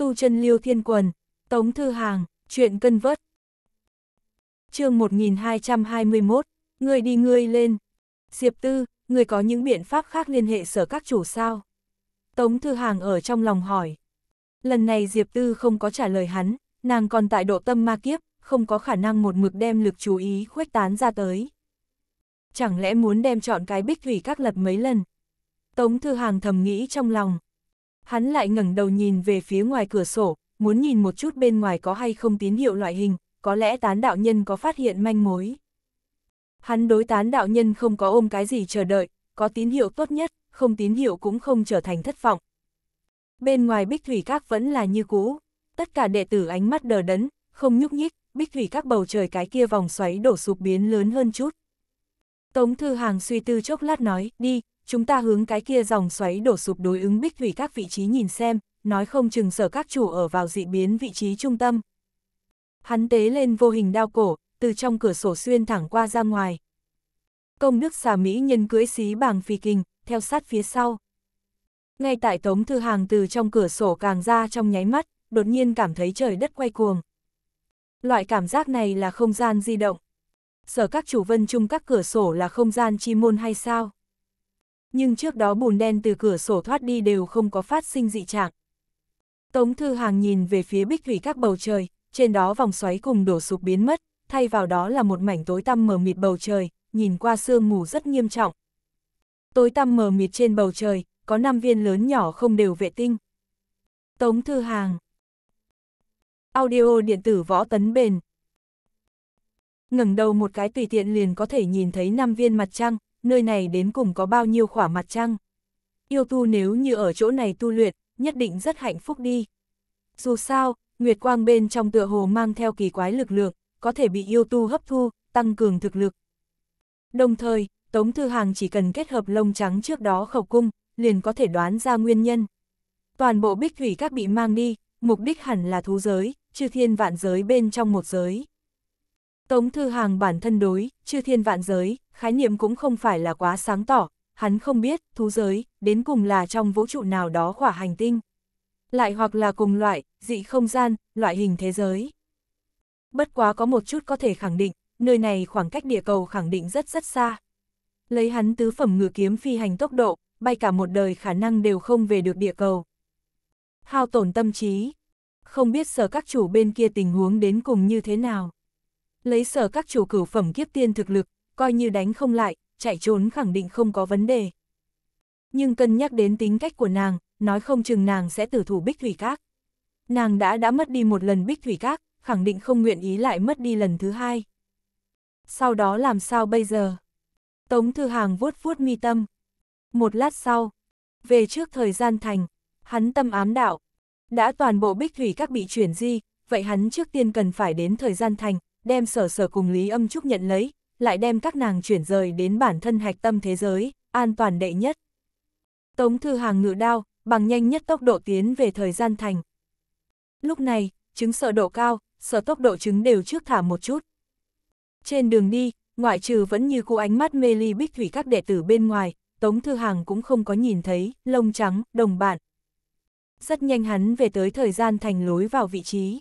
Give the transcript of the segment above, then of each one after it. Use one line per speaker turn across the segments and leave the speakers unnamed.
tu chân liêu thiên quần, tống thư hàng, chuyện cân vất. chương 1221, người đi người lên. Diệp Tư, người có những biện pháp khác liên hệ sở các chủ sao? Tống thư hàng ở trong lòng hỏi. Lần này Diệp Tư không có trả lời hắn, nàng còn tại độ tâm ma kiếp, không có khả năng một mực đem lực chú ý khuếch tán ra tới. Chẳng lẽ muốn đem chọn cái bích thủy các lật mấy lần? Tống Thư Hàng thầm nghĩ trong lòng, Hắn lại ngẩng đầu nhìn về phía ngoài cửa sổ, muốn nhìn một chút bên ngoài có hay không tín hiệu loại hình, có lẽ tán đạo nhân có phát hiện manh mối. Hắn đối tán đạo nhân không có ôm cái gì chờ đợi, có tín hiệu tốt nhất, không tín hiệu cũng không trở thành thất vọng. Bên ngoài Bích Thủy Các vẫn là như cũ, tất cả đệ tử ánh mắt đờ đẫn, không nhúc nhích, Bích Thủy Các bầu trời cái kia vòng xoáy đổ sụp biến lớn hơn chút. Tống Thư Hàng suy tư chốc lát nói, đi, chúng ta hướng cái kia dòng xoáy đổ sụp đối ứng bích thủy các vị trí nhìn xem, nói không chừng sở các chủ ở vào dị biến vị trí trung tâm. Hắn tế lên vô hình đao cổ, từ trong cửa sổ xuyên thẳng qua ra ngoài. Công đức xà Mỹ nhân cưới xí bàng phi kinh, theo sát phía sau. Ngay tại tống thư hàng từ trong cửa sổ càng ra trong nháy mắt, đột nhiên cảm thấy trời đất quay cuồng. Loại cảm giác này là không gian di động. Sở các chủ vân chung các cửa sổ là không gian chi môn hay sao? nhưng trước đó bùn đen từ cửa sổ thoát đi đều không có phát sinh dị trạng. Tống Thư Hàng nhìn về phía bích thủy các bầu trời, trên đó vòng xoáy cùng đổ sụp biến mất, thay vào đó là một mảnh tối tăm mờ mịt bầu trời, nhìn qua sương mù rất nghiêm trọng. Tối tăm mờ mịt trên bầu trời, có 5 viên lớn nhỏ không đều vệ tinh. Tống Thư Hàng Audio điện tử võ tấn bền ngẩng đầu một cái tùy tiện liền có thể nhìn thấy 5 viên mặt trăng, nơi này đến cùng có bao nhiêu khỏa mặt trăng. Yêu tu nếu như ở chỗ này tu luyện, nhất định rất hạnh phúc đi. Dù sao, Nguyệt Quang bên trong tựa hồ mang theo kỳ quái lực lượng, có thể bị yêu tu hấp thu, tăng cường thực lực. Đồng thời, Tống Thư Hàng chỉ cần kết hợp lông trắng trước đó khẩu cung, liền có thể đoán ra nguyên nhân. Toàn bộ bích thủy các bị mang đi, mục đích hẳn là thú giới, chư thiên vạn giới bên trong một giới. Tống Thư Hàng bản thân đối, chư thiên vạn giới, khái niệm cũng không phải là quá sáng tỏ, hắn không biết, thú giới, đến cùng là trong vũ trụ nào đó khỏa hành tinh. Lại hoặc là cùng loại, dị không gian, loại hình thế giới. Bất quá có một chút có thể khẳng định, nơi này khoảng cách địa cầu khẳng định rất rất xa. Lấy hắn tứ phẩm ngự kiếm phi hành tốc độ, bay cả một đời khả năng đều không về được địa cầu. Hao tổn tâm trí. Không biết sở các chủ bên kia tình huống đến cùng như thế nào. Lấy sở các chủ cửu phẩm kiếp tiên thực lực, coi như đánh không lại, chạy trốn khẳng định không có vấn đề. Nhưng cân nhắc đến tính cách của nàng, nói không chừng nàng sẽ tử thủ bích thủy các. Nàng đã đã mất đi một lần bích thủy các, khẳng định không nguyện ý lại mất đi lần thứ hai. Sau đó làm sao bây giờ? Tống Thư Hàng vuốt vuốt mi tâm. Một lát sau, về trước thời gian thành, hắn tâm ám đạo. Đã toàn bộ bích thủy các bị chuyển di, vậy hắn trước tiên cần phải đến thời gian thành, đem sở sở cùng Lý Âm Trúc nhận lấy, lại đem các nàng chuyển rời đến bản thân hạch tâm thế giới, an toàn đệ nhất. Tống Thư Hàng ngự đao, bằng nhanh nhất tốc độ tiến về thời gian thành. Lúc này, chứng sợ độ cao, sở tốc độ chứng đều trước thả một chút. Trên đường đi, ngoại trừ vẫn như cú ánh mắt mê ly bích thủy các đệ tử bên ngoài, Tống Thư Hàng cũng không có nhìn thấy, lông trắng, đồng bạn. Rất nhanh hắn về tới thời gian thành lối vào vị trí.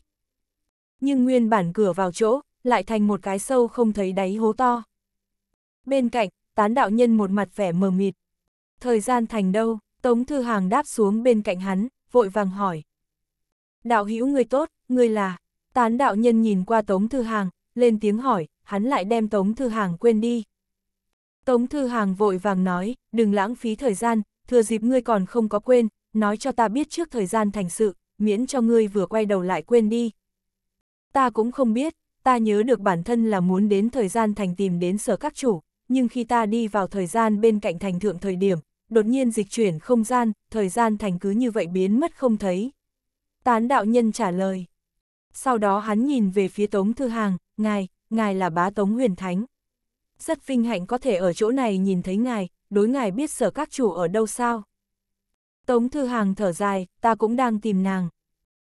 Nhưng nguyên bản cửa vào chỗ, lại thành một cái sâu không thấy đáy hố to. Bên cạnh, tán đạo nhân một mặt vẻ mờ mịt. Thời gian thành đâu, Tống Thư Hàng đáp xuống bên cạnh hắn, vội vàng hỏi. Đạo hữu người tốt, người là, tán đạo nhân nhìn qua Tống Thư Hàng, lên tiếng hỏi, hắn lại đem Tống Thư Hàng quên đi. Tống Thư Hàng vội vàng nói, đừng lãng phí thời gian, thừa dịp ngươi còn không có quên, nói cho ta biết trước thời gian thành sự, miễn cho ngươi vừa quay đầu lại quên đi. Ta cũng không biết, ta nhớ được bản thân là muốn đến thời gian thành tìm đến sở các chủ, nhưng khi ta đi vào thời gian bên cạnh thành thượng thời điểm, đột nhiên dịch chuyển không gian, thời gian thành cứ như vậy biến mất không thấy. Tán đạo nhân trả lời. Sau đó hắn nhìn về phía Tống Thư Hàng, ngài, ngài là bá Tống Huyền Thánh. Rất vinh hạnh có thể ở chỗ này nhìn thấy ngài, đối ngài biết sở các chủ ở đâu sao. Tống Thư Hàng thở dài, ta cũng đang tìm nàng.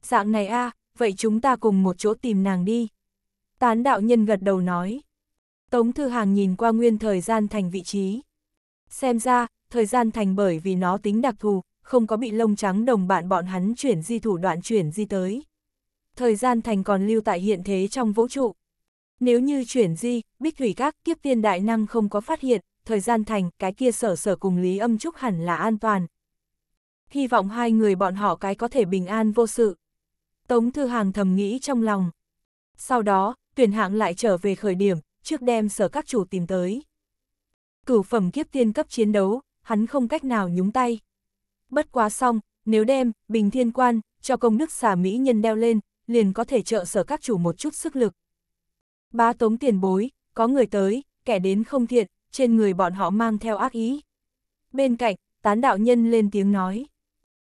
Dạng này a à, vậy chúng ta cùng một chỗ tìm nàng đi, Tán đạo nhân gật đầu nói. Tống Thư Hàng nhìn qua nguyên thời gian thành vị trí. Xem ra, thời gian thành bởi vì nó tính đặc thù, không có bị lông trắng đồng bạn bọn hắn chuyển di thủ đoạn chuyển di tới. Thời gian thành còn lưu tại hiện thế trong vũ trụ. Nếu như chuyển di, bích thủy các kiếp tiên đại năng không có phát hiện, thời gian thành cái kia sở sở cùng Lý Âm Trúc hẳn là an toàn. Hy vọng hai người bọn họ cái có thể bình an vô sự. Tống Thư Hàng thầm nghĩ trong lòng. Sau đó, tuyển hạng lại trở về khởi điểm, trước đem sở các chủ tìm tới. Cửu phẩm kiếp tiên cấp chiến đấu, hắn không cách nào nhúng tay. Bất quá xong, nếu đem, bình thiên quan, cho công đức xà mỹ nhân đeo lên, liền có thể trợ sở các chủ một chút sức lực. ba tống tiền bối, có người tới, kẻ đến không thiện, trên người bọn họ mang theo ác ý. Bên cạnh, tán đạo nhân lên tiếng nói.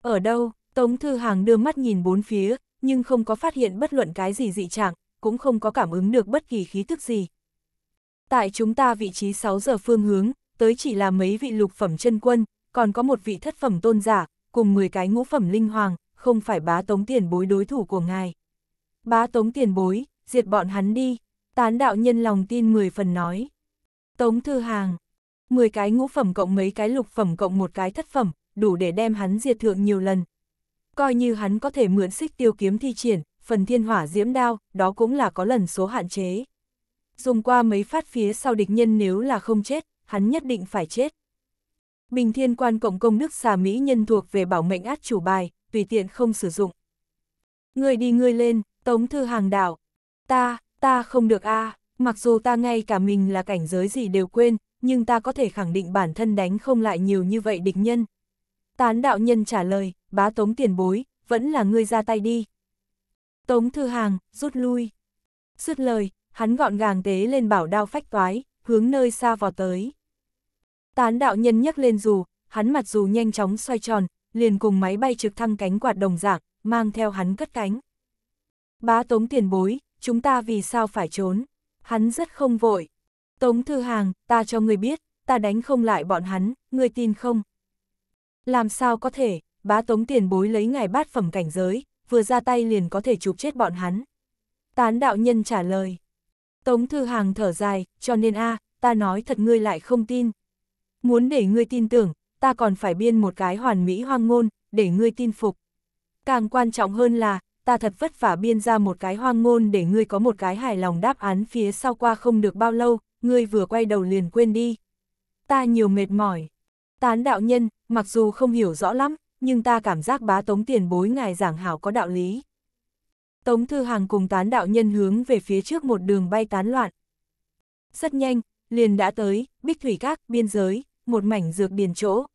Ở đâu, Tống Thư Hàng đưa mắt nhìn bốn phía, nhưng không có phát hiện bất luận cái gì dị trạng, cũng không có cảm ứng được bất kỳ khí thức gì. Tại chúng ta vị trí 6 giờ phương hướng, tới chỉ là mấy vị lục phẩm chân quân, còn có một vị thất phẩm tôn giả, cùng 10 cái ngũ phẩm linh hoàng, không phải bá tống tiền bối đối thủ của ngài. Bá tống tiền bối, diệt bọn hắn đi, tán đạo nhân lòng tin 10 phần nói. Tống thư hàng, 10 cái ngũ phẩm cộng mấy cái lục phẩm cộng một cái thất phẩm, đủ để đem hắn diệt thượng nhiều lần. Coi như hắn có thể mượn xích tiêu kiếm thi triển, phần thiên hỏa diễm đao, đó cũng là có lần số hạn chế. Dùng qua mấy phát phía sau địch nhân nếu là không chết, hắn nhất định phải chết. Bình thiên quan cộng công đức xà Mỹ nhân thuộc về bảo mệnh át chủ bài, tùy tiện không sử dụng. Người đi người lên, tống thư hàng đảo. Ta, ta không được a à. mặc dù ta ngay cả mình là cảnh giới gì đều quên, nhưng ta có thể khẳng định bản thân đánh không lại nhiều như vậy địch nhân. Tán đạo nhân trả lời, bá tống tiền bối, vẫn là ngươi ra tay đi. Tống Thư Hàng, rút lui. Dứt lời, hắn gọn gàng tế lên bảo đao phách toái, hướng nơi xa vò tới. Tán đạo nhân nhấc lên dù, hắn mặt dù nhanh chóng xoay tròn, liền cùng máy bay trực thăng cánh quạt đồng dạng, mang theo hắn cất cánh. Bá Tống tiền bối, chúng ta vì sao phải trốn? Hắn rất không vội. Tống Thư Hàng, ta cho người biết, ta đánh không lại bọn hắn, người tin không? Làm sao có thể, bá Tống tiền bối lấy ngài bát phẩm cảnh giới, vừa ra tay liền có thể chụp chết bọn hắn. Tán đạo nhân trả lời. Tống Thư Hàng thở dài, cho nên a ta nói thật ngươi lại không tin. Muốn để ngươi tin tưởng, ta còn phải biên một cái hoàn mỹ hoang ngôn, để ngươi tin phục. Càng quan trọng hơn là, ta thật vất vả biên ra một cái hoang ngôn để ngươi có một cái hài lòng đáp án phía sau qua không được bao lâu, ngươi vừa quay đầu liền quên đi. Ta nhiều mệt mỏi. Tán đạo nhân, mặc dù không hiểu rõ lắm, nhưng ta cảm giác bá tống tiền bối ngài giảng hảo có đạo lý. Tống Thư Hàng cùng tán đạo nhân hướng về phía trước một đường bay tán loạn. Rất nhanh, liền đã tới, bích thủy các, biên giới, một mảnh dược điền chỗ.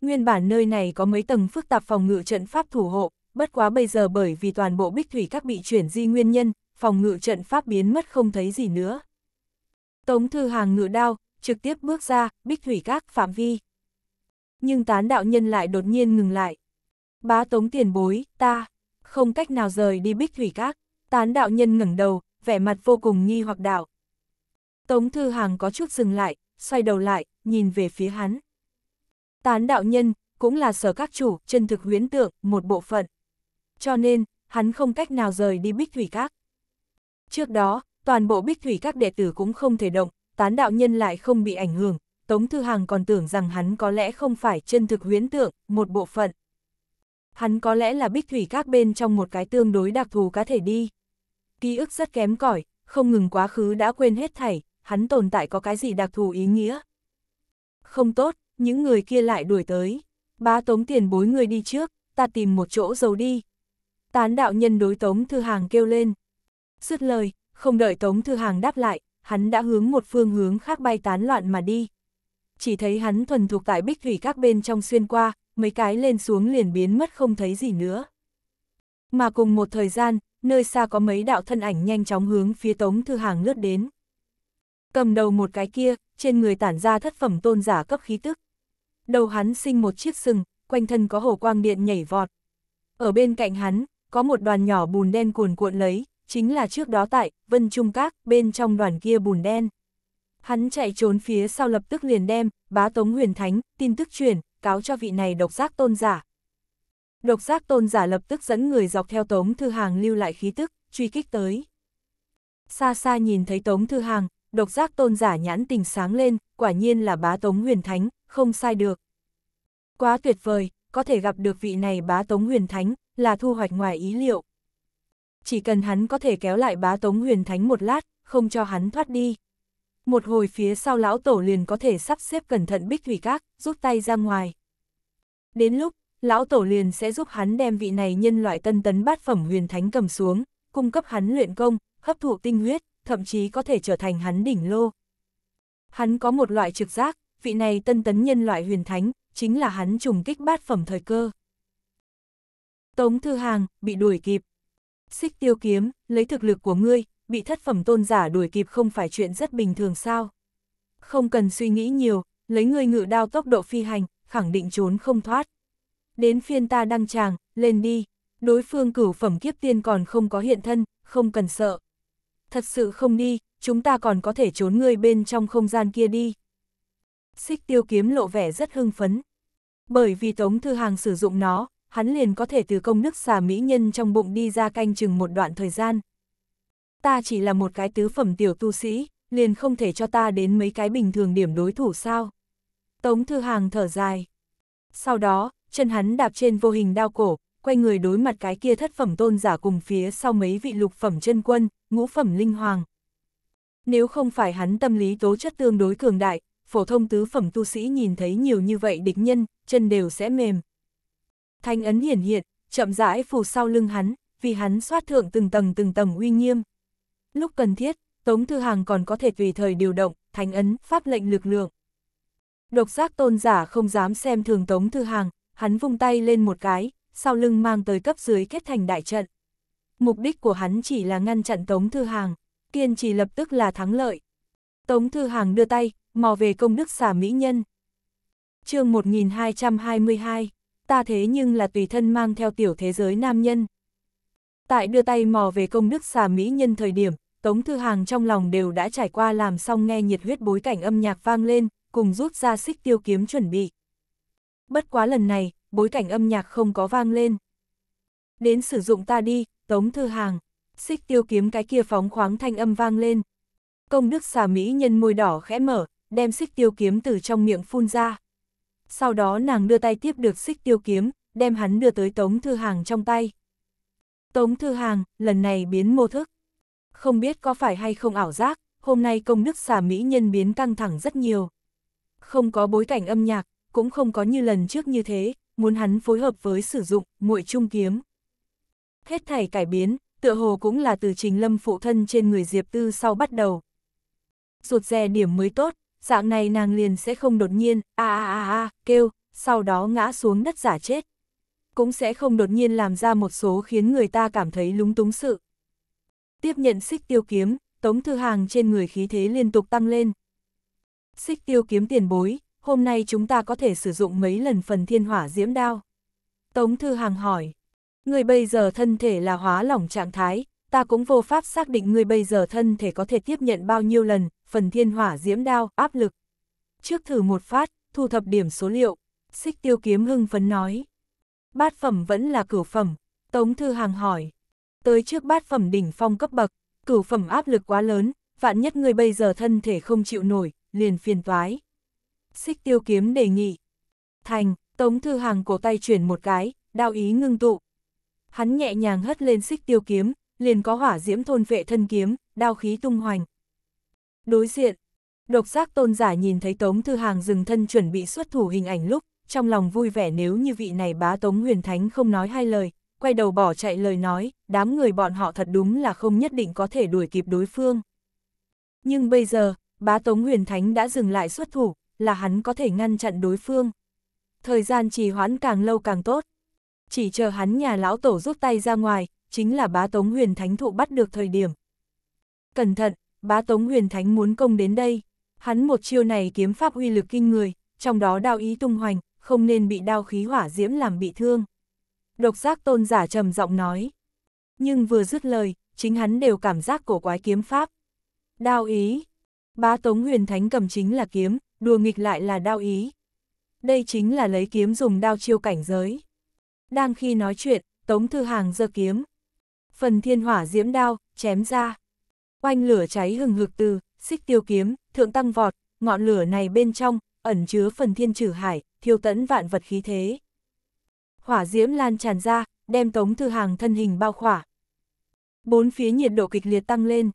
Nguyên bản nơi này có mấy tầng phức tạp phòng ngự trận pháp thủ hộ, bất quá bây giờ bởi vì toàn bộ bích thủy các bị chuyển di nguyên nhân, phòng ngự trận pháp biến mất không thấy gì nữa. Tống Thư Hàng ngự đao, trực tiếp bước ra, bích thủy các phạm vi nhưng tán đạo nhân lại đột nhiên ngừng lại. Bá tống tiền bối, ta, không cách nào rời đi bích thủy các, tán đạo nhân ngẩng đầu, vẻ mặt vô cùng nghi hoặc đạo. Tống thư hàng có chút dừng lại, xoay đầu lại, nhìn về phía hắn. Tán đạo nhân, cũng là sở các chủ, chân thực huyến tượng, một bộ phận. Cho nên, hắn không cách nào rời đi bích thủy các. Trước đó, toàn bộ bích thủy các đệ tử cũng không thể động, tán đạo nhân lại không bị ảnh hưởng, Tống Thư Hằng còn tưởng rằng hắn có lẽ không phải chân thực huyễn tượng, một bộ phận. Hắn có lẽ là bích thủy các bên trong một cái tương đối đặc thù cá thể đi. Ký ức rất kém cỏi, không ngừng quá khứ đã quên hết thảy, hắn tồn tại có cái gì đặc thù ý nghĩa. Không tốt, những người kia lại đuổi tới. Bá tống tiền bối người đi trước, ta tìm một chỗ giấu đi. Tán đạo nhân đối tống thư hàng kêu lên. Dứt lời, không đợi tống thư hàng đáp lại, hắn đã hướng một phương hướng khác bay tán loạn mà đi chỉ thấy hắn thuần thuộc tại bích thủy các bên trong xuyên qua, mấy cái lên xuống liền biến mất không thấy gì nữa. Mà cùng một thời gian, nơi xa có mấy đạo thân ảnh nhanh chóng hướng phía tống thư hàng lướt đến. Cầm đầu một cái kia, trên người tản ra thất phẩm tôn giả cấp khí tức. Đầu hắn sinh một chiếc sừng, quanh thân có hồ quang điện nhảy vọt. Ở bên cạnh hắn, có một đoàn nhỏ bùn đen cuồn cuộn lấy, chính là trước đó tại Vân Trung Các, bên trong đoàn kia bùn đen. Hắn chạy trốn phía sau lập tức liền đem, bá tống huyền thánh, tin tức truyền, cáo cho vị này độc giác tôn giả. Độc giác tôn giả lập tức dẫn người dọc theo tống thư hàng lưu lại khí tức, truy kích tới. Xa xa nhìn thấy tống thư hàng, độc giác tôn giả nhãn tình sáng lên, quả nhiên là bá tống huyền thánh, không sai được. Quá tuyệt vời, có thể gặp được vị này bá tống huyền thánh, là thu hoạch ngoài ý liệu. Chỉ cần hắn có thể kéo lại bá tống huyền thánh một lát, không cho hắn thoát đi một hồi phía sau lão tổ liền có thể sắp xếp cẩn thận bích thủy các, rút tay ra ngoài. Đến lúc, lão tổ liền sẽ giúp hắn đem vị này nhân loại tân tấn bát phẩm huyền thánh cầm xuống, cung cấp hắn luyện công, hấp thụ tinh huyết, thậm chí có thể trở thành hắn đỉnh lô. Hắn có một loại trực giác, vị này tân tấn nhân loại huyền thánh, chính là hắn trùng kích bát phẩm thời cơ. Tống Thư Hàng, bị đuổi kịp. Xích tiêu kiếm, lấy thực lực của ngươi, bị thất phẩm tôn giả đuổi kịp không phải chuyện rất bình thường sao. Không cần suy nghĩ nhiều, lấy người ngự đao tốc độ phi hành, khẳng định trốn không thoát. Đến phiên ta đăng tràng, lên đi, đối phương cửu phẩm kiếp tiên còn không có hiện thân, không cần sợ. Thật sự không đi, chúng ta còn có thể trốn người bên trong không gian kia đi. Xích tiêu kiếm lộ vẻ rất hưng phấn. Bởi vì Tống Thư Hàng sử dụng nó, hắn liền có thể từ công đức xà mỹ nhân trong bụng đi ra canh chừng một đoạn thời gian ta chỉ là một cái tứ phẩm tiểu tu sĩ, liền không thể cho ta đến mấy cái bình thường điểm đối thủ sao. Tống Thư Hàng thở dài. Sau đó, chân hắn đạp trên vô hình đao cổ, quay người đối mặt cái kia thất phẩm tôn giả cùng phía sau mấy vị lục phẩm chân quân, ngũ phẩm linh hoàng. Nếu không phải hắn tâm lý tố chất tương đối cường đại, phổ thông tứ phẩm tu sĩ nhìn thấy nhiều như vậy địch nhân, chân đều sẽ mềm. Thanh ấn hiển hiện, chậm rãi phù sau lưng hắn, vì hắn xoát thượng từng tầng từng tầng uy nghiêm lúc cần thiết, Tống Thư Hàng còn có thể tùy thời điều động, thánh ấn, pháp lệnh lực lượng. Độc giác tôn giả không dám xem thường Tống Thư Hàng, hắn vung tay lên một cái, sau lưng mang tới cấp dưới kết thành đại trận. Mục đích của hắn chỉ là ngăn chặn Tống Thư Hàng, kiên trì lập tức là thắng lợi. Tống Thư Hàng đưa tay, mò về công đức xả mỹ nhân. chương 1222, ta thế nhưng là tùy thân mang theo tiểu thế giới nam nhân. Tại đưa tay mò về công đức xà mỹ nhân thời điểm, Tống Thư Hàng trong lòng đều đã trải qua làm xong nghe nhiệt huyết bối cảnh âm nhạc vang lên, cùng rút ra xích tiêu kiếm chuẩn bị. Bất quá lần này, bối cảnh âm nhạc không có vang lên. Đến sử dụng ta đi, Tống Thư Hàng, xích tiêu kiếm cái kia phóng khoáng thanh âm vang lên. Công đức xà Mỹ nhân môi đỏ khẽ mở, đem xích tiêu kiếm từ trong miệng phun ra. Sau đó nàng đưa tay tiếp được xích tiêu kiếm, đem hắn đưa tới Tống Thư Hàng trong tay. Tống Thư Hàng, lần này biến mô thức không biết có phải hay không ảo giác, hôm nay công đức xà mỹ nhân biến căng thẳng rất nhiều. Không có bối cảnh âm nhạc, cũng không có như lần trước như thế, muốn hắn phối hợp với sử dụng muội trung kiếm. Hết thảy cải biến, tựa hồ cũng là từ Trình Lâm phụ thân trên người Diệp Tư sau bắt đầu. Rụt rè điểm mới tốt, dạng này nàng liền sẽ không đột nhiên a a a a kêu, sau đó ngã xuống đất giả chết. Cũng sẽ không đột nhiên làm ra một số khiến người ta cảm thấy lúng túng sự. Tiếp nhận xích tiêu kiếm, Tống Thư Hàng trên người khí thế liên tục tăng lên. Xích tiêu kiếm tiền bối, hôm nay chúng ta có thể sử dụng mấy lần phần thiên hỏa diễm đao. Tống Thư Hàng hỏi, người bây giờ thân thể là hóa lỏng trạng thái, ta cũng vô pháp xác định người bây giờ thân thể có thể tiếp nhận bao nhiêu lần, phần thiên hỏa diễm đao, áp lực. Trước thử một phát, thu thập điểm số liệu, xích tiêu kiếm hưng phấn nói. Bát phẩm vẫn là cửu phẩm, Tống Thư Hàng hỏi, tới trước bát phẩm đỉnh phong cấp bậc, cửu phẩm áp lực quá lớn, vạn nhất người bây giờ thân thể không chịu nổi, liền phiền toái. Xích tiêu kiếm đề nghị. Thành, tống thư hàng cổ tay chuyển một cái, đao ý ngưng tụ. Hắn nhẹ nhàng hất lên xích tiêu kiếm, liền có hỏa diễm thôn vệ thân kiếm, đao khí tung hoành. Đối diện, độc giác tôn giả nhìn thấy tống thư hàng dừng thân chuẩn bị xuất thủ hình ảnh lúc, trong lòng vui vẻ nếu như vị này bá tống huyền thánh không nói hai lời, quay đầu bỏ chạy lời nói, đám người bọn họ thật đúng là không nhất định có thể đuổi kịp đối phương. Nhưng bây giờ, bá Tống Huyền Thánh đã dừng lại xuất thủ, là hắn có thể ngăn chặn đối phương. Thời gian trì hoãn càng lâu càng tốt. Chỉ chờ hắn nhà lão tổ rút tay ra ngoài, chính là bá Tống Huyền Thánh thụ bắt được thời điểm. Cẩn thận, bá Tống Huyền Thánh muốn công đến đây. Hắn một chiêu này kiếm pháp uy lực kinh người, trong đó đao ý tung hoành, không nên bị đao khí hỏa diễm làm bị thương. Độc giác tôn giả trầm giọng nói. Nhưng vừa dứt lời, chính hắn đều cảm giác cổ quái kiếm pháp. Đao ý. Bá Tống Huyền Thánh cầm chính là kiếm, đùa nghịch lại là đao ý. Đây chính là lấy kiếm dùng đao chiêu cảnh giới. Đang khi nói chuyện, Tống Thư Hàng giơ kiếm. Phần thiên hỏa diễm đao, chém ra. Oanh lửa cháy hừng hực từ, xích tiêu kiếm, thượng tăng vọt, ngọn lửa này bên trong, ẩn chứa phần thiên trừ hải, thiêu tẫn vạn vật khí thế hỏa diễm lan tràn ra, đem Tống Thư Hàng thân hình bao khỏa. Bốn phía nhiệt độ kịch liệt tăng lên.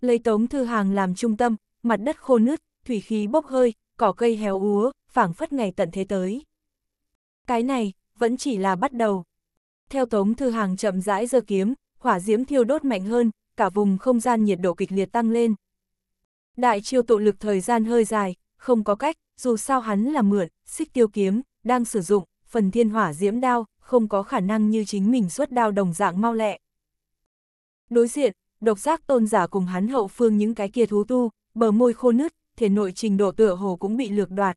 Lấy Tống Thư Hàng làm trung tâm, mặt đất khô nứt, thủy khí bốc hơi, cỏ cây héo úa, phảng phất ngày tận thế tới. Cái này, vẫn chỉ là bắt đầu. Theo Tống Thư Hàng chậm rãi giơ kiếm, hỏa diễm thiêu đốt mạnh hơn, cả vùng không gian nhiệt độ kịch liệt tăng lên. Đại chiêu tụ lực thời gian hơi dài, không có cách, dù sao hắn là mượn, xích tiêu kiếm, đang sử dụng, phần thiên hỏa diễm đao, không có khả năng như chính mình xuất đao đồng dạng mau lẹ. Đối diện, độc giác tôn giả cùng hắn hậu phương những cái kia thú tu, bờ môi khô nứt, thể nội trình độ tựa hồ cũng bị lược đoạt.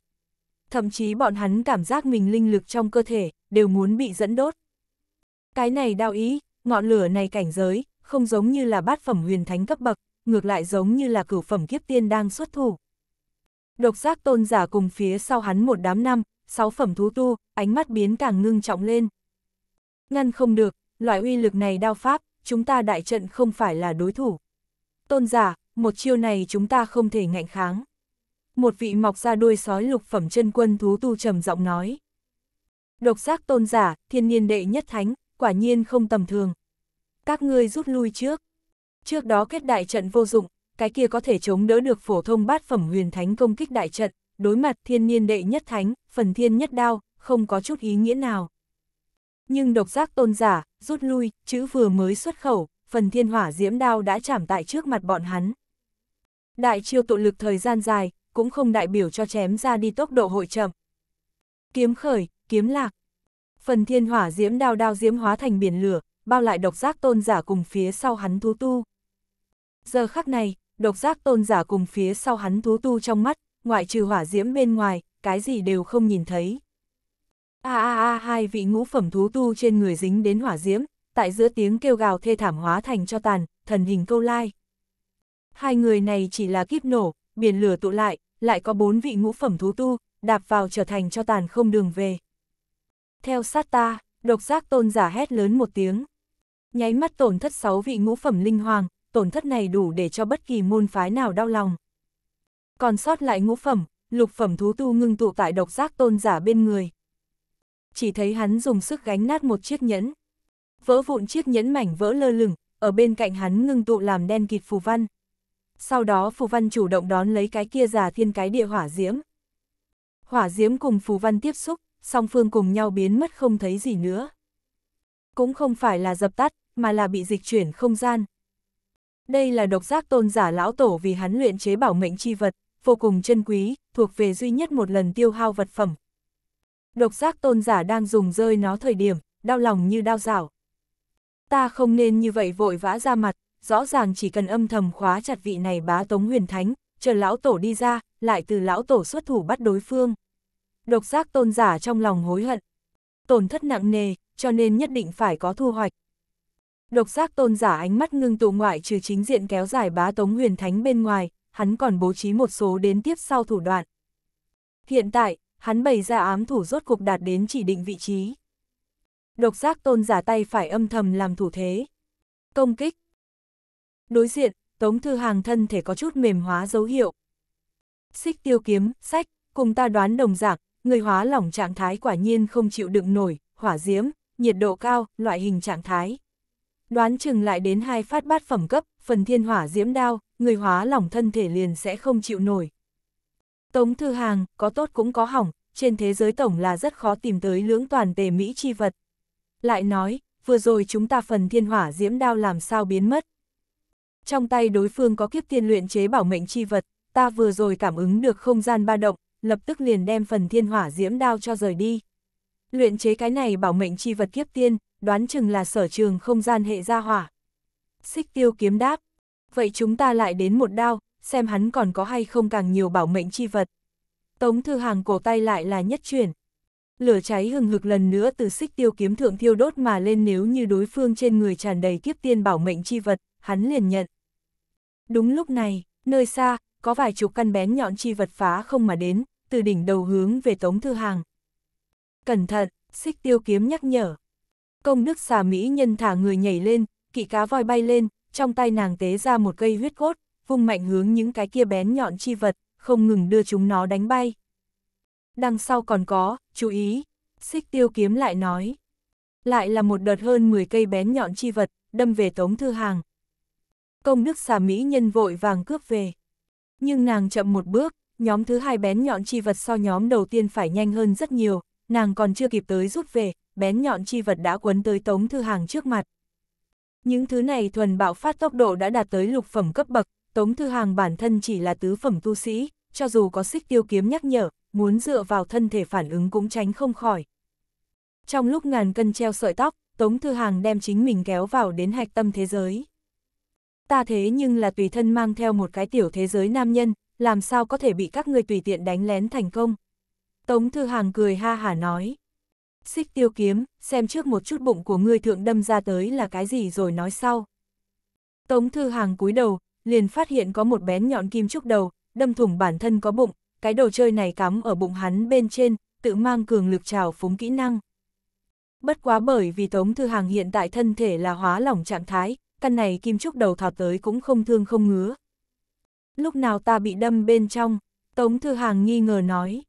Thậm chí bọn hắn cảm giác mình linh lực trong cơ thể, đều muốn bị dẫn đốt. Cái này đao ý, ngọn lửa này cảnh giới, không giống như là bát phẩm huyền thánh cấp bậc, ngược lại giống như là cửu phẩm kiếp tiên đang xuất thủ. Độc giác tôn giả cùng phía sau hắn một đám năm, sáu phẩm thú tu, ánh mắt biến càng ngưng trọng lên. Ngăn không được, loại uy lực này đao pháp, chúng ta đại trận không phải là đối thủ. Tôn giả, một chiêu này chúng ta không thể ngạnh kháng. Một vị mọc ra đuôi sói lục phẩm chân quân thú tu trầm giọng nói. Độc giác tôn giả, thiên niên đệ nhất thánh, quả nhiên không tầm thường. Các ngươi rút lui trước. Trước đó kết đại trận vô dụng, cái kia có thể chống đỡ được phổ thông bát phẩm huyền thánh công kích đại trận đối mặt thiên niên đệ nhất thánh, phần thiên nhất đao, không có chút ý nghĩa nào. Nhưng độc giác tôn giả, rút lui, chữ vừa mới xuất khẩu, phần thiên hỏa diễm đao đã chạm tại trước mặt bọn hắn. Đại chiêu tụ lực thời gian dài, cũng không đại biểu cho chém ra đi tốc độ hội chậm. Kiếm khởi, kiếm lạc. Phần thiên hỏa diễm đao đao diễm hóa thành biển lửa, bao lại độc giác tôn giả cùng phía sau hắn thú tu. Giờ khắc này, độc giác tôn giả cùng phía sau hắn thú tu trong mắt, ngoại trừ hỏa diễm bên ngoài, cái gì đều không nhìn thấy. A a a hai vị ngũ phẩm thú tu trên người dính đến hỏa diễm, tại giữa tiếng kêu gào thê thảm hóa thành cho tàn, thần hình câu lai. Hai người này chỉ là kiếp nổ, biển lửa tụ lại, lại có bốn vị ngũ phẩm thú tu, đạp vào trở thành cho tàn không đường về. Theo sát ta, độc giác tôn giả hét lớn một tiếng. Nháy mắt tổn thất sáu vị ngũ phẩm linh hoàng, tổn thất này đủ để cho bất kỳ môn phái nào đau lòng còn sót lại ngũ phẩm, lục phẩm thú tu ngưng tụ tại độc giác tôn giả bên người. Chỉ thấy hắn dùng sức gánh nát một chiếc nhẫn. Vỡ vụn chiếc nhẫn mảnh vỡ lơ lửng, ở bên cạnh hắn ngưng tụ làm đen kịt phù văn. Sau đó phù văn chủ động đón lấy cái kia giả thiên cái địa hỏa diễm. Hỏa diễm cùng phù văn tiếp xúc, song phương cùng nhau biến mất không thấy gì nữa. Cũng không phải là dập tắt, mà là bị dịch chuyển không gian. Đây là độc giác tôn giả lão tổ vì hắn luyện chế bảo mệnh chi vật, vô cùng chân quý, thuộc về duy nhất một lần tiêu hao vật phẩm. Độc giác tôn giả đang dùng rơi nó thời điểm, đau lòng như đau rảo. Ta không nên như vậy vội vã ra mặt, rõ ràng chỉ cần âm thầm khóa chặt vị này bá tống huyền thánh, chờ lão tổ đi ra, lại từ lão tổ xuất thủ bắt đối phương. Độc giác tôn giả trong lòng hối hận. Tổn thất nặng nề, cho nên nhất định phải có thu hoạch. Độc giác tôn giả ánh mắt ngưng tụ ngoại trừ chính diện kéo dài bá tống huyền thánh bên ngoài, hắn còn bố trí một số đến tiếp sau thủ đoạn. Hiện tại, hắn bày ra ám thủ rốt cục đạt đến chỉ định vị trí. Độc giác tôn giả tay phải âm thầm làm thủ thế. Công kích. Đối diện, Tống Thư Hàng thân thể có chút mềm hóa dấu hiệu. Xích tiêu kiếm, sách, cùng ta đoán đồng dạng, người hóa lỏng trạng thái quả nhiên không chịu đựng nổi, hỏa diễm, nhiệt độ cao, loại hình trạng thái. Đoán chừng lại đến hai phát bát phẩm cấp, phần thiên hỏa diễm đao, người hóa lỏng thân thể liền sẽ không chịu nổi. Tống Thư Hàng, có tốt cũng có hỏng, trên thế giới tổng là rất khó tìm tới lưỡng toàn tề Mỹ chi vật. Lại nói, vừa rồi chúng ta phần thiên hỏa diễm đao làm sao biến mất. Trong tay đối phương có kiếp tiên luyện chế bảo mệnh chi vật, ta vừa rồi cảm ứng được không gian ba động, lập tức liền đem phần thiên hỏa diễm đao cho rời đi. Luyện chế cái này bảo mệnh chi vật kiếp tiên, đoán chừng là sở trường không gian hệ gia hỏa. Xích tiêu kiếm đáp, vậy chúng ta lại đến một đao, xem hắn còn có hay không càng nhiều bảo mệnh chi vật. Tống Thư Hàng cổ tay lại là nhất chuyển. Lửa cháy hừng hực lần nữa từ xích tiêu kiếm thượng thiêu đốt mà lên nếu như đối phương trên người tràn đầy kiếp tiên bảo mệnh chi vật, hắn liền nhận. Đúng lúc này, nơi xa, có vài chục căn bén nhọn chi vật phá không mà đến, từ đỉnh đầu hướng về Tống Thư Hàng. Cẩn thận, xích tiêu kiếm nhắc nhở. Công đức xà Mỹ nhân thả người nhảy lên, kỵ cá voi bay lên, trong tay nàng tế ra một cây huyết cốt, vung mạnh hướng những cái kia bén nhọn chi vật, không ngừng đưa chúng nó đánh bay. Đằng sau còn có, chú ý, xích tiêu kiếm lại nói. Lại là một đợt hơn 10 cây bén nhọn chi vật, đâm về Tống Thư Hàng. Công đức xà Mỹ nhân vội vàng cướp về. Nhưng nàng chậm một bước, nhóm thứ hai bén nhọn chi vật so nhóm đầu tiên phải nhanh hơn rất nhiều, nàng còn chưa kịp tới rút về, bén nhọn chi vật đã quấn tới Tống Thư Hàng trước mặt. Những thứ này thuần bạo phát tốc độ đã đạt tới lục phẩm cấp bậc, Tống Thư Hàng bản thân chỉ là tứ phẩm tu sĩ, cho dù có xích tiêu kiếm nhắc nhở, muốn dựa vào thân thể phản ứng cũng tránh không khỏi. Trong lúc ngàn cân treo sợi tóc, Tống Thư Hàng đem chính mình kéo vào đến hạch tâm thế giới. Ta thế nhưng là tùy thân mang theo một cái tiểu thế giới nam nhân, làm sao có thể bị các người tùy tiện đánh lén thành công. Tống Thư Hàng cười ha hả nói. Xích tiêu kiếm, xem trước một chút bụng của ngươi thượng đâm ra tới là cái gì rồi nói sau. Tống Thư Hàng cúi đầu, liền phát hiện có một bén nhọn kim trúc đầu, đâm thủng bản thân có bụng, cái đồ chơi này cắm ở bụng hắn bên trên, tự mang cường lực trào phúng kỹ năng. Bất quá bởi vì Tống Thư Hàng hiện tại thân thể là hóa lỏng trạng thái, căn này kim trúc đầu thọt tới cũng không thương không ngứa. Lúc nào ta bị đâm bên trong, Tống Thư Hàng nghi ngờ nói.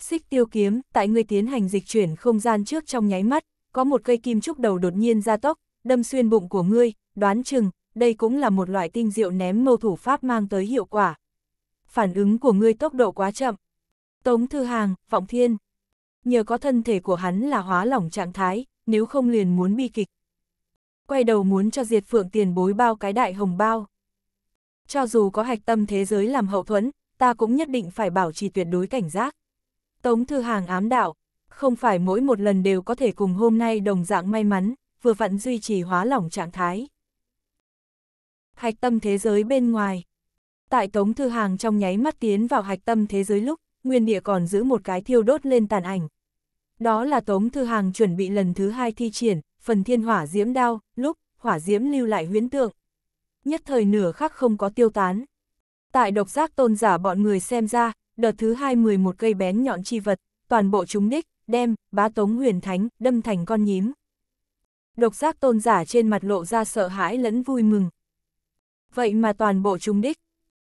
Xích tiêu kiếm, tại ngươi tiến hành dịch chuyển không gian trước trong nháy mắt, có một cây kim trúc đầu đột nhiên ra tốc đâm xuyên bụng của ngươi, đoán chừng, đây cũng là một loại tinh diệu ném mâu thủ pháp mang tới hiệu quả. Phản ứng của ngươi tốc độ quá chậm. Tống Thư Hàng, Vọng Thiên. Nhờ có thân thể của hắn là hóa lỏng trạng thái, nếu không liền muốn bi kịch. Quay đầu muốn cho Diệt Phượng tiền bối bao cái đại hồng bao. Cho dù có hạch tâm thế giới làm hậu thuẫn, ta cũng nhất định phải bảo trì tuyệt đối cảnh giác. Tống Thư Hàng ám đạo, không phải mỗi một lần đều có thể cùng hôm nay đồng dạng may mắn, vừa vặn duy trì hóa lỏng trạng thái. Hạch tâm thế giới bên ngoài Tại Tống Thư Hàng trong nháy mắt tiến vào hạch tâm thế giới lúc, nguyên địa còn giữ một cái thiêu đốt lên tàn ảnh. Đó là Tống Thư Hàng chuẩn bị lần thứ hai thi triển, phần thiên hỏa diễm đao, lúc, hỏa diễm lưu lại huyến tượng. Nhất thời nửa khắc không có tiêu tán. Tại độc giác tôn giả bọn người xem ra, đợt thứ hai 11 cây bén nhọn chi vật, toàn bộ chúng đích, đem, bá tống huyền thánh, đâm thành con nhím. Độc giác tôn giả trên mặt lộ ra sợ hãi lẫn vui mừng. Vậy mà toàn bộ chúng đích.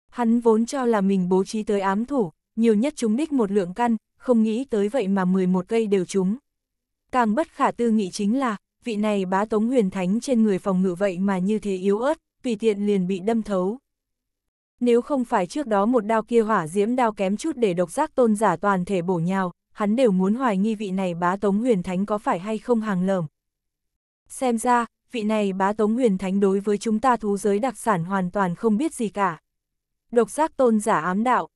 Hắn vốn cho là mình bố trí tới ám thủ, nhiều nhất chúng đích một lượng căn, không nghĩ tới vậy mà 11 cây đều trúng. Càng bất khả tư nghị chính là, vị này bá tống huyền thánh trên người phòng ngự vậy mà như thế yếu ớt, tùy tiện liền bị đâm thấu. Nếu không phải trước đó một đao kia hỏa diễm đao kém chút để độc giác tôn giả toàn thể bổ nhào, hắn đều muốn hoài nghi vị này bá tống huyền thánh có phải hay không hàng lởm. Xem ra, vị này bá tống huyền thánh đối với chúng ta thú giới đặc sản hoàn toàn không biết gì cả. Độc giác tôn giả ám đạo.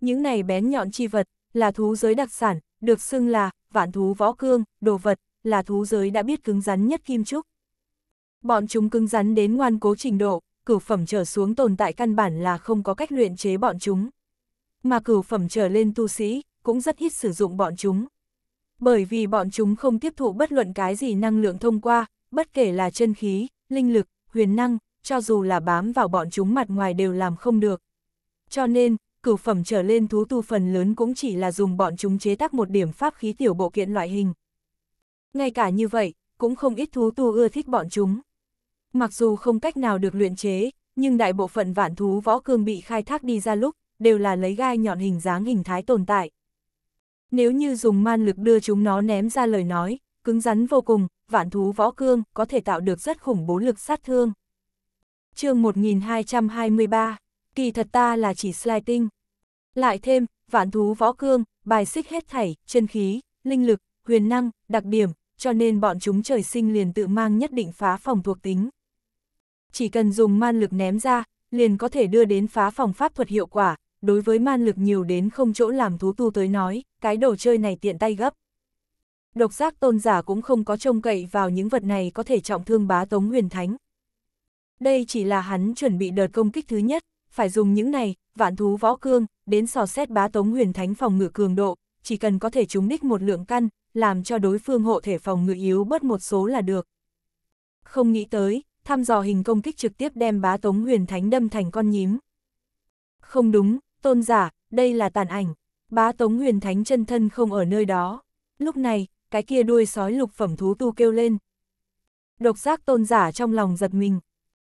Những này bén nhọn chi vật, là thú giới đặc sản, được xưng là vạn thú võ cương, đồ vật, là thú giới đã biết cứng rắn nhất kim trúc. Bọn chúng cứng rắn đến ngoan cố trình độ, cửu phẩm trở xuống tồn tại căn bản là không có cách luyện chế bọn chúng. Mà cửu phẩm trở lên tu sĩ, cũng rất ít sử dụng bọn chúng. Bởi vì bọn chúng không tiếp thụ bất luận cái gì năng lượng thông qua, bất kể là chân khí, linh lực, huyền năng, cho dù là bám vào bọn chúng mặt ngoài đều làm không được. Cho nên, cửu phẩm trở lên thú tu phần lớn cũng chỉ là dùng bọn chúng chế tác một điểm pháp khí tiểu bộ kiện loại hình. Ngay cả như vậy, cũng không ít thú tu ưa thích bọn chúng. Mặc dù không cách nào được luyện chế, nhưng đại bộ phận vạn thú võ cương bị khai thác đi ra lúc, đều là lấy gai nhọn hình dáng hình thái tồn tại. Nếu như dùng man lực đưa chúng nó ném ra lời nói, cứng rắn vô cùng, vạn thú võ cương có thể tạo được rất khủng bố lực sát thương. chương 1223, kỳ thật ta là chỉ sliding. Lại thêm, vạn thú võ cương, bài xích hết thảy, chân khí, linh lực, huyền năng, đặc điểm, cho nên bọn chúng trời sinh liền tự mang nhất định phá phòng thuộc tính chỉ cần dùng man lực ném ra, liền có thể đưa đến phá phòng pháp thuật hiệu quả, đối với man lực nhiều đến không chỗ làm thú tu tới nói, cái đồ chơi này tiện tay gấp. Độc giác tôn giả cũng không có trông cậy vào những vật này có thể trọng thương bá tống huyền thánh. Đây chỉ là hắn chuẩn bị đợt công kích thứ nhất, phải dùng những này, vạn thú võ cương, đến sò xét bá tống huyền thánh phòng ngự cường độ, chỉ cần có thể trúng đích một lượng căn, làm cho đối phương hộ thể phòng ngự yếu bớt một số là được. Không nghĩ tới, thăm dò hình công kích trực tiếp đem bá tống huyền thánh đâm thành con nhím. Không đúng, tôn giả, đây là tàn ảnh, bá tống huyền thánh chân thân không ở nơi đó. Lúc này, cái kia đuôi sói lục phẩm thú tu kêu lên. Độc giác tôn giả trong lòng giật mình.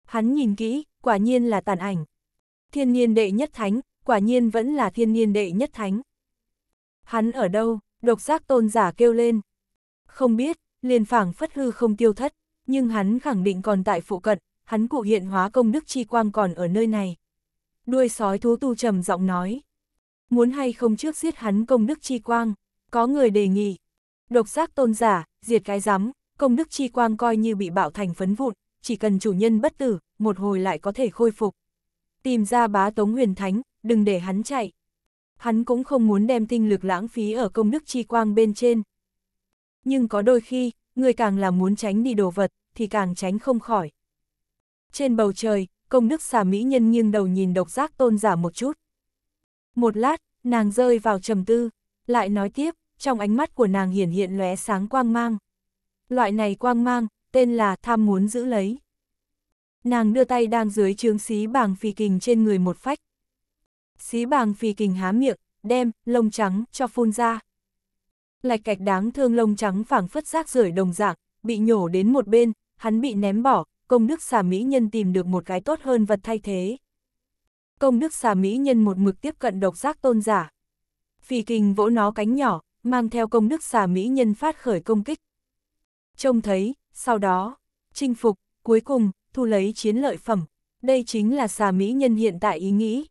Hắn nhìn kỹ, quả nhiên là tàn ảnh. Thiên niên đệ nhất thánh, quả nhiên vẫn là thiên niên đệ nhất thánh. Hắn ở đâu, độc giác tôn giả kêu lên. Không biết, liền phảng phất hư không tiêu thất nhưng hắn khẳng định còn tại phụ cận, hắn cụ hiện hóa công đức chi quang còn ở nơi này. Đuôi sói thú tu trầm giọng nói, muốn hay không trước giết hắn công đức chi quang, có người đề nghị. Độc giác tôn giả, diệt cái rắm, công đức chi quang coi như bị bạo thành phấn vụn, chỉ cần chủ nhân bất tử, một hồi lại có thể khôi phục. Tìm ra bá tống huyền thánh, đừng để hắn chạy. Hắn cũng không muốn đem tinh lực lãng phí ở công đức chi quang bên trên. Nhưng có đôi khi, người càng là muốn tránh đi đồ vật, thì càng tránh không khỏi. Trên bầu trời, công đức xà mỹ nhân nghiêng đầu nhìn độc giác tôn giả một chút. Một lát, nàng rơi vào trầm tư, lại nói tiếp, trong ánh mắt của nàng hiển hiện lóe sáng quang mang. Loại này quang mang, tên là tham muốn giữ lấy. Nàng đưa tay đang dưới trướng xí bàng phi kình trên người một phách. Xí bàng phi kình há miệng, đem, lông trắng, cho phun ra lạch cạch đáng thương lông trắng phảng phất rác rưởi đồng dạng, bị nhổ đến một bên, hắn bị ném bỏ, công đức xà mỹ nhân tìm được một cái tốt hơn vật thay thế. Công đức xà mỹ nhân một mực tiếp cận độc giác tôn giả. Phi kinh vỗ nó cánh nhỏ, mang theo công đức xà mỹ nhân phát khởi công kích. Trông thấy, sau đó, chinh phục, cuối cùng, thu lấy chiến lợi phẩm. Đây chính là xà mỹ nhân hiện tại ý nghĩ.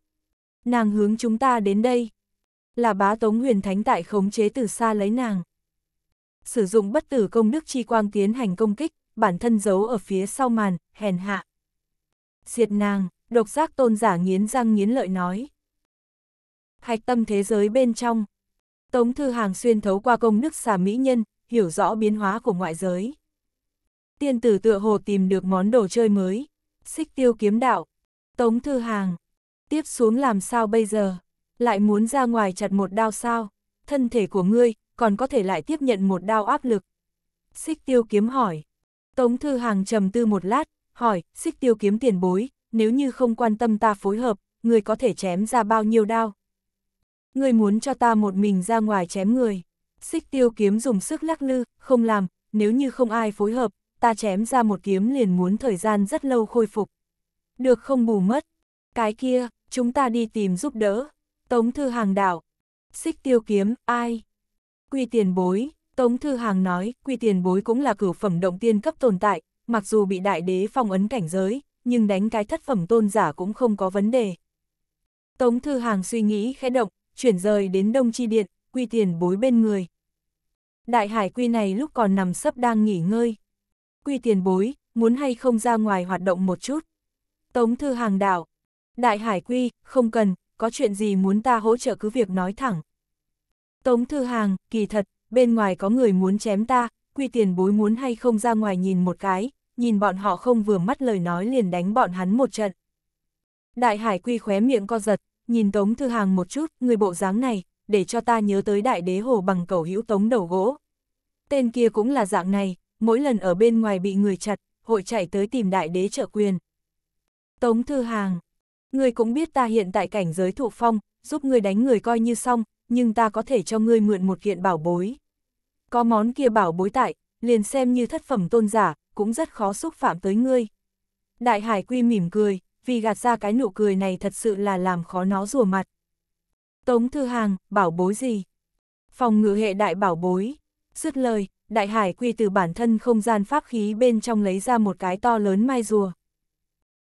Nàng hướng chúng ta đến đây là bá tống huyền thánh tại khống chế từ xa lấy nàng. Sử dụng bất tử công đức chi quang tiến hành công kích, bản thân giấu ở phía sau màn, hèn hạ. Diệt nàng, độc giác tôn giả nghiến răng nghiến lợi nói. Hạch tâm thế giới bên trong. Tống thư hàng xuyên thấu qua công đức xà mỹ nhân, hiểu rõ biến hóa của ngoại giới. Tiên tử tựa hồ tìm được món đồ chơi mới. Xích tiêu kiếm đạo. Tống thư hàng. Tiếp xuống làm sao bây giờ? Lại muốn ra ngoài chặt một đao sao? Thân thể của ngươi, còn có thể lại tiếp nhận một đao áp lực. Xích tiêu kiếm hỏi. Tống Thư Hàng trầm tư một lát, hỏi, xích tiêu kiếm tiền bối, nếu như không quan tâm ta phối hợp, ngươi có thể chém ra bao nhiêu đao? Người muốn cho ta một mình ra ngoài chém người. Xích tiêu kiếm dùng sức lắc lư, không làm, nếu như không ai phối hợp, ta chém ra một kiếm liền muốn thời gian rất lâu khôi phục. Được không bù mất. Cái kia, chúng ta đi tìm giúp đỡ. Tống Thư Hàng đạo, xích tiêu kiếm, ai? Quy tiền bối, Tống Thư Hàng nói, quy tiền bối cũng là cửu phẩm động tiên cấp tồn tại, mặc dù bị đại đế phong ấn cảnh giới, nhưng đánh cái thất phẩm tôn giả cũng không có vấn đề. Tống Thư Hàng suy nghĩ khẽ động, chuyển rời đến Đông Chi Điện, quy tiền bối bên người. Đại hải quy này lúc còn nằm sấp đang nghỉ ngơi. Quy tiền bối, muốn hay không ra ngoài hoạt động một chút. Tống Thư Hàng đạo, đại hải quy, không cần, có chuyện gì muốn ta hỗ trợ cứ việc nói thẳng. Tống Thư Hàng, kỳ thật, bên ngoài có người muốn chém ta, quy tiền bối muốn hay không ra ngoài nhìn một cái, nhìn bọn họ không vừa mắt lời nói liền đánh bọn hắn một trận. Đại Hải Quy khóe miệng co giật, nhìn Tống Thư Hàng một chút, người bộ dáng này, để cho ta nhớ tới đại đế hồ bằng cầu hữu Tống đầu gỗ. Tên kia cũng là dạng này, mỗi lần ở bên ngoài bị người chặt, hội chạy tới tìm đại đế trợ quyền. Tống Thư Hàng, Ngươi cũng biết ta hiện tại cảnh giới thụ phong, giúp ngươi đánh người coi như xong, nhưng ta có thể cho ngươi mượn một kiện bảo bối. Có món kia bảo bối tại, liền xem như thất phẩm tôn giả, cũng rất khó xúc phạm tới ngươi. Đại hải quy mỉm cười, vì gạt ra cái nụ cười này thật sự là làm khó nó rùa mặt. Tống thư hàng, bảo bối gì? Phòng ngự hệ đại bảo bối. Dứt lời, đại hải quy từ bản thân không gian pháp khí bên trong lấy ra một cái to lớn mai rùa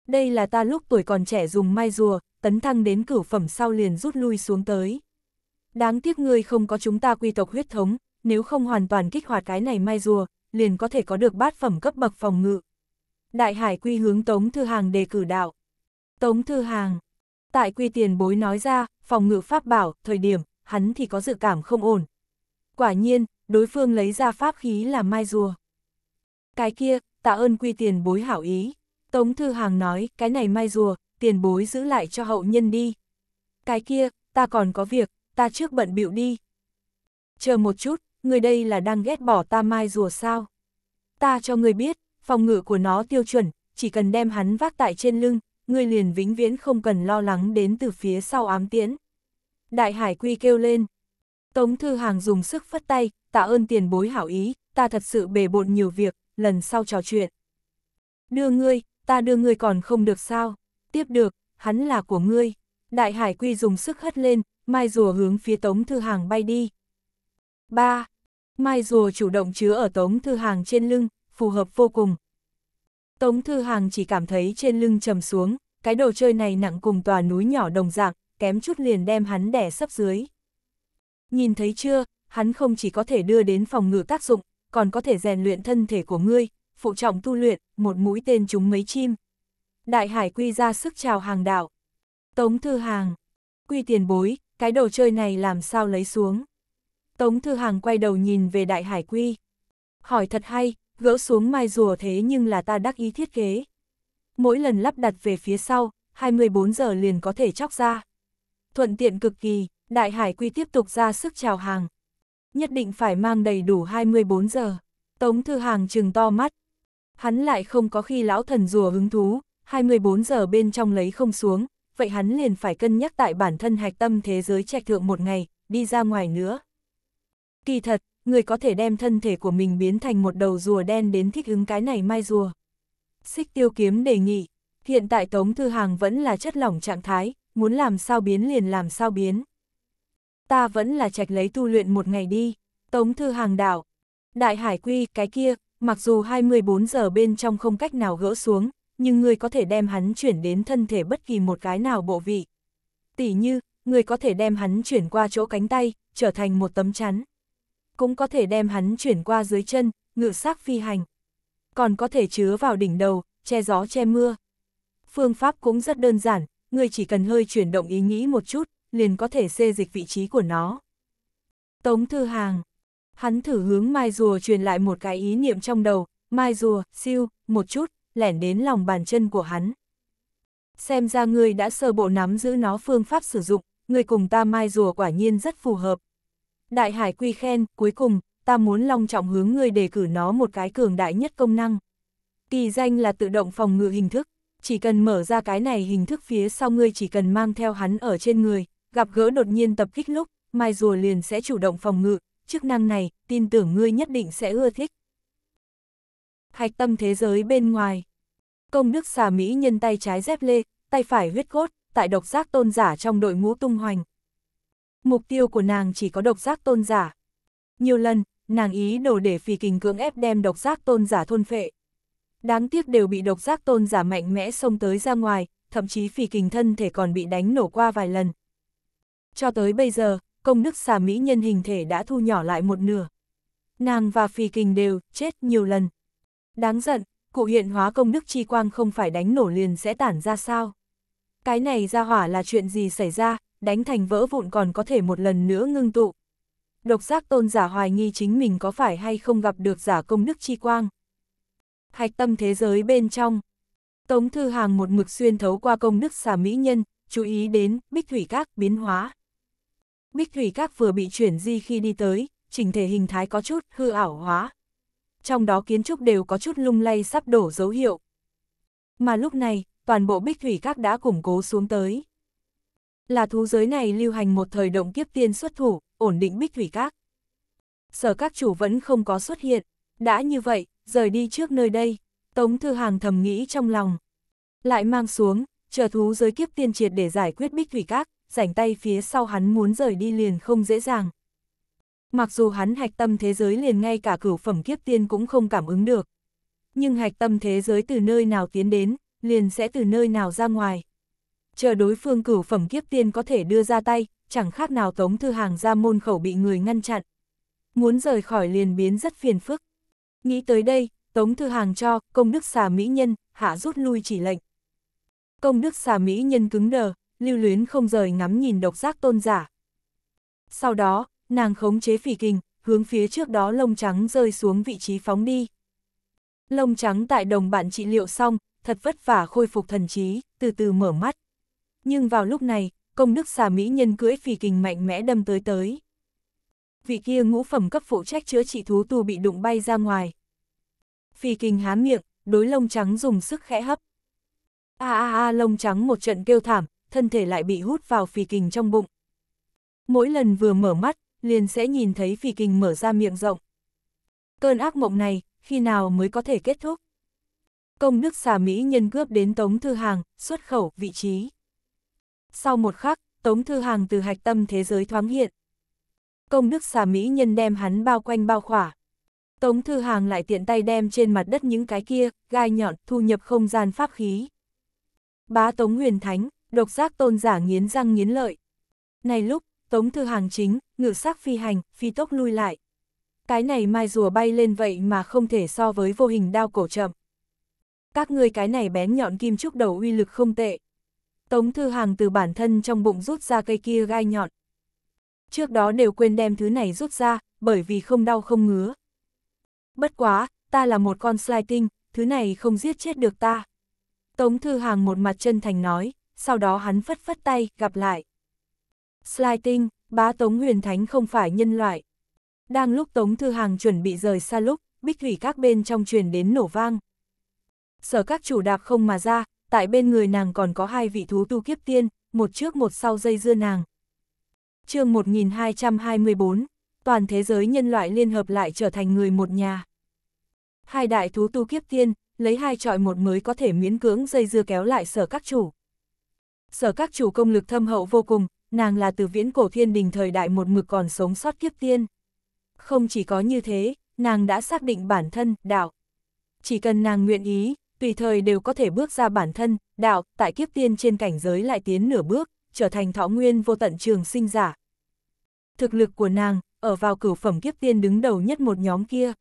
đây là ta lúc tuổi còn trẻ dùng mai rùa, tấn thăng đến cửu phẩm sau liền rút lui xuống tới. Đáng tiếc ngươi không có chúng ta quy tộc huyết thống, nếu không hoàn toàn kích hoạt cái này mai rùa, liền có thể có được bát phẩm cấp bậc phòng ngự. Đại hải quy hướng Tống Thư Hàng đề cử đạo. Tống Thư Hàng, tại quy tiền bối nói ra, phòng ngự pháp bảo, thời điểm, hắn thì có dự cảm không ổn. Quả nhiên, đối phương lấy ra pháp khí là mai rùa. Cái kia, tạ ơn quy tiền bối hảo ý. Tống Thư Hàng nói, cái này mai rùa, tiền bối giữ lại cho hậu nhân đi. Cái kia, ta còn có việc, ta trước bận bịu đi. Chờ một chút, người đây là đang ghét bỏ ta mai rùa sao? Ta cho người biết, phòng ngự của nó tiêu chuẩn, chỉ cần đem hắn vác tại trên lưng, người liền vĩnh viễn không cần lo lắng đến từ phía sau ám tiễn. Đại Hải Quy kêu lên. Tống Thư Hàng dùng sức phất tay, tạ ơn tiền bối hảo ý, ta thật sự bề bộn nhiều việc, lần sau trò chuyện. Đưa ngươi, ta đưa ngươi còn không được sao, tiếp được, hắn là của ngươi. Đại Hải Quy dùng sức hất lên, mai rùa hướng phía Tống Thư Hàng bay đi. 3. Mai rùa chủ động chứa ở Tống Thư Hàng trên lưng, phù hợp vô cùng. Tống Thư Hàng chỉ cảm thấy trên lưng trầm xuống, cái đồ chơi này nặng cùng tòa núi nhỏ đồng dạng, kém chút liền đem hắn đẻ sấp dưới. Nhìn thấy chưa, hắn không chỉ có thể đưa đến phòng ngự tác dụng, còn có thể rèn luyện thân thể của ngươi, phụ trọng tu luyện, một mũi tên trúng mấy chim. Đại hải quy ra sức chào hàng đạo. Tống thư hàng, quy tiền bối, cái đồ chơi này làm sao lấy xuống. Tống thư hàng quay đầu nhìn về đại hải quy. Hỏi thật hay, gỡ xuống mai rùa thế nhưng là ta đắc ý thiết kế. Mỗi lần lắp đặt về phía sau, 24 giờ liền có thể chóc ra. Thuận tiện cực kỳ, đại hải quy tiếp tục ra sức chào hàng. Nhất định phải mang đầy đủ 24 giờ. Tống thư hàng trừng to mắt, hắn lại không có khi lão thần rùa hứng thú, 24 giờ bên trong lấy không xuống, vậy hắn liền phải cân nhắc tại bản thân hạch tâm thế giới trạch thượng một ngày, đi ra ngoài nữa. Kỳ thật, người có thể đem thân thể của mình biến thành một đầu rùa đen đến thích ứng cái này mai rùa. Xích tiêu kiếm đề nghị, hiện tại Tống Thư Hàng vẫn là chất lỏng trạng thái, muốn làm sao biến liền làm sao biến. Ta vẫn là trạch lấy tu luyện một ngày đi, Tống Thư Hàng đảo, Đại Hải Quy cái kia, mặc dù 24 giờ bên trong không cách nào gỡ xuống, nhưng người có thể đem hắn chuyển đến thân thể bất kỳ một cái nào bộ vị. Tỷ như, người có thể đem hắn chuyển qua chỗ cánh tay, trở thành một tấm chắn. Cũng có thể đem hắn chuyển qua dưới chân, ngự sắc phi hành. Còn có thể chứa vào đỉnh đầu, che gió che mưa. Phương pháp cũng rất đơn giản, người chỉ cần hơi chuyển động ý nghĩ một chút, liền có thể xê dịch vị trí của nó. Tống Thư Hàng Hắn thử hướng Mai Rùa truyền lại một cái ý niệm trong đầu, Mai Rùa, siêu, một chút, lẻn đến lòng bàn chân của hắn. Xem ra ngươi đã sơ bộ nắm giữ nó phương pháp sử dụng, ngươi cùng ta Mai Rùa quả nhiên rất phù hợp. Đại Hải Quy khen, cuối cùng, ta muốn long trọng hướng ngươi đề cử nó một cái cường đại nhất công năng. Kỳ danh là tự động phòng ngự hình thức, chỉ cần mở ra cái này hình thức phía sau ngươi chỉ cần mang theo hắn ở trên người, gặp gỡ đột nhiên tập kích lúc, mai rùa liền sẽ chủ động phòng ngự, chức năng này, tin tưởng ngươi nhất định sẽ ưa thích. Hạch tâm thế giới bên ngoài Công đức xà Mỹ nhân tay trái dép lê, tay phải huyết cốt, tại độc giác tôn giả trong đội ngũ tung hoành. Mục tiêu của nàng chỉ có độc giác tôn giả. Nhiều lần, nàng ý đồ để phì kình cưỡng ép đem độc giác tôn giả thôn phệ. Đáng tiếc đều bị độc giác tôn giả mạnh mẽ xông tới ra ngoài, thậm chí phì kình thân thể còn bị đánh nổ qua vài lần. Cho tới bây giờ, công đức xà mỹ nhân hình thể đã thu nhỏ lại một nửa. Nàng và phi kình đều chết nhiều lần. Đáng giận, cụ hiện hóa công đức chi quang không phải đánh nổ liền sẽ tản ra sao. Cái này ra hỏa là chuyện gì xảy ra, đánh thành vỡ vụn còn có thể một lần nữa ngưng tụ. Độc giác tôn giả hoài nghi chính mình có phải hay không gặp được giả công đức chi quang. Hạch tâm thế giới bên trong. Tống Thư Hàng một mực xuyên thấu qua công đức xà mỹ nhân, chú ý đến bích thủy các biến hóa. Bích Thủy Các vừa bị chuyển di khi đi tới, chỉnh thể hình thái có chút hư ảo hóa. Trong đó kiến trúc đều có chút lung lay sắp đổ dấu hiệu. Mà lúc này, toàn bộ Bích Thủy Các đã củng cố xuống tới. Là thú giới này lưu hành một thời động kiếp tiên xuất thủ, ổn định Bích Thủy Các. Sở các chủ vẫn không có xuất hiện, đã như vậy, rời đi trước nơi đây, Tống Thư Hàng thầm nghĩ trong lòng. Lại mang xuống, chờ thú giới kiếp tiên triệt để giải quyết Bích Thủy Các, rảnh tay phía sau hắn muốn rời đi liền không dễ dàng. Mặc dù hắn hạch tâm thế giới liền ngay cả cửu phẩm kiếp tiên cũng không cảm ứng được. Nhưng hạch tâm thế giới từ nơi nào tiến đến, liền sẽ từ nơi nào ra ngoài. Chờ đối phương cửu phẩm kiếp tiên có thể đưa ra tay, chẳng khác nào tống thư hàng ra môn khẩu bị người ngăn chặn. Muốn rời khỏi liền biến rất phiền phức. Nghĩ tới đây, tống thư hàng cho công đức xà mỹ nhân, hạ rút lui chỉ lệnh. Công đức xà mỹ nhân cứng đờ, lưu luyến không rời ngắm nhìn độc giác tôn giả. Sau đó, nàng khống chế phỉ kình, hướng phía trước đó lông trắng rơi xuống vị trí phóng đi. Lông trắng tại đồng bạn trị liệu xong, thật vất vả khôi phục thần trí, từ từ mở mắt. Nhưng vào lúc này, công đức xà mỹ nhân cưỡi phỉ kình mạnh mẽ đâm tới tới. Vị kia ngũ phẩm cấp phụ trách chữa trị thú tu bị đụng bay ra ngoài. Phỉ kình há miệng, đối lông trắng dùng sức khẽ hấp. A a a lông trắng một trận kêu thảm, thân thể lại bị hút vào phì kình trong bụng. Mỗi lần vừa mở mắt, liền sẽ nhìn thấy phì kình mở ra miệng rộng. Cơn ác mộng này, khi nào mới có thể kết thúc? Công đức xà Mỹ nhân cướp đến Tống Thư Hàng, xuất khẩu, vị trí. Sau một khắc, Tống Thư Hàng từ hạch tâm thế giới thoáng hiện. Công đức xà Mỹ nhân đem hắn bao quanh bao khỏa. Tống Thư Hàng lại tiện tay đem trên mặt đất những cái kia, gai nhọn, thu nhập không gian pháp khí. Bá Tống Huyền Thánh, Độc giác tôn giả nghiến răng nghiến lợi. Này lúc, Tống Thư Hàng chính, ngự sắc phi hành, phi tốc lui lại. Cái này mai rùa bay lên vậy mà không thể so với vô hình đao cổ chậm. Các ngươi cái này bén nhọn kim trúc đầu uy lực không tệ. Tống Thư Hàng từ bản thân trong bụng rút ra cây kia gai nhọn. Trước đó đều quên đem thứ này rút ra, bởi vì không đau không ngứa. Bất quá, ta là một con sliding, thứ này không giết chết được ta. Tống Thư Hàng một mặt chân thành nói sau đó hắn phất phất tay, gặp lại. Sliding, bá Tống Huyền Thánh không phải nhân loại. Đang lúc Tống Thư Hàng chuẩn bị rời xa lúc, bích thủy các bên trong truyền đến nổ vang. Sở các chủ đạp không mà ra, tại bên người nàng còn có hai vị thú tu kiếp tiên, một trước một sau dây dưa nàng. chương 1224, toàn thế giới nhân loại liên hợp lại trở thành người một nhà. Hai đại thú tu kiếp tiên, lấy hai trọi một mới có thể miễn cưỡng dây dưa kéo lại sở các chủ. Sở các chủ công lực thâm hậu vô cùng, nàng là từ viễn cổ thiên đình thời đại một mực còn sống sót kiếp tiên. Không chỉ có như thế, nàng đã xác định bản thân, đạo. Chỉ cần nàng nguyện ý, tùy thời đều có thể bước ra bản thân, đạo, tại kiếp tiên trên cảnh giới lại tiến nửa bước, trở thành thọ nguyên vô tận trường sinh giả. Thực lực của nàng, ở vào cửu phẩm kiếp tiên đứng đầu nhất một nhóm kia.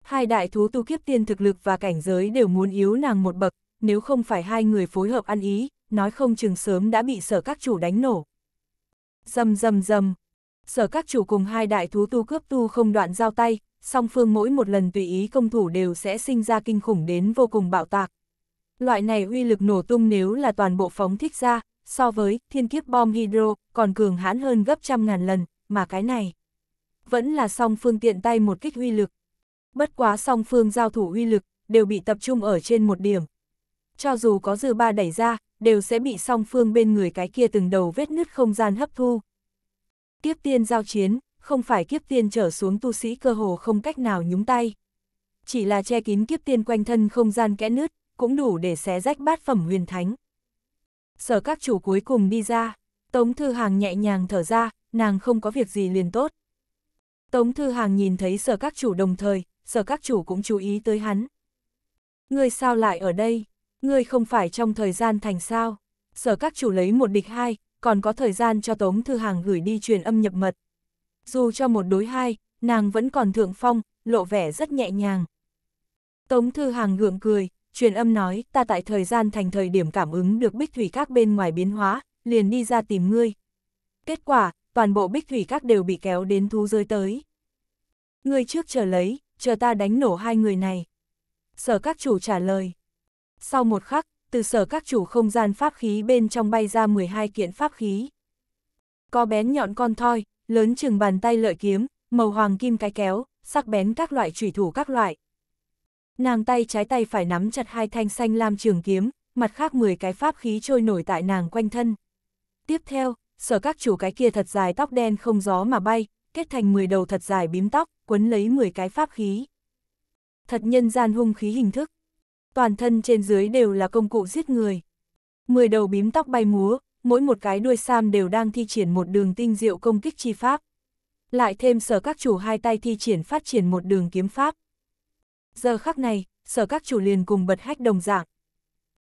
Hai đại thú tu kiếp tiên thực lực và cảnh giới đều muốn yếu nàng một bậc, nếu không phải hai người phối hợp ăn ý, nói không chừng sớm đã bị sở các chủ đánh nổ. Dầm dầm dầm, sở các chủ cùng hai đại thú tu cướp tu không đoạn giao tay, song phương mỗi một lần tùy ý công thủ đều sẽ sinh ra kinh khủng đến vô cùng bạo tạc. Loại này uy lực nổ tung nếu là toàn bộ phóng thích ra, so với thiên kiếp bom hydro còn cường hãn hơn gấp trăm ngàn lần, mà cái này vẫn là song phương tiện tay một kích uy lực. Bất quá song phương giao thủ uy lực đều bị tập trung ở trên một điểm, cho dù có dư ba đẩy ra, đều sẽ bị song phương bên người cái kia từng đầu vết nứt không gian hấp thu. Kiếp tiên giao chiến, không phải kiếp tiên trở xuống tu sĩ cơ hồ không cách nào nhúng tay. Chỉ là che kín kiếp tiên quanh thân không gian kẽ nứt, cũng đủ để xé rách bát phẩm huyền thánh. Sở các chủ cuối cùng đi ra, Tống Thư Hàng nhẹ nhàng thở ra, nàng không có việc gì liền tốt. Tống Thư Hàng nhìn thấy sở các chủ đồng thời, sở các chủ cũng chú ý tới hắn. Người sao lại ở đây? Ngươi không phải trong thời gian thành sao? Sở các chủ lấy một địch hai, còn có thời gian cho Tống Thư Hàng gửi đi truyền âm nhập mật. Dù cho một đối hai, nàng vẫn còn thượng phong, lộ vẻ rất nhẹ nhàng. Tống Thư Hàng gượng cười, truyền âm nói, ta tại thời gian thành thời điểm cảm ứng được bích thủy các bên ngoài biến hóa, liền đi ra tìm ngươi. Kết quả, toàn bộ bích thủy các đều bị kéo đến thú rơi tới. Ngươi trước chờ lấy, chờ ta đánh nổ hai người này. Sở các chủ trả lời, sau một khắc, từ sở các chủ không gian pháp khí bên trong bay ra 12 kiện pháp khí. Có bén nhọn con thoi, lớn chừng bàn tay lợi kiếm, màu hoàng kim cái kéo, sắc bén các loại trùy thủ các loại. Nàng tay trái tay phải nắm chặt hai thanh xanh lam trường kiếm, mặt khác 10 cái pháp khí trôi nổi tại nàng quanh thân. Tiếp theo, sở các chủ cái kia thật dài tóc đen không gió mà bay, kết thành 10 đầu thật dài bím tóc, quấn lấy 10 cái pháp khí. Thật nhân gian hung khí hình thức toàn thân trên dưới đều là công cụ giết người. Mười đầu bím tóc bay múa, mỗi một cái đuôi sam đều đang thi triển một đường tinh diệu công kích chi pháp. Lại thêm sở các chủ hai tay thi triển phát triển một đường kiếm pháp. Giờ khắc này, sở các chủ liền cùng bật hách đồng dạng.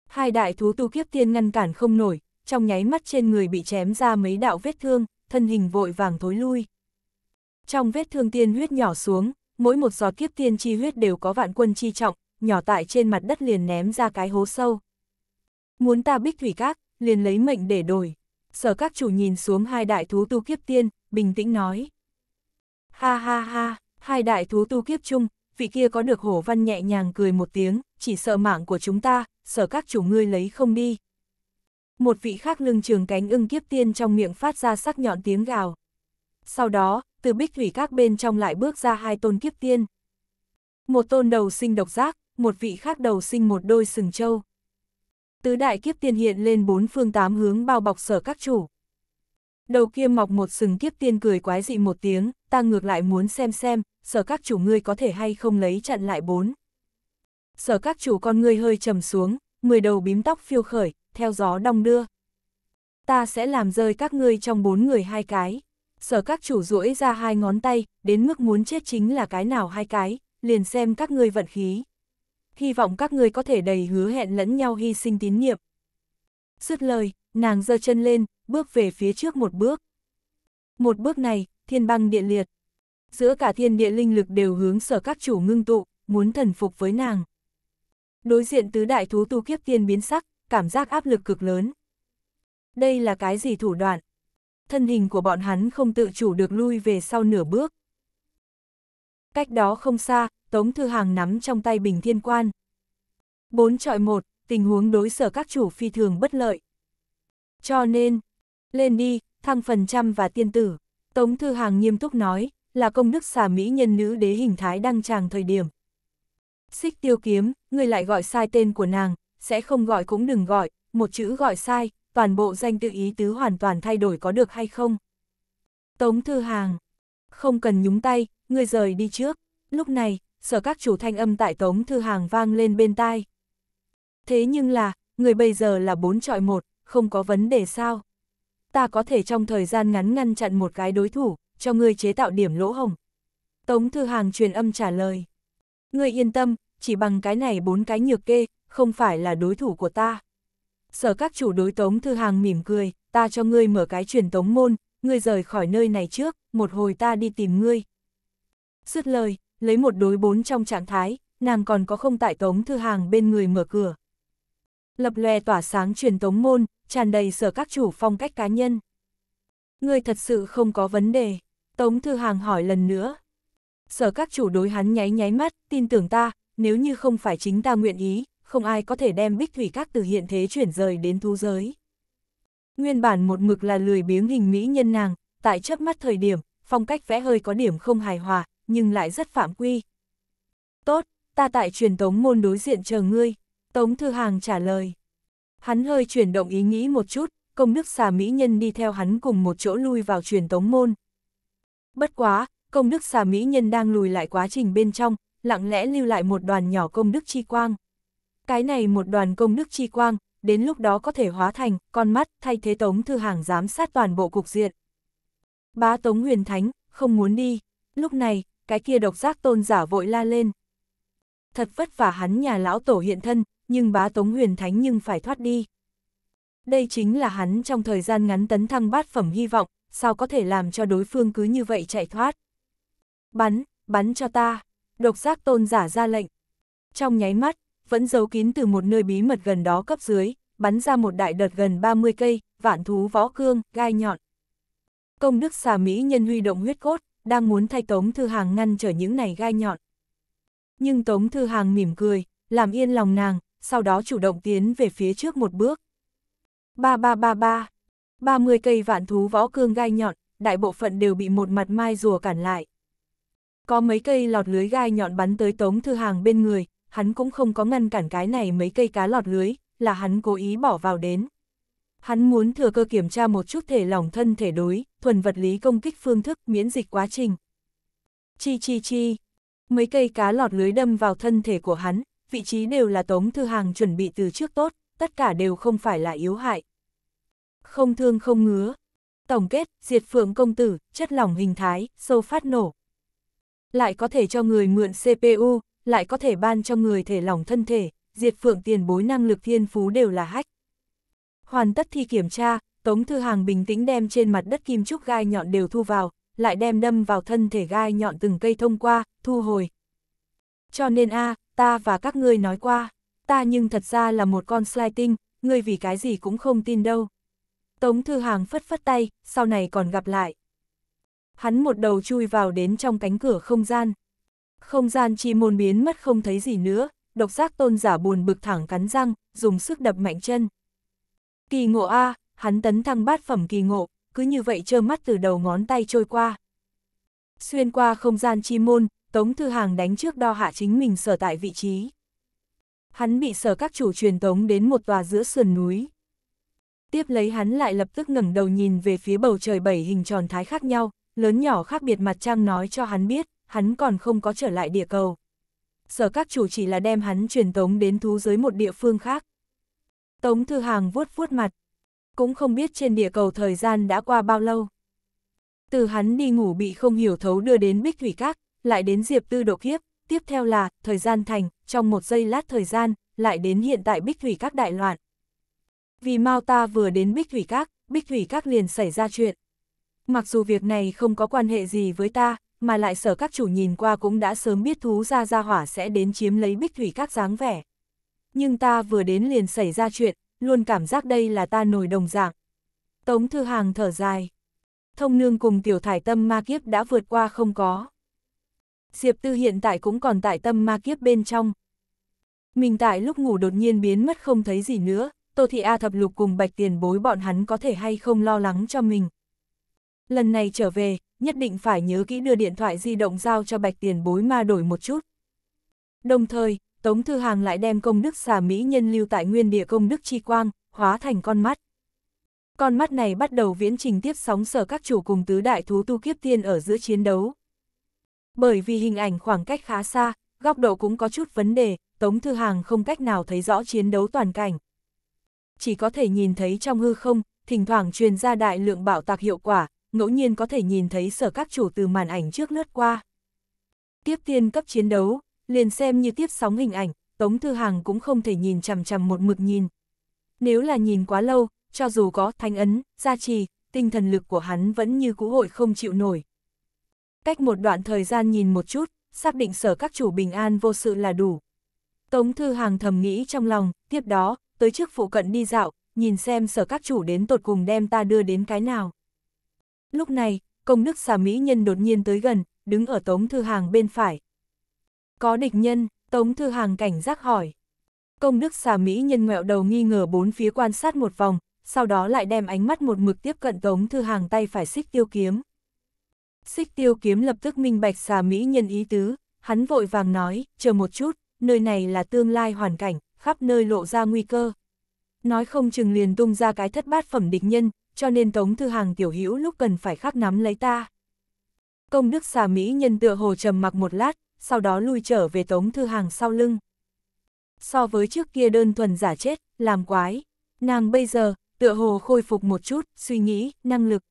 Hai đại thú tu kiếp tiên ngăn cản không nổi, trong nháy mắt trên người bị chém ra mấy đạo vết thương, thân hình vội vàng thối lui. Trong vết thương tiên huyết nhỏ xuống, mỗi một giọt kiếp tiên chi huyết đều có vạn quân chi trọng, nhỏ tại trên mặt đất liền ném ra cái hố sâu. Muốn ta bích thủy các, liền lấy mệnh để đổi. Sở các chủ nhìn xuống hai đại thú tu kiếp tiên, bình tĩnh nói. Ha ha ha, hai đại thú tu kiếp chung, vị kia có được hổ văn nhẹ nhàng cười một tiếng, chỉ sợ mạng của chúng ta, sở các chủ ngươi lấy không đi. Một vị khác lưng trường cánh ưng kiếp tiên trong miệng phát ra sắc nhọn tiếng gào. Sau đó, từ bích thủy các bên trong lại bước ra hai tôn kiếp tiên. Một tôn đầu sinh độc giác, một vị khác đầu sinh một đôi sừng châu Tứ đại kiếp tiên hiện lên bốn phương tám hướng bao bọc sở các chủ. Đầu kia mọc một sừng kiếp tiên cười quái dị một tiếng, ta ngược lại muốn xem xem, sở các chủ ngươi có thể hay không lấy chặn lại bốn. Sở các chủ con ngươi hơi trầm xuống, mười đầu bím tóc phiêu khởi, theo gió đong đưa. Ta sẽ làm rơi các ngươi trong bốn người hai cái. Sở các chủ duỗi ra hai ngón tay, đến mức muốn chết chính là cái nào hai cái, liền xem các ngươi vận khí hy vọng các người có thể đầy hứa hẹn lẫn nhau hy sinh tín nhiệm. Dứt lời, nàng giơ chân lên, bước về phía trước một bước. Một bước này, thiên băng địa liệt. Giữa cả thiên địa linh lực đều hướng sở các chủ ngưng tụ, muốn thần phục với nàng. Đối diện tứ đại thú tu kiếp tiên biến sắc, cảm giác áp lực cực lớn. Đây là cái gì thủ đoạn? Thân hình của bọn hắn không tự chủ được lui về sau nửa bước. Cách đó không xa, Tống Thư Hàng nắm trong tay bình thiên quan. bốn trọi một tình huống đối sở các chủ phi thường bất lợi. Cho nên, lên đi, thăng phần trăm và tiên tử. Tống Thư Hàng nghiêm túc nói, là công đức xà mỹ nhân nữ đế hình thái đăng tràng thời điểm. Xích tiêu kiếm, người lại gọi sai tên của nàng, sẽ không gọi cũng đừng gọi, một chữ gọi sai, toàn bộ danh tự ý tứ hoàn toàn thay đổi có được hay không. Tống Thư Hàng, không cần nhúng tay, người rời đi trước. Lúc này, sở các chủ thanh âm tại Tống Thư Hàng vang lên bên tai. Thế nhưng là, người bây giờ là bốn trọi một, không có vấn đề sao. Ta có thể trong thời gian ngắn ngăn chặn một cái đối thủ, cho ngươi chế tạo điểm lỗ hồng. Tống Thư Hàng truyền âm trả lời. Ngươi yên tâm, chỉ bằng cái này bốn cái nhược kê, không phải là đối thủ của ta. Sở các chủ đối Tống Thư Hàng mỉm cười, ta cho ngươi mở cái truyền tống môn, ngươi rời khỏi nơi này trước, một hồi ta đi tìm ngươi. Dứt lời, lấy một đối bốn trong trạng thái, nàng còn có không tại tống thư hàng bên người mở cửa. Lập lòe tỏa sáng truyền tống môn, tràn đầy sở các chủ phong cách cá nhân. Người thật sự không có vấn đề, tống thư hàng hỏi lần nữa. Sở các chủ đối hắn nháy nháy mắt, tin tưởng ta, nếu như không phải chính ta nguyện ý, không ai có thể đem bích thủy các từ hiện thế chuyển rời đến thú giới. Nguyên bản một mực là lười biếng hình mỹ nhân nàng, tại chớp mắt thời điểm, phong cách vẽ hơi có điểm không hài hòa, nhưng lại rất phạm quy. Tốt, ta tại truyền tống môn đối diện chờ ngươi, Tống Thư Hàng trả lời. Hắn hơi chuyển động ý nghĩ một chút, công đức xà mỹ nhân đi theo hắn cùng một chỗ lui vào truyền tống môn. Bất quá, công đức xà mỹ nhân đang lùi lại quá trình bên trong, lặng lẽ lưu lại một đoàn nhỏ công đức chi quang. Cái này một đoàn công đức chi quang, đến lúc đó có thể hóa thành con mắt thay thế Tống Thư Hàng giám sát toàn bộ cục diện. Bá Tống Huyền Thánh, không muốn đi. Lúc này, cái kia độc giác tôn giả vội la lên. Thật vất vả hắn nhà lão tổ hiện thân, nhưng bá tống huyền thánh nhưng phải thoát đi. Đây chính là hắn trong thời gian ngắn tấn thăng bát phẩm hy vọng, sao có thể làm cho đối phương cứ như vậy chạy thoát. Bắn, bắn cho ta, độc giác tôn giả ra lệnh. Trong nháy mắt, vẫn giấu kín từ một nơi bí mật gần đó cấp dưới, bắn ra một đại đợt gần 30 cây, vạn thú võ cương, gai nhọn. Công đức xà Mỹ nhân huy động huyết cốt, đang muốn thay Tống Thư Hàng ngăn trở những này gai nhọn. Nhưng Tống Thư Hàng mỉm cười, làm yên lòng nàng, sau đó chủ động tiến về phía trước một bước. Ba ba ba ba, 30 cây vạn thú võ cương gai nhọn, đại bộ phận đều bị một mặt mai rùa cản lại. Có mấy cây lọt lưới gai nhọn bắn tới Tống Thư Hàng bên người, hắn cũng không có ngăn cản cái này mấy cây cá lọt lưới, là hắn cố ý bỏ vào đến. Hắn muốn thừa cơ kiểm tra một chút thể lỏng thân thể đối, thuần vật lý công kích phương thức miễn dịch quá trình. Chi chi chi, mấy cây cá lọt lưới đâm vào thân thể của hắn, vị trí đều là tống thư hàng chuẩn bị từ trước tốt, tất cả đều không phải là yếu hại. Không thương không ngứa. Tổng kết, diệt phượng công tử, chất lỏng hình thái, sâu phát nổ. Lại có thể cho người mượn CPU, lại có thể ban cho người thể lỏng thân thể, diệt phượng tiền bối năng lực thiên phú đều là hách. Hoàn tất thi kiểm tra, Tống Thư Hàng bình tĩnh đem trên mặt đất kim trúc gai nhọn đều thu vào, lại đem đâm vào thân thể gai nhọn từng cây thông qua, thu hồi. Cho nên a ta và các ngươi nói qua, ta nhưng thật ra là một con sliding, ngươi vì cái gì cũng không tin đâu. Tống Thư Hàng phất phất tay, sau này còn gặp lại. Hắn một đầu chui vào đến trong cánh cửa không gian. Không gian chi môn biến mất không thấy gì nữa, độc giác tôn giả buồn bực thẳng cắn răng, dùng sức đập mạnh chân. Kỳ ngộ A, hắn tấn thăng bát phẩm kỳ ngộ, cứ như vậy trơ mắt từ đầu ngón tay trôi qua. Xuyên qua không gian chi môn, Tống Thư Hàng đánh trước đo hạ chính mình sở tại vị trí. Hắn bị sở các chủ truyền tống đến một tòa giữa sườn núi. Tiếp lấy hắn lại lập tức ngẩng đầu nhìn về phía bầu trời bảy hình tròn thái khác nhau, lớn nhỏ khác biệt mặt trăng nói cho hắn biết, hắn còn không có trở lại địa cầu. Sở các chủ chỉ là đem hắn truyền tống đến thú giới một địa phương khác. Tống Thư Hàng vuốt vuốt mặt. Cũng không biết trên địa cầu thời gian đã qua bao lâu. Từ hắn đi ngủ bị không hiểu thấu đưa đến Bích Thủy Các, lại đến Diệp Tư Độ Kiếp, tiếp theo là, thời gian thành, trong một giây lát thời gian, lại đến hiện tại Bích Thủy Các đại loạn. Vì Mao ta vừa đến Bích Thủy Các, Bích Thủy Các liền xảy ra chuyện. Mặc dù việc này không có quan hệ gì với ta, mà lại sở các chủ nhìn qua cũng đã sớm biết thú ra ra hỏa sẽ đến chiếm lấy Bích Thủy Các dáng vẻ nhưng ta vừa đến liền xảy ra chuyện, luôn cảm giác đây là ta nổi đồng dạng. Tống Thư Hàng thở dài. Thông nương cùng tiểu thải tâm ma kiếp đã vượt qua không có. Diệp Tư hiện tại cũng còn tại tâm ma kiếp bên trong. Mình tại lúc ngủ đột nhiên biến mất không thấy gì nữa, Tô Thị A thập lục cùng bạch tiền bối bọn hắn có thể hay không lo lắng cho mình. Lần này trở về, nhất định phải nhớ kỹ đưa điện thoại di động giao cho bạch tiền bối ma đổi một chút. Đồng thời, Tống Thư Hàng lại đem công đức xà mỹ nhân lưu tại nguyên địa công đức chi quang, hóa thành con mắt. Con mắt này bắt đầu viễn trình tiếp sóng sở các chủ cùng tứ đại thú tu kiếp tiên ở giữa chiến đấu. Bởi vì hình ảnh khoảng cách khá xa, góc độ cũng có chút vấn đề, Tống Thư Hàng không cách nào thấy rõ chiến đấu toàn cảnh. Chỉ có thể nhìn thấy trong hư không, thỉnh thoảng truyền ra đại lượng bảo tạc hiệu quả, ngẫu nhiên có thể nhìn thấy sở các chủ từ màn ảnh trước lướt qua. Tiếp tiên cấp chiến đấu, liền xem như tiếp sóng hình ảnh, Tống Thư Hàng cũng không thể nhìn chằm chằm một mực nhìn. Nếu là nhìn quá lâu, cho dù có thanh ấn, gia trì, tinh thần lực của hắn vẫn như cũ hội không chịu nổi. Cách một đoạn thời gian nhìn một chút, xác định sở các chủ bình an vô sự là đủ. Tống Thư Hàng thầm nghĩ trong lòng, tiếp đó, tới trước phụ cận đi dạo, nhìn xem sở các chủ đến tột cùng đem ta đưa đến cái nào. Lúc này, công đức xà mỹ nhân đột nhiên tới gần, đứng ở Tống Thư Hàng bên phải, có địch nhân, Tống Thư Hàng cảnh giác hỏi. Công đức xà Mỹ nhân ngẹo đầu nghi ngờ bốn phía quan sát một vòng, sau đó lại đem ánh mắt một mực tiếp cận Tống Thư Hàng tay phải xích tiêu kiếm. Xích tiêu kiếm lập tức minh bạch xà Mỹ nhân ý tứ, hắn vội vàng nói, chờ một chút, nơi này là tương lai hoàn cảnh, khắp nơi lộ ra nguy cơ. Nói không chừng liền tung ra cái thất bát phẩm địch nhân, cho nên Tống Thư Hàng tiểu hữu lúc cần phải khắc nắm lấy ta. Công đức xà Mỹ nhân tựa hồ trầm mặc một lát, sau đó lui trở về Tống Thư Hàng sau lưng. So với trước kia đơn thuần giả chết, làm quái, nàng bây giờ, tựa hồ khôi phục một chút, suy nghĩ, năng lực.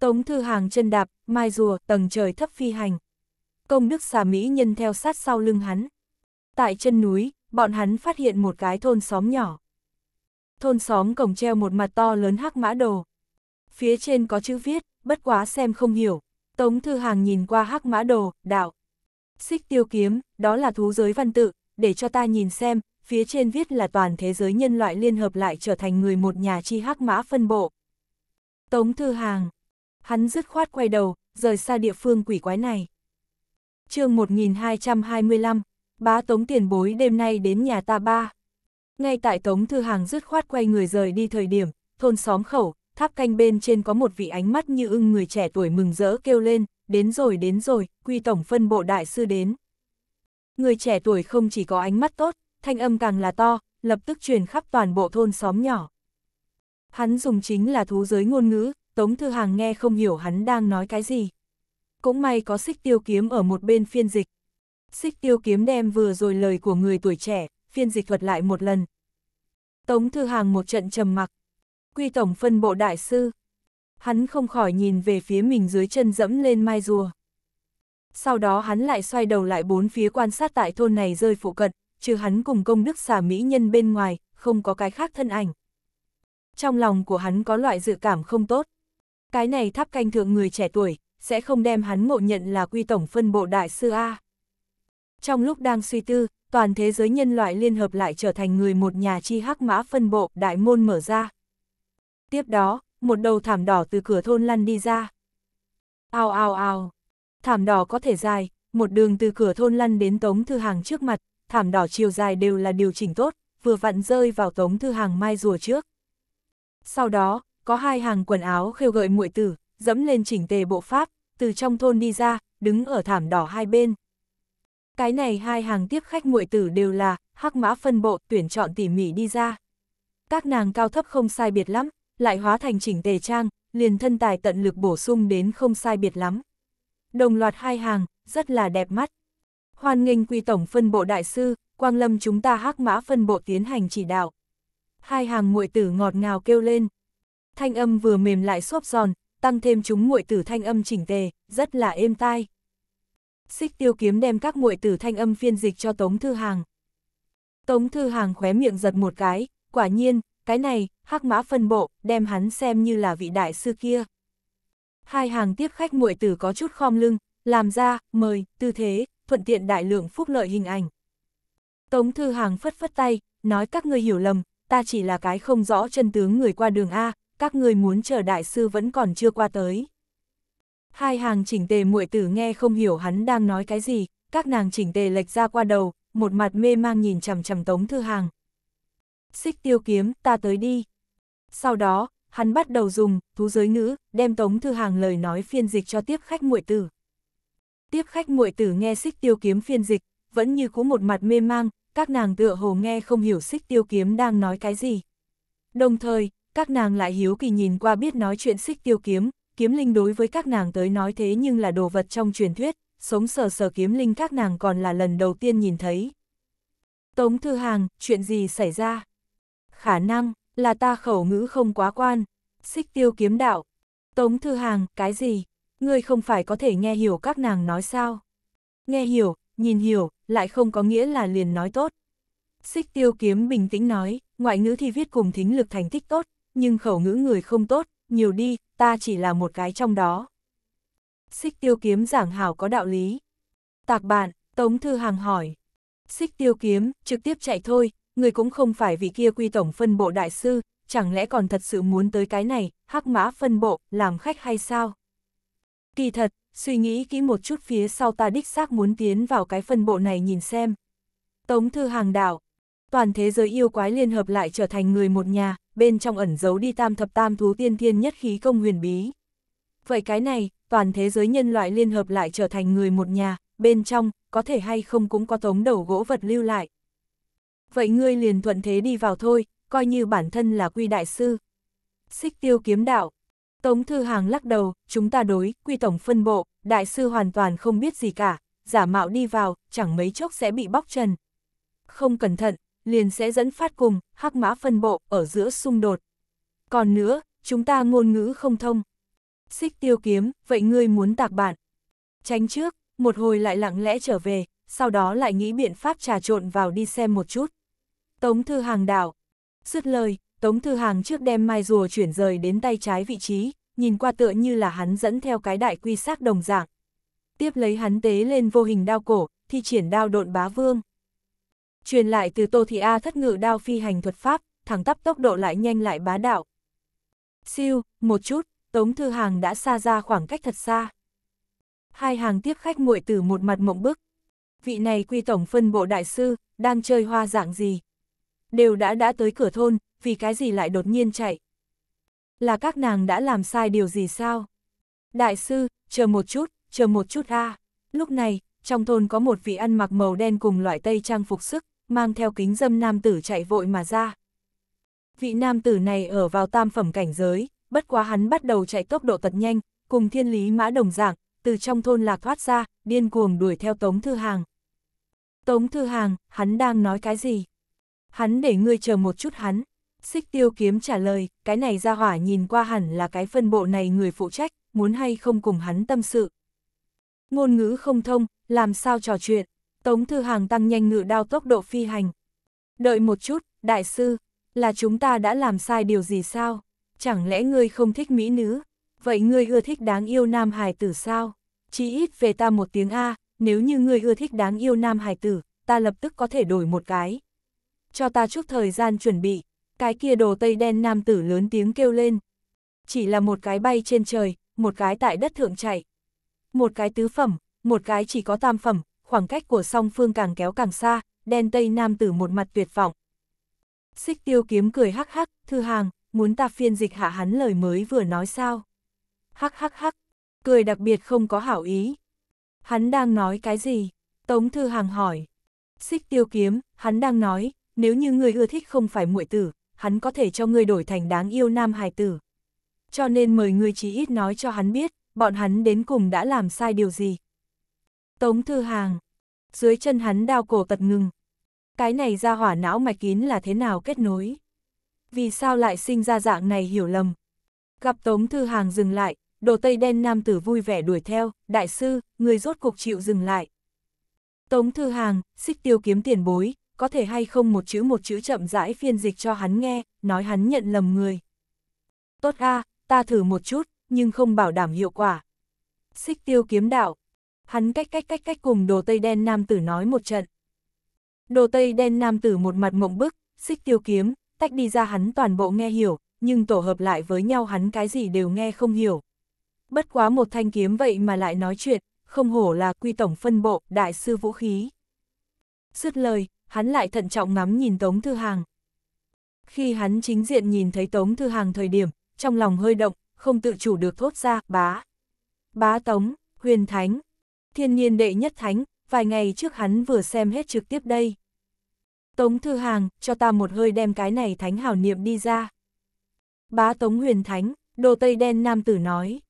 Tống Thư Hàng chân đạp, mai rùa, tầng trời thấp phi hành. Công đức xà Mỹ nhân theo sát sau lưng hắn. Tại chân núi, bọn hắn phát hiện một cái thôn xóm nhỏ. Thôn xóm cổng treo một mặt to lớn hắc mã đồ. Phía trên có chữ viết, bất quá xem không hiểu, Tống Thư Hàng nhìn qua hắc mã đồ, đạo. Xích tiêu kiếm, đó là thú giới văn tự, để cho ta nhìn xem, phía trên viết là toàn thế giới nhân loại liên hợp lại trở thành người một nhà chi hắc mã phân bộ. Tống Thư Hàng. Hắn dứt khoát quay đầu, rời xa địa phương quỷ quái này. chương 1225, bá Tống tiền bối đêm nay đến nhà ta ba. Ngay tại Tống Thư Hàng dứt khoát quay người rời đi thời điểm, thôn xóm khẩu, tháp canh bên trên có một vị ánh mắt như ưng người trẻ tuổi mừng rỡ kêu lên, đến rồi đến rồi, quy tổng phân bộ đại sư đến. Người trẻ tuổi không chỉ có ánh mắt tốt, thanh âm càng là to, lập tức truyền khắp toàn bộ thôn xóm nhỏ. Hắn dùng chính là thú giới ngôn ngữ, Tống Thư Hàng nghe không hiểu hắn đang nói cái gì. Cũng may có xích tiêu kiếm ở một bên phiên dịch. Xích tiêu kiếm đem vừa rồi lời của người tuổi trẻ, phiên dịch thuật lại một lần. Tống Thư Hàng một trận trầm mặc, Quy tổng phân bộ đại sư. Hắn không khỏi nhìn về phía mình dưới chân dẫm lên mai rùa. Sau đó hắn lại xoay đầu lại bốn phía quan sát tại thôn này rơi phụ cận, trừ hắn cùng công đức xà mỹ nhân bên ngoài, không có cái khác thân ảnh. Trong lòng của hắn có loại dự cảm không tốt. Cái này tháp canh thượng người trẻ tuổi, sẽ không đem hắn ngộ nhận là quy tổng phân bộ đại sư A. Trong lúc đang suy tư, toàn thế giới nhân loại liên hợp lại trở thành người một nhà chi hắc mã phân bộ, đại môn mở ra, tiếp đó, một đầu thảm đỏ từ cửa thôn lăn đi ra. Ao ao ao, thảm đỏ có thể dài, một đường từ cửa thôn lăn đến tống thư hàng trước mặt, thảm đỏ chiều dài đều là điều chỉnh tốt, vừa vặn rơi vào tống thư hàng mai rùa trước. Sau đó, có hai hàng quần áo khêu gợi muội tử, dẫm lên chỉnh tề bộ pháp, từ trong thôn đi ra, đứng ở thảm đỏ hai bên. Cái này hai hàng tiếp khách muội tử đều là hắc mã phân bộ tuyển chọn tỉ mỉ đi ra. Các nàng cao thấp không sai biệt lắm, lại hóa thành chỉnh tề trang, liền thân tài tận lực bổ sung đến không sai biệt lắm. Đồng loạt hai hàng, rất là đẹp mắt. Hoan nghênh quy tổng phân bộ đại sư, Quang Lâm chúng ta hắc mã phân bộ tiến hành chỉ đạo. Hai hàng muội tử ngọt ngào kêu lên. Thanh âm vừa mềm lại xốp giòn, tăng thêm chúng muội tử thanh âm chỉnh tề, rất là êm tai. Xích tiêu kiếm đem các muội tử thanh âm phiên dịch cho Tống Thư Hàng. Tống Thư Hàng khóe miệng giật một cái, quả nhiên, cái này, hắc mã phân bộ, đem hắn xem như là vị đại sư kia. Hai hàng tiếp khách muội tử có chút khom lưng, làm ra, mời, tư thế, thuận tiện đại lượng phúc lợi hình ảnh. Tống Thư Hàng phất phất tay, nói các ngươi hiểu lầm, ta chỉ là cái không rõ chân tướng người qua đường A, các ngươi muốn chờ đại sư vẫn còn chưa qua tới. Hai hàng chỉnh tề muội tử nghe không hiểu hắn đang nói cái gì, các nàng chỉnh tề lệch ra qua đầu, một mặt mê mang nhìn chằm chằm Tống Thư Hàng xích tiêu kiếm, ta tới đi. Sau đó, hắn bắt đầu dùng, thú giới ngữ đem Tống Thư Hàng lời nói phiên dịch cho tiếp khách muội tử. Tiếp khách muội tử nghe xích tiêu kiếm phiên dịch, vẫn như cú một mặt mê mang, các nàng tựa hồ nghe không hiểu xích tiêu kiếm đang nói cái gì. Đồng thời, các nàng lại hiếu kỳ nhìn qua biết nói chuyện xích tiêu kiếm, kiếm linh đối với các nàng tới nói thế nhưng là đồ vật trong truyền thuyết, sống sờ sờ kiếm linh các nàng còn là lần đầu tiên nhìn thấy. Tống Thư Hàng, chuyện gì xảy ra? khả năng, là ta khẩu ngữ không quá quan. Xích tiêu kiếm đạo. Tống Thư Hàng, cái gì? Ngươi không phải có thể nghe hiểu các nàng nói sao? Nghe hiểu, nhìn hiểu, lại không có nghĩa là liền nói tốt. Xích tiêu kiếm bình tĩnh nói, ngoại ngữ thì viết cùng thính lực thành tích tốt, nhưng khẩu ngữ người không tốt, nhiều đi, ta chỉ là một cái trong đó. Xích tiêu kiếm giảng hảo có đạo lý. Tạc bạn, Tống Thư Hàng hỏi. Xích tiêu kiếm, trực tiếp chạy thôi, người cũng không phải vì kia quy tổng phân bộ đại sư, chẳng lẽ còn thật sự muốn tới cái này, hắc mã phân bộ, làm khách hay sao? Kỳ thật, suy nghĩ kỹ một chút phía sau ta đích xác muốn tiến vào cái phân bộ này nhìn xem. Tống thư hàng đảo, toàn thế giới yêu quái liên hợp lại trở thành người một nhà, bên trong ẩn giấu đi tam thập tam thú tiên thiên nhất khí công huyền bí. Vậy cái này, toàn thế giới nhân loại liên hợp lại trở thành người một nhà, bên trong, có thể hay không cũng có tống đầu gỗ vật lưu lại vậy ngươi liền thuận thế đi vào thôi, coi như bản thân là quy đại sư. Xích tiêu kiếm đạo. Tống Thư Hàng lắc đầu, chúng ta đối, quy tổng phân bộ, đại sư hoàn toàn không biết gì cả, giả mạo đi vào, chẳng mấy chốc sẽ bị bóc trần. Không cẩn thận, liền sẽ dẫn phát cùng, hắc mã phân bộ, ở giữa xung đột. Còn nữa, chúng ta ngôn ngữ không thông. Xích tiêu kiếm, vậy ngươi muốn tạc bạn. Tránh trước, một hồi lại lặng lẽ trở về, sau đó lại nghĩ biện pháp trà trộn vào đi xem một chút. Tống Thư Hàng đảo. Dứt lời, Tống Thư Hàng trước đem mai rùa chuyển rời đến tay trái vị trí, nhìn qua tựa như là hắn dẫn theo cái đại quy sắc đồng dạng. Tiếp lấy hắn tế lên vô hình đao cổ, thi triển đao độn bá vương. Truyền lại từ Tô Thị A thất ngự đao phi hành thuật pháp, thẳng tắp tốc độ lại nhanh lại bá đạo. Siêu, một chút, Tống Thư Hàng đã xa ra khoảng cách thật xa. Hai hàng tiếp khách muội từ một mặt mộng bức. Vị này quy tổng phân bộ đại sư, đang chơi hoa dạng gì? đều đã đã tới cửa thôn, vì cái gì lại đột nhiên chạy. Là các nàng đã làm sai điều gì sao? Đại sư, chờ một chút, chờ một chút a. Lúc này, trong thôn có một vị ăn mặc màu đen cùng loại tây trang phục sức, mang theo kính dâm nam tử chạy vội mà ra. Vị nam tử này ở vào tam phẩm cảnh giới, bất quá hắn bắt đầu chạy tốc độ tật nhanh, cùng thiên lý mã đồng dạng, từ trong thôn lạc thoát ra, điên cuồng đuổi theo Tống Thư Hàng. Tống Thư Hàng, hắn đang nói cái gì? hắn để ngươi chờ một chút hắn. Xích tiêu kiếm trả lời, cái này ra hỏa nhìn qua hẳn là cái phân bộ này người phụ trách, muốn hay không cùng hắn tâm sự. Ngôn ngữ không thông, làm sao trò chuyện, Tống Thư Hàng tăng nhanh ngự đao tốc độ phi hành. Đợi một chút, đại sư, là chúng ta đã làm sai điều gì sao? Chẳng lẽ ngươi không thích mỹ nữ? Vậy ngươi ưa thích đáng yêu nam hài tử sao? Chỉ ít về ta một tiếng A, nếu như ngươi ưa thích đáng yêu nam hài tử, ta lập tức có thể đổi một cái cho ta chút thời gian chuẩn bị. Cái kia đồ tây đen nam tử lớn tiếng kêu lên. Chỉ là một cái bay trên trời, một cái tại đất thượng chạy. Một cái tứ phẩm, một cái chỉ có tam phẩm, khoảng cách của song phương càng kéo càng xa, đen tây nam tử một mặt tuyệt vọng. Xích tiêu kiếm cười hắc hắc, thư hàng, muốn ta phiên dịch hạ hắn lời mới vừa nói sao. Hắc hắc hắc, cười đặc biệt không có hảo ý. Hắn đang nói cái gì? Tống thư hàng hỏi. Xích tiêu kiếm, hắn đang nói, nếu như ngươi ưa thích không phải muội tử, hắn có thể cho ngươi đổi thành đáng yêu nam hài tử. Cho nên mời ngươi chỉ ít nói cho hắn biết, bọn hắn đến cùng đã làm sai điều gì. Tống Thư Hàng, dưới chân hắn đao cổ tật ngừng. Cái này ra hỏa não mạch kín là thế nào kết nối? Vì sao lại sinh ra dạng này hiểu lầm? Gặp Tống Thư Hàng dừng lại, đồ tây đen nam tử vui vẻ đuổi theo, đại sư, người rốt cục chịu dừng lại. Tống Thư Hàng, xích tiêu kiếm tiền bối, có thể hay không một chữ một chữ chậm rãi phiên dịch cho hắn nghe, nói hắn nhận lầm người. Tốt a, ta thử một chút, nhưng không bảo đảm hiệu quả. Xích tiêu kiếm đạo. Hắn cách cách cách cách cùng đồ tây đen nam tử nói một trận. Đồ tây đen nam tử một mặt mộng bức, xích tiêu kiếm, tách đi ra hắn toàn bộ nghe hiểu, nhưng tổ hợp lại với nhau hắn cái gì đều nghe không hiểu. Bất quá một thanh kiếm vậy mà lại nói chuyện, không hổ là quy tổng phân bộ, đại sư vũ khí. sứt lời, hắn lại thận trọng ngắm nhìn Tống Thư Hàng. Khi hắn chính diện nhìn thấy Tống Thư Hàng thời điểm, trong lòng hơi động, không tự chủ được thốt ra, bá. Bá Tống, huyền thánh, thiên nhiên đệ nhất thánh, vài ngày trước hắn vừa xem hết trực tiếp đây. Tống Thư Hàng, cho ta một hơi đem cái này thánh hảo niệm đi ra. Bá Tống huyền thánh, đồ tây đen nam tử nói.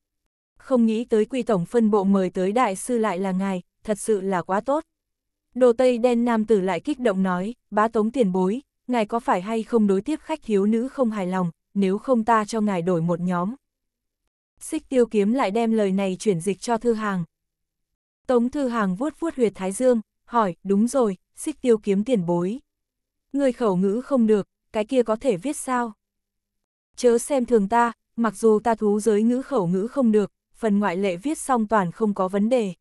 Không nghĩ tới quy tổng phân bộ mời tới đại sư lại là ngài, thật sự là quá tốt. Đồ tây đen nam tử lại kích động nói, bá tống tiền bối, ngài có phải hay không đối tiếp khách hiếu nữ không hài lòng, nếu không ta cho ngài đổi một nhóm. Xích tiêu kiếm lại đem lời này chuyển dịch cho thư hàng. Tống thư hàng vuốt vuốt huyệt thái dương, hỏi, đúng rồi, xích tiêu kiếm tiền bối. Người khẩu ngữ không được, cái kia có thể viết sao? Chớ xem thường ta, mặc dù ta thú giới ngữ khẩu ngữ không được, phần ngoại lệ viết xong toàn không có vấn đề.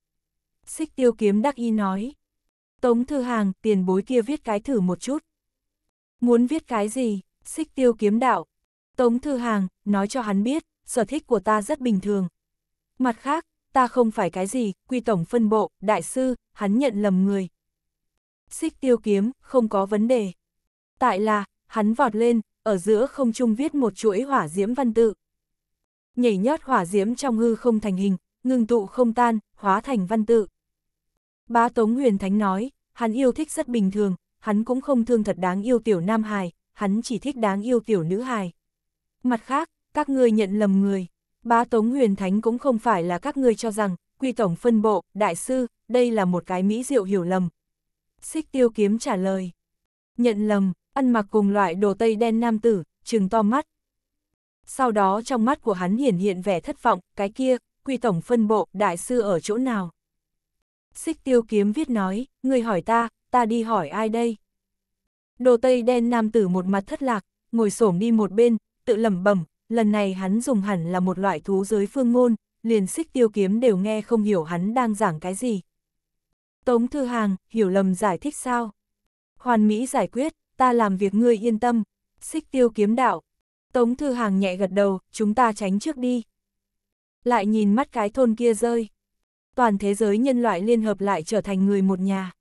Xích tiêu kiếm đắc y nói. Tống thư hàng, tiền bối kia viết cái thử một chút. Muốn viết cái gì? Xích tiêu kiếm đạo. Tống thư hàng, nói cho hắn biết, sở thích của ta rất bình thường. Mặt khác, ta không phải cái gì, quy tổng phân bộ, đại sư, hắn nhận lầm người. Xích tiêu kiếm, không có vấn đề. Tại là, hắn vọt lên, ở giữa không trung viết một chuỗi hỏa diễm văn tự. Nhảy nhót hỏa diễm trong hư không thành hình, ngưng tụ không tan, hóa thành văn tự. Bá Tống Huyền Thánh nói, hắn yêu thích rất bình thường, hắn cũng không thương thật đáng yêu tiểu nam hài, hắn chỉ thích đáng yêu tiểu nữ hài. Mặt khác, các ngươi nhận lầm người, Bá Tống Huyền Thánh cũng không phải là các ngươi cho rằng, quy tổng phân bộ, đại sư, đây là một cái mỹ diệu hiểu lầm. Xích tiêu kiếm trả lời, nhận lầm, ăn mặc cùng loại đồ tây đen nam tử, trừng to mắt. Sau đó trong mắt của hắn hiển hiện vẻ thất vọng, cái kia, quy tổng phân bộ, đại sư ở chỗ nào? Xích tiêu kiếm viết nói, người hỏi ta, ta đi hỏi ai đây? Đồ tây đen nam tử một mặt thất lạc, ngồi xổm đi một bên, tự lẩm bẩm, lần này hắn dùng hẳn là một loại thú giới phương ngôn, liền xích tiêu kiếm đều nghe không hiểu hắn đang giảng cái gì. Tống Thư Hàng, hiểu lầm giải thích sao? Hoàn Mỹ giải quyết, ta làm việc ngươi yên tâm. Xích tiêu kiếm đạo. Tống Thư Hàng nhẹ gật đầu, chúng ta tránh trước đi. Lại nhìn mắt cái thôn kia rơi toàn thế giới nhân loại liên hợp lại trở thành người một nhà.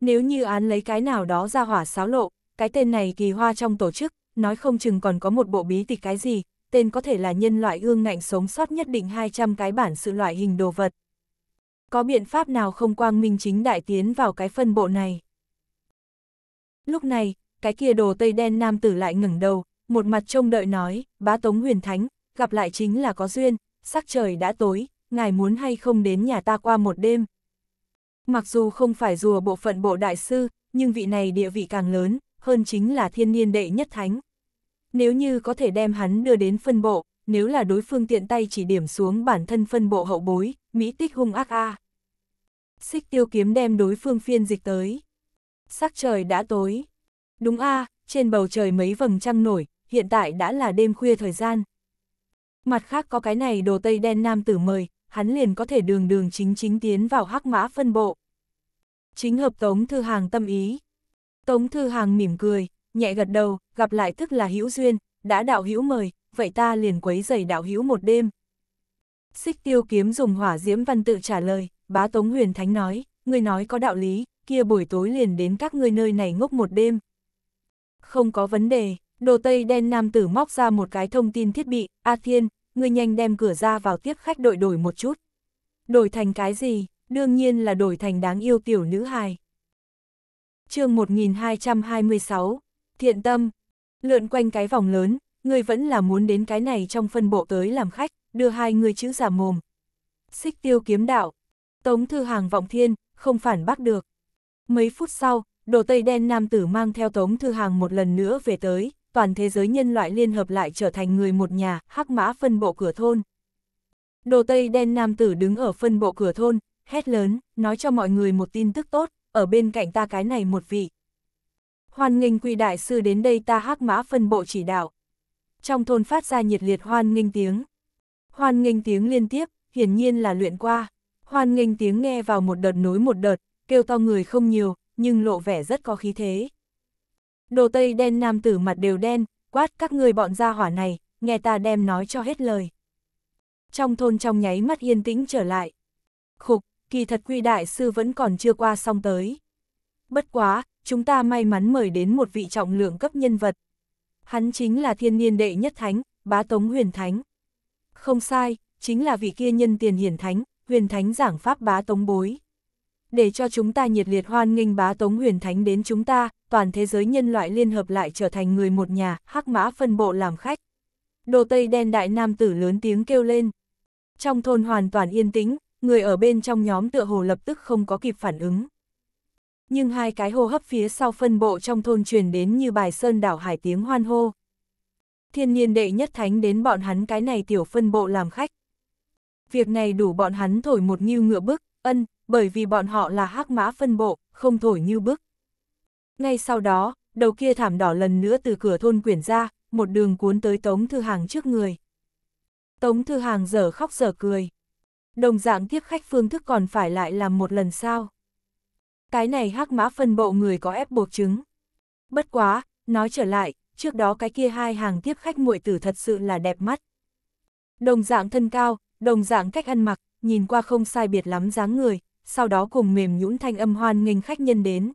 Nếu như án lấy cái nào đó ra hỏa xáo lộ, cái tên này kỳ hoa trong tổ chức, nói không chừng còn có một bộ bí tịch cái gì, tên có thể là nhân loại ương ngạnh sống sót nhất định 200 cái bản sự loại hình đồ vật. Có biện pháp nào không quang minh chính đại tiến vào cái phân bộ này? Lúc này, cái kia đồ tây đen nam tử lại ngẩng đầu, một mặt trông đợi nói, bá tống huyền thánh, gặp lại chính là có duyên, sắc trời đã tối, ngài muốn hay không đến nhà ta qua một đêm. Mặc dù không phải rùa bộ phận bộ đại sư, nhưng vị này địa vị càng lớn, hơn chính là thiên niên đệ nhất thánh. Nếu như có thể đem hắn đưa đến phân bộ, nếu là đối phương tiện tay chỉ điểm xuống bản thân phân bộ hậu bối, Mỹ tích hung ác a. À. Xích tiêu kiếm đem đối phương phiên dịch tới. Sắc trời đã tối. Đúng a trên bầu trời mấy vầng trăng nổi, hiện tại đã là đêm khuya thời gian. Mặt khác có cái này đồ tây đen nam tử mời, hắn liền có thể đường đường chính chính tiến vào hắc mã phân bộ. Chính hợp Tống Thư Hàng tâm ý. Tống Thư Hàng mỉm cười, nhẹ gật đầu, gặp lại tức là hữu duyên, đã đạo hữu mời, vậy ta liền quấy giày đạo hữu một đêm. Xích tiêu kiếm dùng hỏa diễm văn tự trả lời, bá Tống Huyền Thánh nói, người nói có đạo lý, kia buổi tối liền đến các ngươi nơi này ngốc một đêm. Không có vấn đề, đồ tây đen nam tử móc ra một cái thông tin thiết bị, A Thiên, ngươi nhanh đem cửa ra vào tiếp khách đội đổi một chút. Đổi thành cái gì, đương nhiên là đổi thành đáng yêu tiểu nữ hài. chương 1226, Thiện Tâm, lượn quanh cái vòng lớn, ngươi vẫn là muốn đến cái này trong phân bộ tới làm khách, đưa hai người chữ giả mồm. Xích tiêu kiếm đạo, tống thư hàng vọng thiên, không phản bác được. Mấy phút sau, đồ tây đen nam tử mang theo tống thư hàng một lần nữa về tới, toàn thế giới nhân loại liên hợp lại trở thành người một nhà, hắc mã phân bộ cửa thôn. Đồ tây đen nam tử đứng ở phân bộ cửa thôn, hét lớn, nói cho mọi người một tin tức tốt, ở bên cạnh ta cái này một vị. Hoan nghênh quy đại sư đến đây ta hắc mã phân bộ chỉ đạo. Trong thôn phát ra nhiệt liệt hoan nghênh tiếng. Hoan nghênh tiếng liên tiếp, hiển nhiên là luyện qua. Hoan nghênh tiếng nghe vào một đợt nối một đợt, kêu to người không nhiều, nhưng lộ vẻ rất có khí thế. Đồ tây đen nam tử mặt đều đen, quát các người bọn gia hỏa này, nghe ta đem nói cho hết lời. Trong thôn trong nháy mắt yên tĩnh trở lại. Khục, kỳ thật quy đại sư vẫn còn chưa qua xong tới. Bất quá, chúng ta may mắn mời đến một vị trọng lượng cấp nhân vật. Hắn chính là thiên niên đệ nhất thánh, bá tống huyền thánh. Không sai, chính là vị kia nhân tiền hiển thánh, huyền thánh giảng pháp bá tống bối. Để cho chúng ta nhiệt liệt hoan nghênh bá tống huyền thánh đến chúng ta, toàn thế giới nhân loại liên hợp lại trở thành người một nhà, hắc mã phân bộ làm khách. Đồ tây đen đại nam tử lớn tiếng kêu lên. Trong thôn hoàn toàn yên tĩnh, người ở bên trong nhóm tựa hồ lập tức không có kịp phản ứng. Nhưng hai cái hô hấp phía sau phân bộ trong thôn truyền đến như bài sơn đảo hải tiếng hoan hô. Thiên niên đệ nhất thánh đến bọn hắn cái này tiểu phân bộ làm khách. Việc này đủ bọn hắn thổi một nghiêu ngựa bức, ân, bởi vì bọn họ là hắc mã phân bộ, không thổi như bức. Ngay sau đó, đầu kia thảm đỏ lần nữa từ cửa thôn quyển ra, một đường cuốn tới Tống Thư Hàng trước người. Tống Thư Hàng dở khóc dở cười. Đồng dạng tiếp khách phương thức còn phải lại làm một lần sao. Cái này hắc mã phân bộ người có ép buộc chứng. Bất quá, nói trở lại, trước đó cái kia hai hàng tiếp khách muội tử thật sự là đẹp mắt. Đồng dạng thân cao, đồng dạng cách ăn mặc, nhìn qua không sai biệt lắm dáng người, sau đó cùng mềm nhũn thanh âm hoan nghênh khách nhân đến,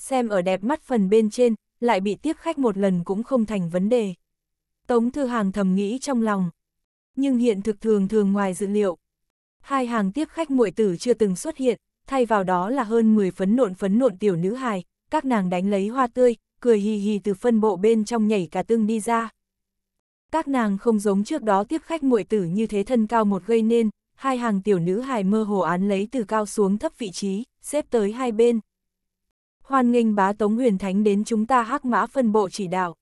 xem ở đẹp mắt phần bên trên, lại bị tiếp khách một lần cũng không thành vấn đề. Tống Thư Hàng thầm nghĩ trong lòng. Nhưng hiện thực thường thường ngoài dự liệu. Hai hàng tiếp khách muội tử chưa từng xuất hiện, thay vào đó là hơn 10 phấn nộn phấn nộn tiểu nữ hài, các nàng đánh lấy hoa tươi, cười hì hì từ phân bộ bên trong nhảy cả tương đi ra. Các nàng không giống trước đó tiếp khách muội tử như thế thân cao một gây nên, hai hàng tiểu nữ hài mơ hồ án lấy từ cao xuống thấp vị trí, xếp tới hai bên hoan nghênh bá tống huyền thánh đến chúng ta hắc mã phân bộ chỉ đạo.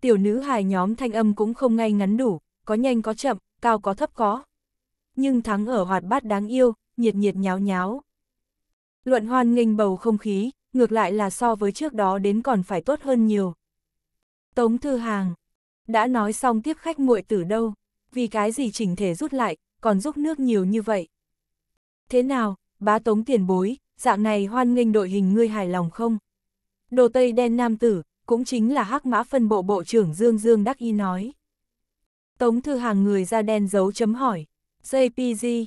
Tiểu nữ hài nhóm thanh âm cũng không ngay ngắn đủ, có nhanh có chậm, cao có thấp có. Nhưng thắng ở hoạt bát đáng yêu, nhiệt nhiệt nháo nháo. Luận hoan nghênh bầu không khí, ngược lại là so với trước đó đến còn phải tốt hơn nhiều. Tống Thư Hàng Đã nói xong tiếp khách muội tử đâu, vì cái gì chỉnh thể rút lại, còn giúp nước nhiều như vậy. Thế nào, bá tống tiền bối, dạng này hoan nghênh đội hình ngươi hài lòng không? Đồ tây đen nam tử, cũng chính là hắc mã phân bộ bộ trưởng Dương Dương Đắc Y nói. Tống thư hàng người ra đen dấu chấm hỏi, JPG,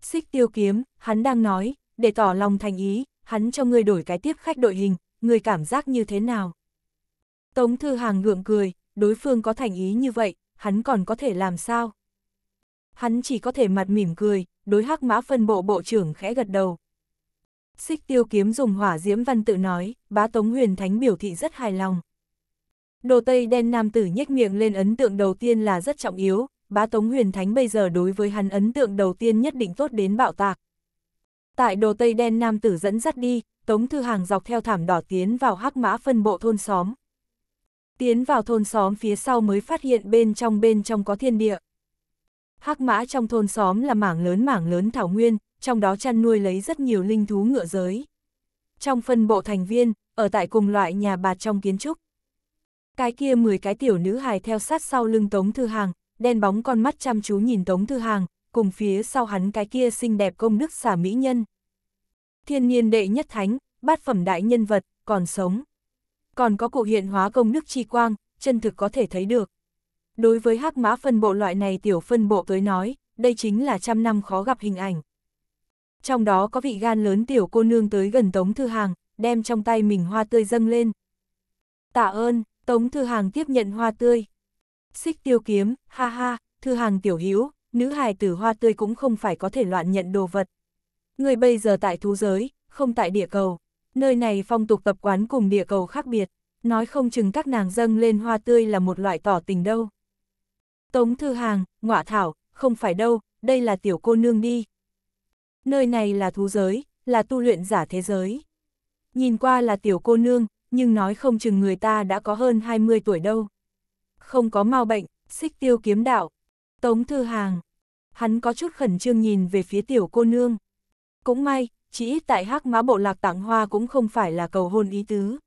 xích tiêu kiếm, hắn đang nói, để tỏ lòng thành ý, hắn cho ngươi đổi cái tiếp khách đội hình, ngươi cảm giác như thế nào? Tống thư hàng ngượng cười, đối phương có thành ý như vậy, hắn còn có thể làm sao? Hắn chỉ có thể mặt mỉm cười, đối hắc mã phân bộ bộ trưởng khẽ gật đầu, Xích tiêu kiếm dùng hỏa diễm văn tự nói, bá Tống Huyền Thánh biểu thị rất hài lòng. Đồ tây đen nam tử nhếch miệng lên ấn tượng đầu tiên là rất trọng yếu, bá Tống Huyền Thánh bây giờ đối với hắn ấn tượng đầu tiên nhất định tốt đến bạo tạc. Tại đồ tây đen nam tử dẫn dắt đi, Tống Thư Hàng dọc theo thảm đỏ tiến vào hắc mã phân bộ thôn xóm. Tiến vào thôn xóm phía sau mới phát hiện bên trong bên trong có thiên địa. Hắc mã trong thôn xóm là mảng lớn mảng lớn thảo nguyên, trong đó chăn nuôi lấy rất nhiều linh thú ngựa giới. Trong phân bộ thành viên, ở tại cùng loại nhà bạt trong kiến trúc. Cái kia 10 cái tiểu nữ hài theo sát sau lưng Tống Thư Hàng, đen bóng con mắt chăm chú nhìn Tống Thư Hàng, cùng phía sau hắn cái kia xinh đẹp công đức xả mỹ nhân. Thiên nhiên đệ nhất thánh, bát phẩm đại nhân vật, còn sống. Còn có cụ hiện hóa công đức chi quang, chân thực có thể thấy được. Đối với hắc mã phân bộ loại này tiểu phân bộ tới nói, đây chính là trăm năm khó gặp hình ảnh trong đó có vị gan lớn tiểu cô nương tới gần Tống Thư Hàng, đem trong tay mình hoa tươi dâng lên. Tạ ơn, Tống Thư Hàng tiếp nhận hoa tươi. Xích tiêu kiếm, ha ha, Thư Hàng tiểu hữu nữ hài tử hoa tươi cũng không phải có thể loạn nhận đồ vật. Người bây giờ tại thú giới, không tại địa cầu. Nơi này phong tục tập quán cùng địa cầu khác biệt, nói không chừng các nàng dâng lên hoa tươi là một loại tỏ tình đâu. Tống Thư Hàng, ngọa thảo, không phải đâu, đây là tiểu cô nương đi, nơi này là thú giới, là tu luyện giả thế giới. Nhìn qua là tiểu cô nương, nhưng nói không chừng người ta đã có hơn 20 tuổi đâu. Không có mau bệnh, xích tiêu kiếm đạo. Tống Thư Hàng. Hắn có chút khẩn trương nhìn về phía tiểu cô nương. Cũng may, chỉ ít tại hắc má bộ lạc tặng hoa cũng không phải là cầu hôn ý tứ.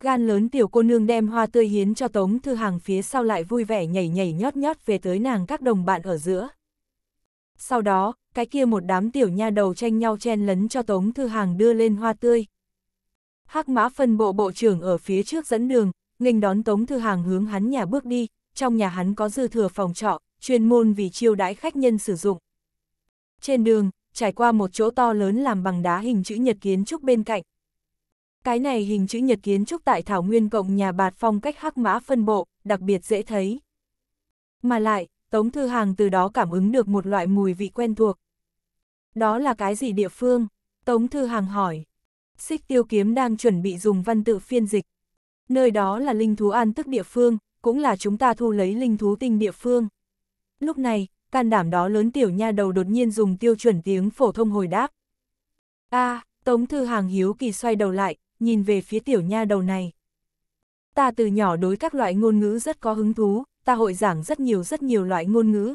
Gan lớn tiểu cô nương đem hoa tươi hiến cho Tống Thư Hàng phía sau lại vui vẻ nhảy nhảy nhót nhót về tới nàng các đồng bạn ở giữa. Sau đó, cái kia một đám tiểu nha đầu tranh nhau chen lấn cho Tống Thư Hàng đưa lên hoa tươi. Hắc mã phân bộ bộ trưởng ở phía trước dẫn đường, nghênh đón Tống Thư Hàng hướng hắn nhà bước đi, trong nhà hắn có dư thừa phòng trọ, chuyên môn vì chiêu đãi khách nhân sử dụng. Trên đường, trải qua một chỗ to lớn làm bằng đá hình chữ nhật kiến trúc bên cạnh. Cái này hình chữ nhật kiến trúc tại Thảo Nguyên Cộng nhà Bạt Phong cách hắc mã phân bộ, đặc biệt dễ thấy. Mà lại, Tống Thư Hàng từ đó cảm ứng được một loại mùi vị quen thuộc, đó là cái gì địa phương? Tống Thư Hàng hỏi. Xích tiêu kiếm đang chuẩn bị dùng văn tự phiên dịch. Nơi đó là linh thú an tức địa phương, cũng là chúng ta thu lấy linh thú tinh địa phương. Lúc này, can đảm đó lớn tiểu nha đầu đột nhiên dùng tiêu chuẩn tiếng phổ thông hồi đáp. a à, Tống Thư Hàng hiếu kỳ xoay đầu lại, nhìn về phía tiểu nha đầu này. Ta từ nhỏ đối các loại ngôn ngữ rất có hứng thú, ta hội giảng rất nhiều rất nhiều loại ngôn ngữ,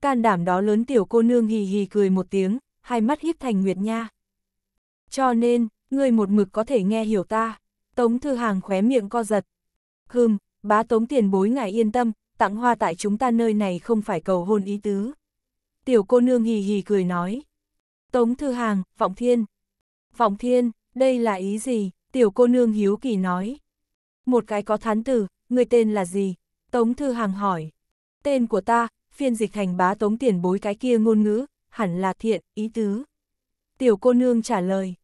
can đảm đó lớn tiểu cô nương hì hì cười một tiếng, hai mắt híp thành nguyệt nha. Cho nên, ngươi một mực có thể nghe hiểu ta. Tống Thư Hàng khóe miệng co giật. Hừm, bá Tống tiền bối ngài yên tâm, tặng hoa tại chúng ta nơi này không phải cầu hôn ý tứ. Tiểu cô nương hì hì cười nói. Tống Thư Hàng, Vọng Thiên. Vọng Thiên, đây là ý gì? Tiểu cô nương hiếu kỳ nói. Một cái có thán tử, người tên là gì? Tống Thư Hàng hỏi. Tên của ta, phiên dịch thành bá tống tiền bối cái kia ngôn ngữ, hẳn là thiện, ý tứ. Tiểu cô nương trả lời.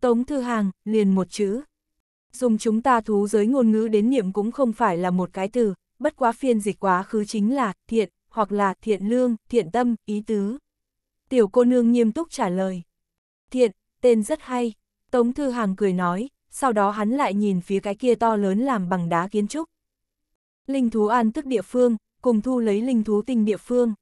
Tống thư hàng, liền một chữ. Dùng chúng ta thú giới ngôn ngữ đến niệm cũng không phải là một cái từ, bất quá phiên dịch quá khứ chính là thiện, hoặc là thiện lương, thiện tâm, ý tứ. Tiểu cô nương nghiêm túc trả lời. Thiện, tên rất hay. Tống Thư Hàng cười nói, sau đó hắn lại nhìn phía cái kia to lớn làm bằng đá kiến trúc. Linh thú an tức địa phương, cùng thu lấy linh thú tinh địa phương.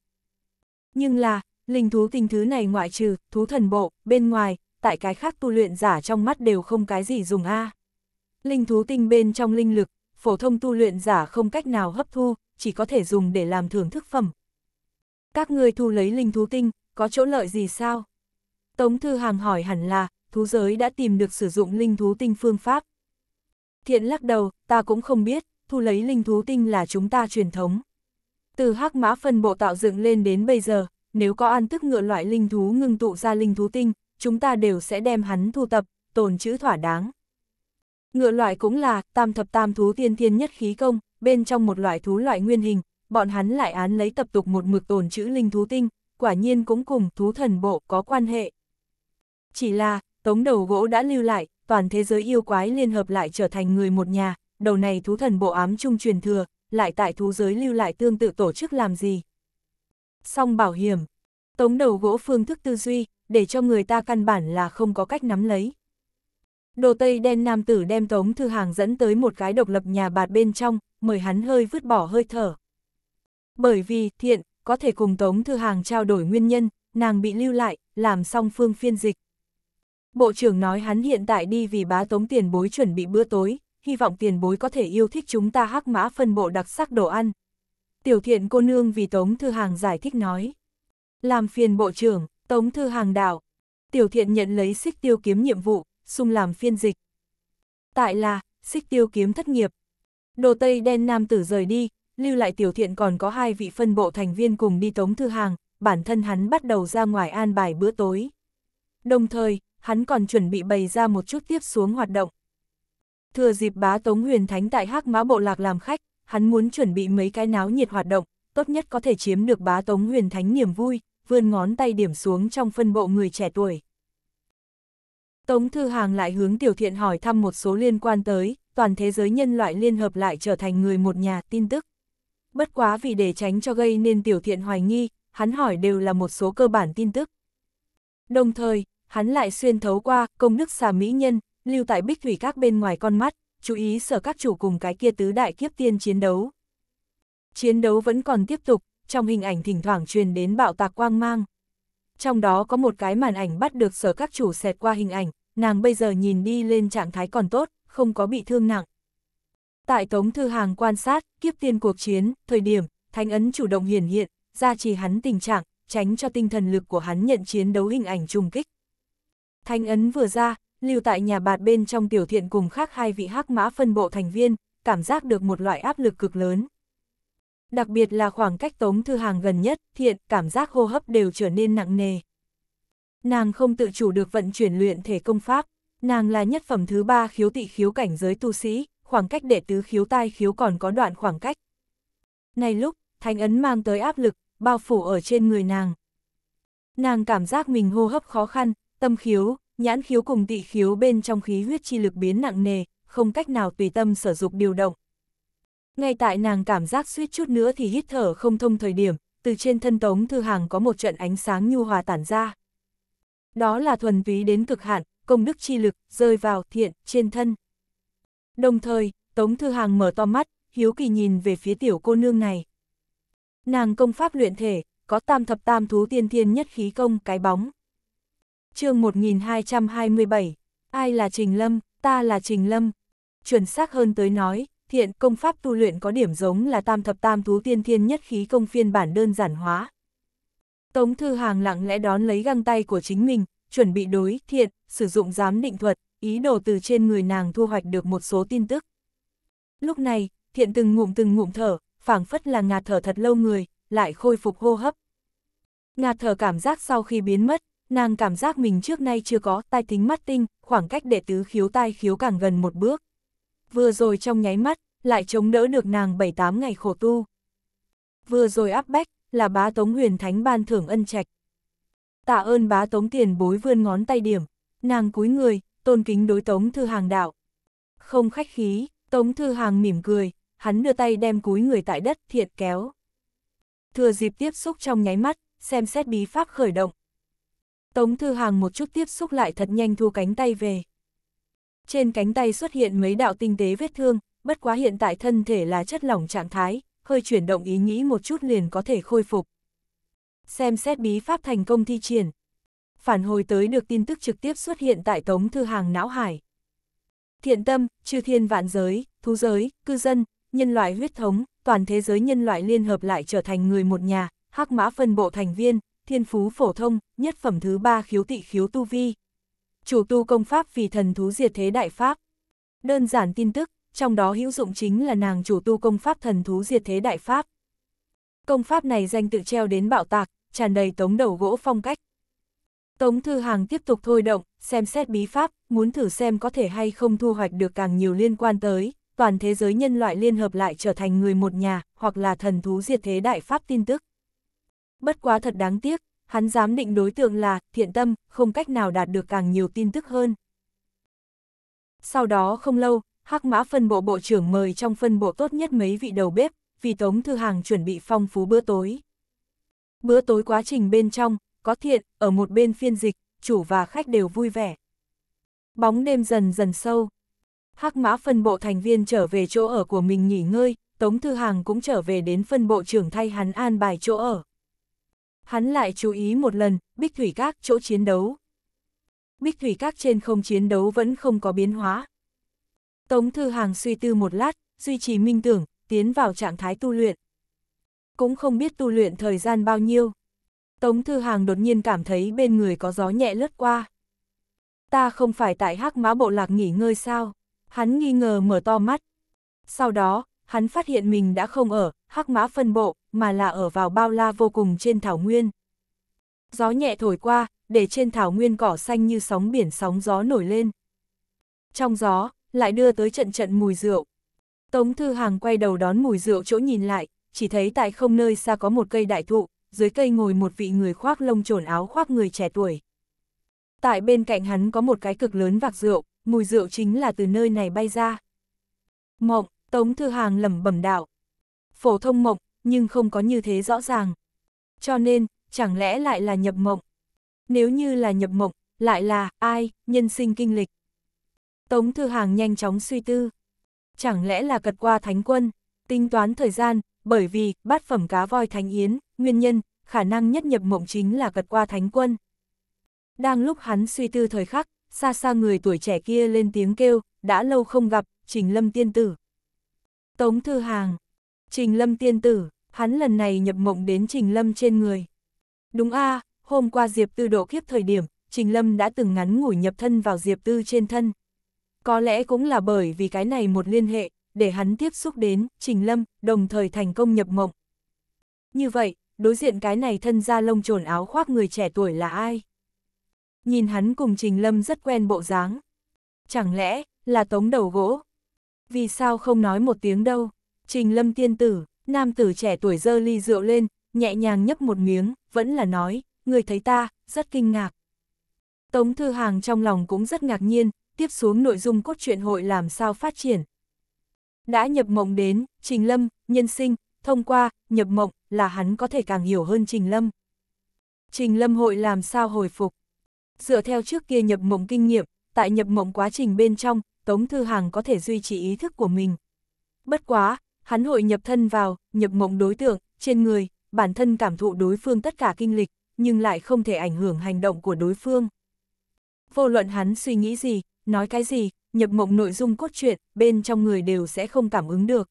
Nhưng là, linh thú tinh thứ này ngoại trừ, thú thần bộ, bên ngoài, tại cái khác tu luyện giả trong mắt đều không cái gì dùng a. Linh thú tinh bên trong linh lực, phổ thông tu luyện giả không cách nào hấp thu, chỉ có thể dùng để làm thưởng thức phẩm. Các người thu lấy linh thú tinh, có chỗ lợi gì sao? Tống Thư Hàng hỏi hẳn là, thú giới đã tìm được sử dụng linh thú tinh phương pháp. Thiện lắc đầu, ta cũng không biết, thu lấy linh thú tinh là chúng ta truyền thống. Từ hắc mã phân bộ tạo dựng lên đến bây giờ, nếu có ăn tức ngựa loại linh thú ngưng tụ ra linh thú tinh, chúng ta đều sẽ đem hắn thu tập, tồn chữ thỏa đáng. Ngựa loại cũng là tam thập tam thú tiên thiên nhất khí công, bên trong một loại thú loại nguyên hình, bọn hắn lại án lấy tập tục một mực tồn chữ linh thú tinh, quả nhiên cũng cùng thú thần bộ có quan hệ. Chỉ là, tống đầu gỗ đã lưu lại, toàn thế giới yêu quái liên hợp lại trở thành người một nhà, đầu này thú thần bộ ám trung truyền thừa, lại tại thú giới lưu lại tương tự tổ chức làm gì. Song bảo hiểm, tống đầu gỗ phương thức tư duy, để cho người ta căn bản là không có cách nắm lấy. Đồ tây đen nam tử đem tống thư hàng dẫn tới một cái độc lập nhà bạt bên trong, mời hắn hơi vứt bỏ hơi thở. Bởi vì thiện, có thể cùng tống thư hàng trao đổi nguyên nhân, nàng bị lưu lại, làm song phương phiên dịch. Bộ trưởng nói hắn hiện tại đi vì bá tống tiền bối chuẩn bị bữa tối, hy vọng tiền bối có thể yêu thích chúng ta hắc mã phân bộ đặc sắc đồ ăn. Tiểu thiện cô nương vì Tống Thư Hàng giải thích nói. Làm phiền bộ trưởng, Tống Thư Hàng đạo. Tiểu thiện nhận lấy xích tiêu kiếm nhiệm vụ, sung làm phiên dịch. Tại là, xích tiêu kiếm thất nghiệp. Đồ Tây đen nam tử rời đi, lưu lại tiểu thiện còn có hai vị phân bộ thành viên cùng đi Tống Thư Hàng, bản thân hắn bắt đầu ra ngoài an bài bữa tối. Đồng thời, hắn còn chuẩn bị bày ra một chút tiếp xuống hoạt động. Thừa dịp bá Tống Huyền Thánh tại Hắc Mã Bộ Lạc làm khách, hắn muốn chuẩn bị mấy cái náo nhiệt hoạt động, tốt nhất có thể chiếm được bá Tống Huyền Thánh niềm vui, vươn ngón tay điểm xuống trong phân bộ người trẻ tuổi. Tống Thư Hàng lại hướng Tiểu Thiện hỏi thăm một số liên quan tới, toàn thế giới nhân loại liên hợp lại trở thành người một nhà tin tức. Bất quá vì để tránh cho gây nên Tiểu Thiện hoài nghi, hắn hỏi đều là một số cơ bản tin tức. Đồng thời, hắn lại xuyên thấu qua công đức xà mỹ nhân, lưu tại bích thủy các bên ngoài con mắt, chú ý sở các chủ cùng cái kia tứ đại kiếp tiên chiến đấu. Chiến đấu vẫn còn tiếp tục, trong hình ảnh thỉnh thoảng truyền đến bạo tạc quang mang. Trong đó có một cái màn ảnh bắt được sở các chủ xẹt qua hình ảnh, nàng bây giờ nhìn đi lên trạng thái còn tốt, không có bị thương nặng. Tại Tống Thư Hàng quan sát, kiếp tiên cuộc chiến, thời điểm, thanh ấn chủ động hiển hiện, ra trì hắn tình trạng, tránh cho tinh thần lực của hắn nhận chiến đấu hình ảnh trùng kích. thanh ấn vừa ra, lưu tại nhà bạt bên trong tiểu thiện cùng khác hai vị hắc mã phân bộ thành viên, cảm giác được một loại áp lực cực lớn. Đặc biệt là khoảng cách tống thư hàng gần nhất, thiện, cảm giác hô hấp đều trở nên nặng nề. Nàng không tự chủ được vận chuyển luyện thể công pháp, nàng là nhất phẩm thứ ba khiếu tị khiếu cảnh giới tu sĩ, khoảng cách đệ tứ khiếu tai khiếu còn có đoạn khoảng cách. Này lúc, thanh ấn mang tới áp lực, bao phủ ở trên người nàng. Nàng cảm giác mình hô hấp khó khăn, tâm khiếu, nhãn khiếu cùng tị khiếu bên trong khí huyết chi lực biến nặng nề, không cách nào tùy tâm sở dục điều động. Ngay tại nàng cảm giác suýt chút nữa thì hít thở không thông thời điểm, từ trên thân tống thư hàng có một trận ánh sáng nhu hòa tản ra. Đó là thuần túy đến cực hạn, công đức chi lực, rơi vào thiện, trên thân. Đồng thời, tống thư hàng mở to mắt, hiếu kỳ nhìn về phía tiểu cô nương này. Nàng công pháp luyện thể, có tam thập tam thú tiên thiên nhất khí công cái bóng chương 1227, ai là Trình Lâm, ta là Trình Lâm. Chuẩn xác hơn tới nói, thiện công pháp tu luyện có điểm giống là tam thập tam thú tiên thiên nhất khí công phiên bản đơn giản hóa. Tống Thư Hàng lặng lẽ đón lấy găng tay của chính mình, chuẩn bị đối, thiện, sử dụng giám định thuật, ý đồ từ trên người nàng thu hoạch được một số tin tức. Lúc này, thiện từng ngụm từng ngụm thở, phảng phất là ngạt thở thật lâu người, lại khôi phục hô hấp. Ngạt thở cảm giác sau khi biến mất, nàng cảm giác mình trước nay chưa có tai tính mắt tinh, khoảng cách đệ tứ khiếu tai khiếu càng gần một bước. Vừa rồi trong nháy mắt, lại chống đỡ được nàng 7-8 ngày khổ tu. Vừa rồi áp bách, là bá tống huyền thánh ban thưởng ân trạch. Tạ ơn bá tống tiền bối vươn ngón tay điểm, nàng cúi người, tôn kính đối tống thư hàng đạo. Không khách khí, tống thư hàng mỉm cười, hắn đưa tay đem cúi người tại đất thiệt kéo. Thừa dịp tiếp xúc trong nháy mắt, xem xét bí pháp khởi động, Tống Thư Hàng một chút tiếp xúc lại thật nhanh thu cánh tay về. Trên cánh tay xuất hiện mấy đạo tinh tế vết thương, bất quá hiện tại thân thể là chất lỏng trạng thái, hơi chuyển động ý nghĩ một chút liền có thể khôi phục. Xem xét bí pháp thành công thi triển. Phản hồi tới được tin tức trực tiếp xuất hiện tại Tống Thư Hàng não hải. Thiện tâm, chư thiên vạn giới, thú giới, cư dân, nhân loại huyết thống, toàn thế giới nhân loại liên hợp lại trở thành người một nhà, hắc mã phân bộ thành viên, thiên phú phổ thông, nhất phẩm thứ ba khiếu tị khiếu tu vi. Chủ tu công pháp vì thần thú diệt thế đại pháp. Đơn giản tin tức, trong đó hữu dụng chính là nàng chủ tu công pháp thần thú diệt thế đại pháp. Công pháp này danh tự treo đến bạo tạc, tràn đầy tống đầu gỗ phong cách. Tống Thư Hàng tiếp tục thôi động, xem xét bí pháp, muốn thử xem có thể hay không thu hoạch được càng nhiều liên quan tới, toàn thế giới nhân loại liên hợp lại trở thành người một nhà, hoặc là thần thú diệt thế đại pháp tin tức bất quá thật đáng tiếc, hắn dám định đối tượng là thiện tâm, không cách nào đạt được càng nhiều tin tức hơn. Sau đó không lâu, Hắc Mã phân bộ bộ trưởng mời trong phân bộ tốt nhất mấy vị đầu bếp, vì Tống Thư Hàng chuẩn bị phong phú bữa tối. Bữa tối quá trình bên trong, có thiện, ở một bên phiên dịch, chủ và khách đều vui vẻ. Bóng đêm dần dần sâu. Hắc Mã phân bộ thành viên trở về chỗ ở của mình nghỉ ngơi, Tống Thư Hàng cũng trở về đến phân bộ trưởng thay hắn an bài chỗ ở. Hắn lại chú ý một lần, bích thủy các chỗ chiến đấu. Bích thủy các trên không chiến đấu vẫn không có biến hóa. Tống Thư Hàng suy tư một lát, duy trì minh tưởng, tiến vào trạng thái tu luyện. Cũng không biết tu luyện thời gian bao nhiêu. Tống Thư Hàng đột nhiên cảm thấy bên người có gió nhẹ lướt qua. Ta không phải tại hắc mã bộ lạc nghỉ ngơi sao? Hắn nghi ngờ mở to mắt. Sau đó, hắn phát hiện mình đã không ở hắc mã phân bộ, mà là ở vào bao la vô cùng trên thảo nguyên. Gió nhẹ thổi qua, để trên thảo nguyên cỏ xanh như sóng biển sóng gió nổi lên. Trong gió, lại đưa tới trận trận mùi rượu. Tống Thư Hàng quay đầu đón mùi rượu chỗ nhìn lại, chỉ thấy tại không nơi xa có một cây đại thụ, dưới cây ngồi một vị người khoác lông trồn áo khoác người trẻ tuổi. Tại bên cạnh hắn có một cái cực lớn vạc rượu, mùi rượu chính là từ nơi này bay ra. Mộng, Tống Thư Hàng lẩm bẩm đạo. Phổ thông mộng, nhưng không có như thế rõ ràng. Cho nên, chẳng lẽ lại là nhập mộng? Nếu như là nhập mộng, lại là ai, nhân sinh kinh lịch? Tống Thư Hàng nhanh chóng suy tư. Chẳng lẽ là cật qua thánh quân, tính toán thời gian, bởi vì bát phẩm cá voi thánh yến, nguyên nhân, khả năng nhất nhập mộng chính là cật qua thánh quân. Đang lúc hắn suy tư thời khắc, xa xa người tuổi trẻ kia lên tiếng kêu, đã lâu không gặp, trình lâm tiên tử. Tống Thư Hàng, Trình Lâm tiên tử, hắn lần này nhập mộng đến Trình Lâm trên người. Đúng a à, hôm qua Diệp Tư độ kiếp thời điểm, Trình Lâm đã từng ngắn ngủi nhập thân vào Diệp Tư trên thân. Có lẽ cũng là bởi vì cái này một liên hệ, để hắn tiếp xúc đến Trình Lâm, đồng thời thành công nhập mộng. Như vậy, đối diện cái này thân da lông trồn áo khoác người trẻ tuổi là ai? Nhìn hắn cùng Trình Lâm rất quen bộ dáng. Chẳng lẽ, là tống đầu gỗ? Vì sao không nói một tiếng đâu? Trình lâm tiên tử, nam tử trẻ tuổi dơ ly rượu lên, nhẹ nhàng nhấp một miếng, vẫn là nói, người thấy ta, rất kinh ngạc. Tống Thư Hàng trong lòng cũng rất ngạc nhiên, tiếp xuống nội dung cốt truyện hội làm sao phát triển. Đã nhập mộng đến, Trình Lâm, nhân sinh, thông qua, nhập mộng, là hắn có thể càng hiểu hơn Trình Lâm. Trình Lâm hội làm sao hồi phục. Dựa theo trước kia nhập mộng kinh nghiệm, tại nhập mộng quá trình bên trong, Tống Thư Hàng có thể duy trì ý thức của mình. Bất quá, hắn hội nhập thân vào, nhập mộng đối tượng, trên người, bản thân cảm thụ đối phương tất cả kinh lịch, nhưng lại không thể ảnh hưởng hành động của đối phương. Vô luận hắn suy nghĩ gì, nói cái gì, nhập mộng nội dung cốt truyện, bên trong người đều sẽ không cảm ứng được.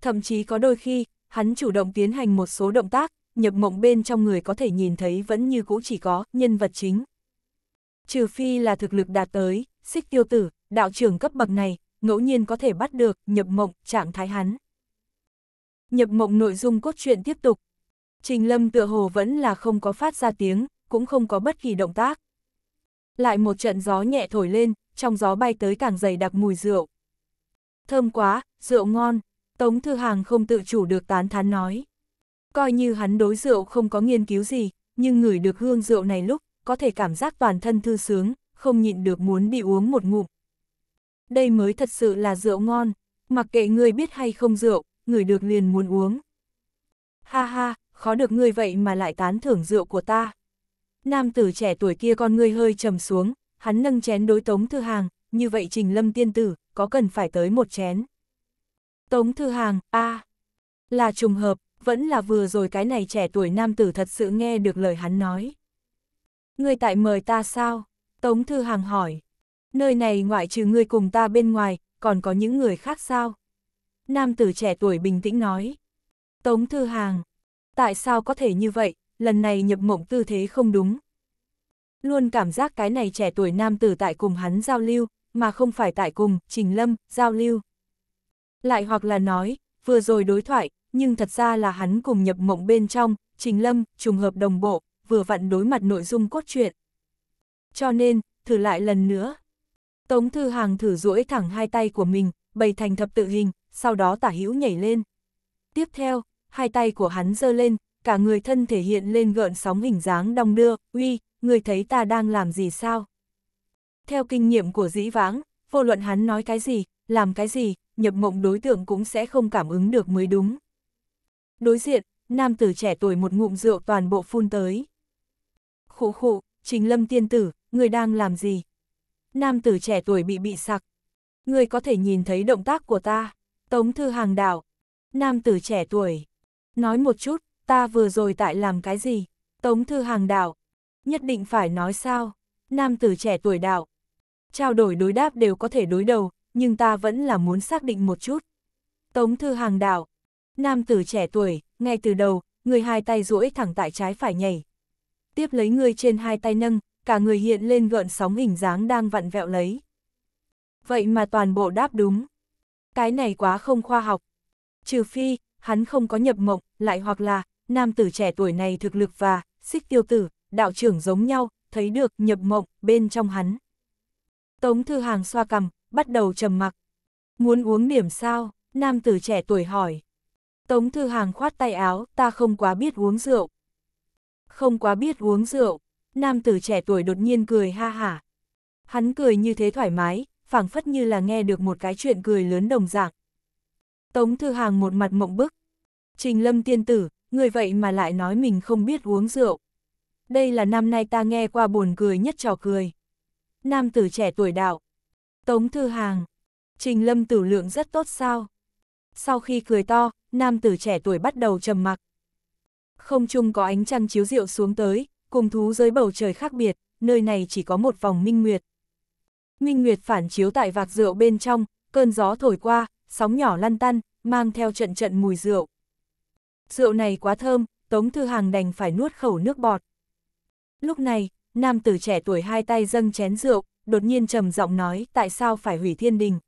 Thậm chí có đôi khi, hắn chủ động tiến hành một số động tác, nhập mộng bên trong người có thể nhìn thấy vẫn như cũ chỉ có nhân vật chính. Trừ phi là thực lực đạt tới, xích tiêu tử, đạo trưởng cấp bậc này, ngẫu nhiên có thể bắt được, nhập mộng, trạng thái hắn. Nhập mộng nội dung cốt truyện tiếp tục. Trình Lâm tựa hồ vẫn là không có phát ra tiếng, cũng không có bất kỳ động tác. Lại một trận gió nhẹ thổi lên, trong gió bay tới càng dày đặc mùi rượu. Thơm quá, rượu ngon, Tống Thư Hàng không tự chủ được tán thán nói. Coi như hắn đối rượu không có nghiên cứu gì, nhưng ngửi được hương rượu này lúc, có thể cảm giác toàn thân thư sướng, không nhịn được muốn đi uống một ngụm đây mới thật sự là rượu ngon, mặc kệ người biết hay không rượu, người được liền muốn uống. Ha ha, khó được ngươi vậy mà lại tán thưởng rượu của ta. Nam tử trẻ tuổi kia con ngươi hơi trầm xuống, hắn nâng chén đối Tống Thư Hàng, như vậy Trình Lâm tiên tử, có cần phải tới một chén. Tống Thư Hàng, a à, là trùng hợp, vẫn là vừa rồi cái này trẻ tuổi nam tử thật sự nghe được lời hắn nói. Ngươi tại mời ta sao? Tống Thư Hàng hỏi nơi này ngoại trừ ngươi cùng ta bên ngoài, còn có những người khác sao? Nam tử trẻ tuổi bình tĩnh nói. Tống Thư Hàng, tại sao có thể như vậy, lần này nhập mộng tư thế không đúng. Luôn cảm giác cái này trẻ tuổi nam tử tại cùng hắn giao lưu, mà không phải tại cùng, Trình Lâm, giao lưu. Lại hoặc là nói, vừa rồi đối thoại, nhưng thật ra là hắn cùng nhập mộng bên trong, Trình Lâm, trùng hợp đồng bộ, vừa vặn đối mặt nội dung cốt truyện. Cho nên, thử lại lần nữa, Tống Thư Hàng thử duỗi thẳng hai tay của mình, bày thành thập tự hình, sau đó tả hữu nhảy lên. Tiếp theo, hai tay của hắn giơ lên, cả người thân thể hiện lên gợn sóng hình dáng đong đưa, uy, người thấy ta đang làm gì sao? Theo kinh nghiệm của dĩ vãng, vô luận hắn nói cái gì, làm cái gì, nhập mộng đối tượng cũng sẽ không cảm ứng được mới đúng. Đối diện, nam tử trẻ tuổi một ngụm rượu toàn bộ phun tới. Khụ khụ, Trình Lâm tiên tử, người đang làm gì? nam tử trẻ tuổi bị bị sặc. Người có thể nhìn thấy động tác của ta, Tống Thư Hàng đảo. Nam tử trẻ tuổi, nói một chút, ta vừa rồi tại làm cái gì? Tống Thư Hàng đảo, nhất định phải nói sao? Nam tử trẻ tuổi đảo, trao đổi đối đáp đều có thể đối đầu, nhưng ta vẫn là muốn xác định một chút. Tống Thư Hàng đảo, nam tử trẻ tuổi, ngay từ đầu, người hai tay duỗi thẳng tại trái phải nhảy. Tiếp lấy người trên hai tay nâng, cả người hiện lên gợn sóng hình dáng đang vặn vẹo lấy. Vậy mà toàn bộ đáp đúng. Cái này quá không khoa học. Trừ phi, hắn không có nhập mộng, lại hoặc là, nam tử trẻ tuổi này thực lực và, xích tiêu tử, đạo trưởng giống nhau, thấy được nhập mộng bên trong hắn. Tống thư hàng xoa cầm, bắt đầu trầm mặc. Muốn uống điểm sao? Nam tử trẻ tuổi hỏi. Tống thư hàng khoát tay áo, ta không quá biết uống rượu. Không quá biết uống rượu nam tử trẻ tuổi đột nhiên cười ha hả. Hắn cười như thế thoải mái, phảng phất như là nghe được một cái chuyện cười lớn đồng dạng. Tống Thư Hàng một mặt mộng bức. Trình Lâm tiên tử, người vậy mà lại nói mình không biết uống rượu. Đây là năm nay ta nghe qua buồn cười nhất trò cười. Nam tử trẻ tuổi đạo. Tống Thư Hàng. Trình Lâm tử lượng rất tốt sao. Sau khi cười to, nam tử trẻ tuổi bắt đầu trầm mặc. Không chung có ánh trăng chiếu rượu xuống tới, cùng thú giới bầu trời khác biệt, nơi này chỉ có một vòng minh nguyệt. Minh nguyệt phản chiếu tại vạc rượu bên trong, cơn gió thổi qua, sóng nhỏ lăn tăn, mang theo trận trận mùi rượu. Rượu này quá thơm, Tống Thư Hàng đành phải nuốt khẩu nước bọt. Lúc này, nam tử trẻ tuổi hai tay dâng chén rượu, đột nhiên trầm giọng nói tại sao phải hủy thiên đình.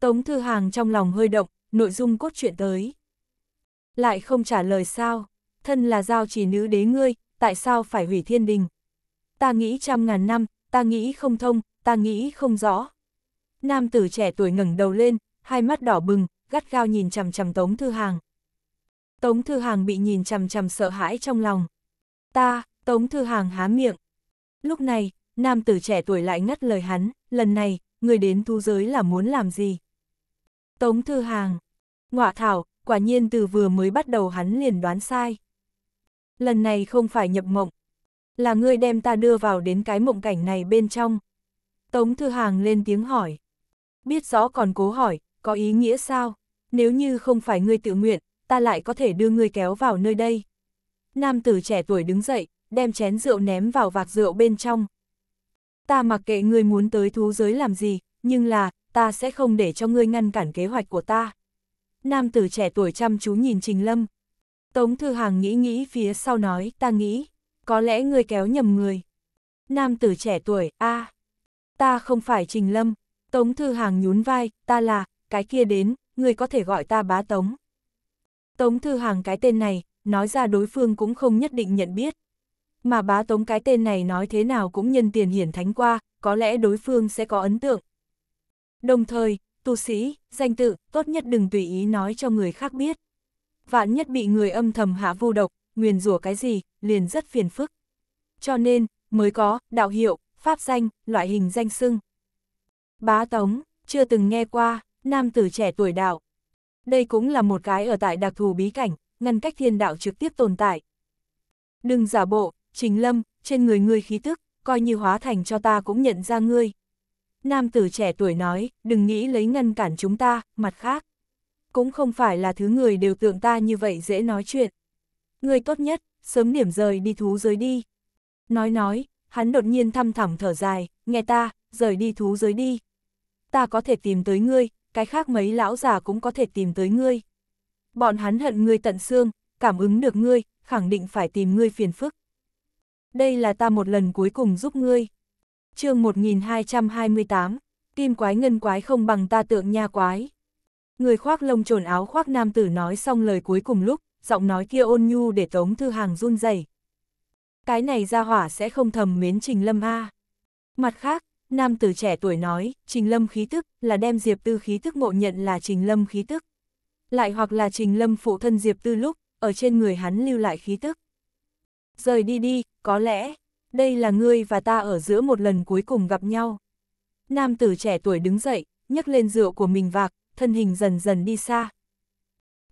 Tống Thư Hàng trong lòng hơi động, nội dung cốt truyện tới. Lại không trả lời sao, thân là giao chỉ nữ đế ngươi, tại sao phải hủy thiên đình? Ta nghĩ trăm ngàn năm, ta nghĩ không thông, ta nghĩ không rõ. Nam tử trẻ tuổi ngẩng đầu lên, hai mắt đỏ bừng, gắt gao nhìn chằm chằm Tống Thư Hàng. Tống Thư Hàng bị nhìn chằm chằm sợ hãi trong lòng. Ta, Tống Thư Hàng há miệng. Lúc này, nam tử trẻ tuổi lại ngắt lời hắn, lần này, người đến thu giới là muốn làm gì? Tống Thư Hàng. Ngọa thảo, quả nhiên từ vừa mới bắt đầu hắn liền đoán sai. Lần này không phải nhập mộng. Là ngươi đem ta đưa vào đến cái mộng cảnh này bên trong. Tống Thư Hàng lên tiếng hỏi. Biết rõ còn cố hỏi, có ý nghĩa sao? Nếu như không phải ngươi tự nguyện, ta lại có thể đưa ngươi kéo vào nơi đây. Nam tử trẻ tuổi đứng dậy, đem chén rượu ném vào vạc rượu bên trong. Ta mặc kệ ngươi muốn tới thú giới làm gì, nhưng là, ta sẽ không để cho ngươi ngăn cản kế hoạch của ta. Nam tử trẻ tuổi chăm chú nhìn Trình Lâm, Tống Thư Hàng nghĩ nghĩ phía sau nói, ta nghĩ, có lẽ người kéo nhầm người. Nam tử trẻ tuổi, a à, ta không phải Trình Lâm. Tống Thư Hàng nhún vai, ta là, cái kia đến, người có thể gọi ta bá Tống. Tống Thư Hàng cái tên này, nói ra đối phương cũng không nhất định nhận biết. Mà bá Tống cái tên này nói thế nào cũng nhân tiền hiển thánh qua, có lẽ đối phương sẽ có ấn tượng. Đồng thời, tu sĩ, danh tự, tốt nhất đừng tùy ý nói cho người khác biết vạn nhất bị người âm thầm hạ vu độc, nguyền rủa cái gì, liền rất phiền phức. Cho nên, mới có, đạo hiệu, pháp danh, loại hình danh xưng. Bá Tống, chưa từng nghe qua, nam tử trẻ tuổi đạo. Đây cũng là một cái ở tại đặc thù bí cảnh, ngăn cách thiên đạo trực tiếp tồn tại. Đừng giả bộ, trình lâm, trên người ngươi khí tức, coi như hóa thành cho ta cũng nhận ra ngươi. Nam tử trẻ tuổi nói, đừng nghĩ lấy ngăn cản chúng ta, mặt khác cũng không phải là thứ người đều tưởng ta như vậy dễ nói chuyện. Người tốt nhất, sớm điểm rời đi thú giới đi. Nói nói, hắn đột nhiên thăm thẳm thở dài, nghe ta, rời đi thú giới đi. Ta có thể tìm tới ngươi, cái khác mấy lão già cũng có thể tìm tới ngươi. Bọn hắn hận ngươi tận xương, cảm ứng được ngươi, khẳng định phải tìm ngươi phiền phức. Đây là ta một lần cuối cùng giúp ngươi. chương 1228, kim quái ngân quái không bằng ta tượng nha quái. Người khoác lông trồn áo khoác nam tử nói xong lời cuối cùng lúc, giọng nói kia ôn nhu để Tống Thư Hàng run rẩy. Cái này ra hỏa sẽ không thầm mến Trình Lâm a. Mặt khác, nam tử trẻ tuổi nói, Trình Lâm khí tức là đem Diệp Tư khí tức ngộ nhận là Trình Lâm khí tức. Lại hoặc là Trình Lâm phụ thân Diệp Tư lúc, ở trên người hắn lưu lại khí tức. Rời đi đi, có lẽ, đây là ngươi và ta ở giữa một lần cuối cùng gặp nhau. Nam tử trẻ tuổi đứng dậy, nhấc lên rượu của mình vạc, thân hình dần dần đi xa.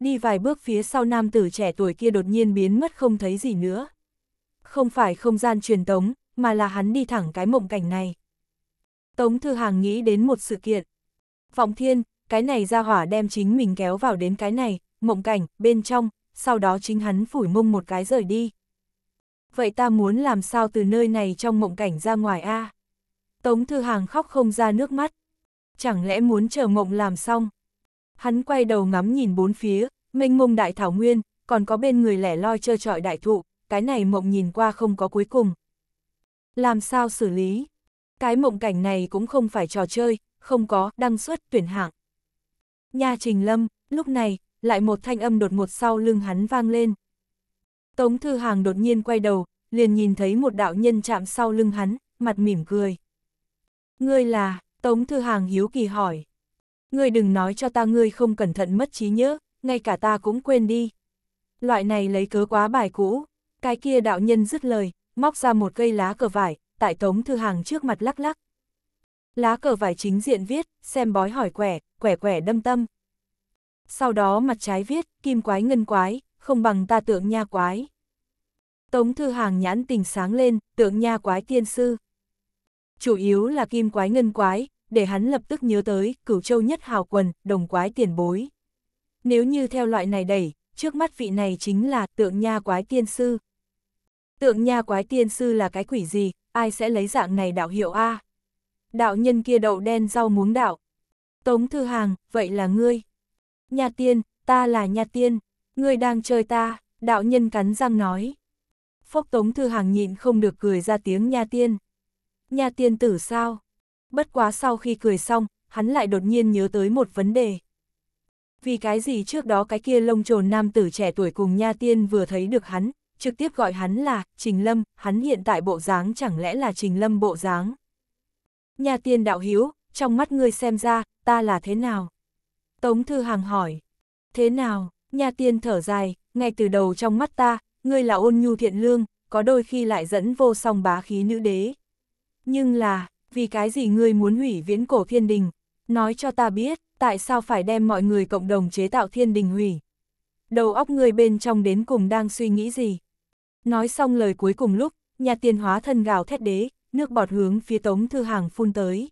Đi vài bước phía sau nam tử trẻ tuổi kia đột nhiên biến mất không thấy gì nữa. Không phải không gian truyền tống, mà là hắn đi thẳng cái mộng cảnh này. Tống Thư Hàng nghĩ đến một sự kiện. Vọng Thiên, cái này ra hỏa đem chính mình kéo vào đến cái này, mộng cảnh, bên trong, sau đó chính hắn phủi mông một cái rời đi. Vậy ta muốn làm sao từ nơi này trong mộng cảnh ra ngoài a Tống Thư Hàng khóc không ra nước mắt. Chẳng lẽ muốn chờ mộng làm xong? Hắn quay đầu ngắm nhìn bốn phía, mênh mông đại thảo nguyên, còn có bên người lẻ loi trơ trọi đại thụ, cái này mộng nhìn qua không có cuối cùng. Làm sao xử lý? Cái mộng cảnh này cũng không phải trò chơi, không có, đăng xuất, tuyển hạng. Nhà Trình Lâm, lúc này, lại một thanh âm đột ngột sau lưng hắn vang lên. Tống Thư Hàng đột nhiên quay đầu, liền nhìn thấy một đạo nhân chạm sau lưng hắn, mặt mỉm cười. Ngươi là, Tống Thư Hàng hiếu kỳ hỏi ngươi đừng nói cho ta ngươi không cẩn thận mất trí nhớ, ngay cả ta cũng quên đi. Loại này lấy cớ quá bài cũ, cái kia đạo nhân dứt lời, móc ra một cây lá cờ vải, tại tống thư hàng trước mặt lắc lắc. Lá cờ vải chính diện viết, xem bói hỏi quẻ, quẻ quẻ đâm tâm. Sau đó mặt trái viết, kim quái ngân quái, không bằng ta tượng nha quái. Tống thư hàng nhãn tình sáng lên, tượng nha quái tiên sư. Chủ yếu là kim quái ngân quái, để hắn lập tức nhớ tới cửu châu nhất hào quần, đồng quái tiền bối. Nếu như theo loại này đẩy, trước mắt vị này chính là tượng nha quái tiên sư. Tượng nha quái tiên sư là cái quỷ gì, ai sẽ lấy dạng này đạo hiệu A? Đạo nhân kia đậu đen rau muống đạo. Tống Thư Hàng, vậy là ngươi. Nha tiên, ta là nha tiên, ngươi đang chơi ta, đạo nhân cắn răng nói. Phốc Tống Thư Hàng nhịn không được cười ra tiếng nha tiên. Nha tiên tử sao? bất quá sau khi cười xong, hắn lại đột nhiên nhớ tới một vấn đề. Vì cái gì trước đó cái kia lông trồn nam tử trẻ tuổi cùng nha tiên vừa thấy được hắn, trực tiếp gọi hắn là Trình Lâm, hắn hiện tại bộ dáng chẳng lẽ là Trình Lâm bộ dáng. Nha tiên đạo hiếu, trong mắt ngươi xem ra, ta là thế nào? Tống Thư Hàng hỏi, thế nào, nha tiên thở dài, ngay từ đầu trong mắt ta, ngươi là ôn nhu thiện lương, có đôi khi lại dẫn vô song bá khí nữ đế. Nhưng là, vì cái gì ngươi muốn hủy viễn cổ thiên đình, nói cho ta biết, tại sao phải đem mọi người cộng đồng chế tạo thiên đình hủy. Đầu óc ngươi bên trong đến cùng đang suy nghĩ gì? Nói xong lời cuối cùng lúc, nhà tiên hóa thân gào thét đế, nước bọt hướng phía Tống Thư Hàng phun tới.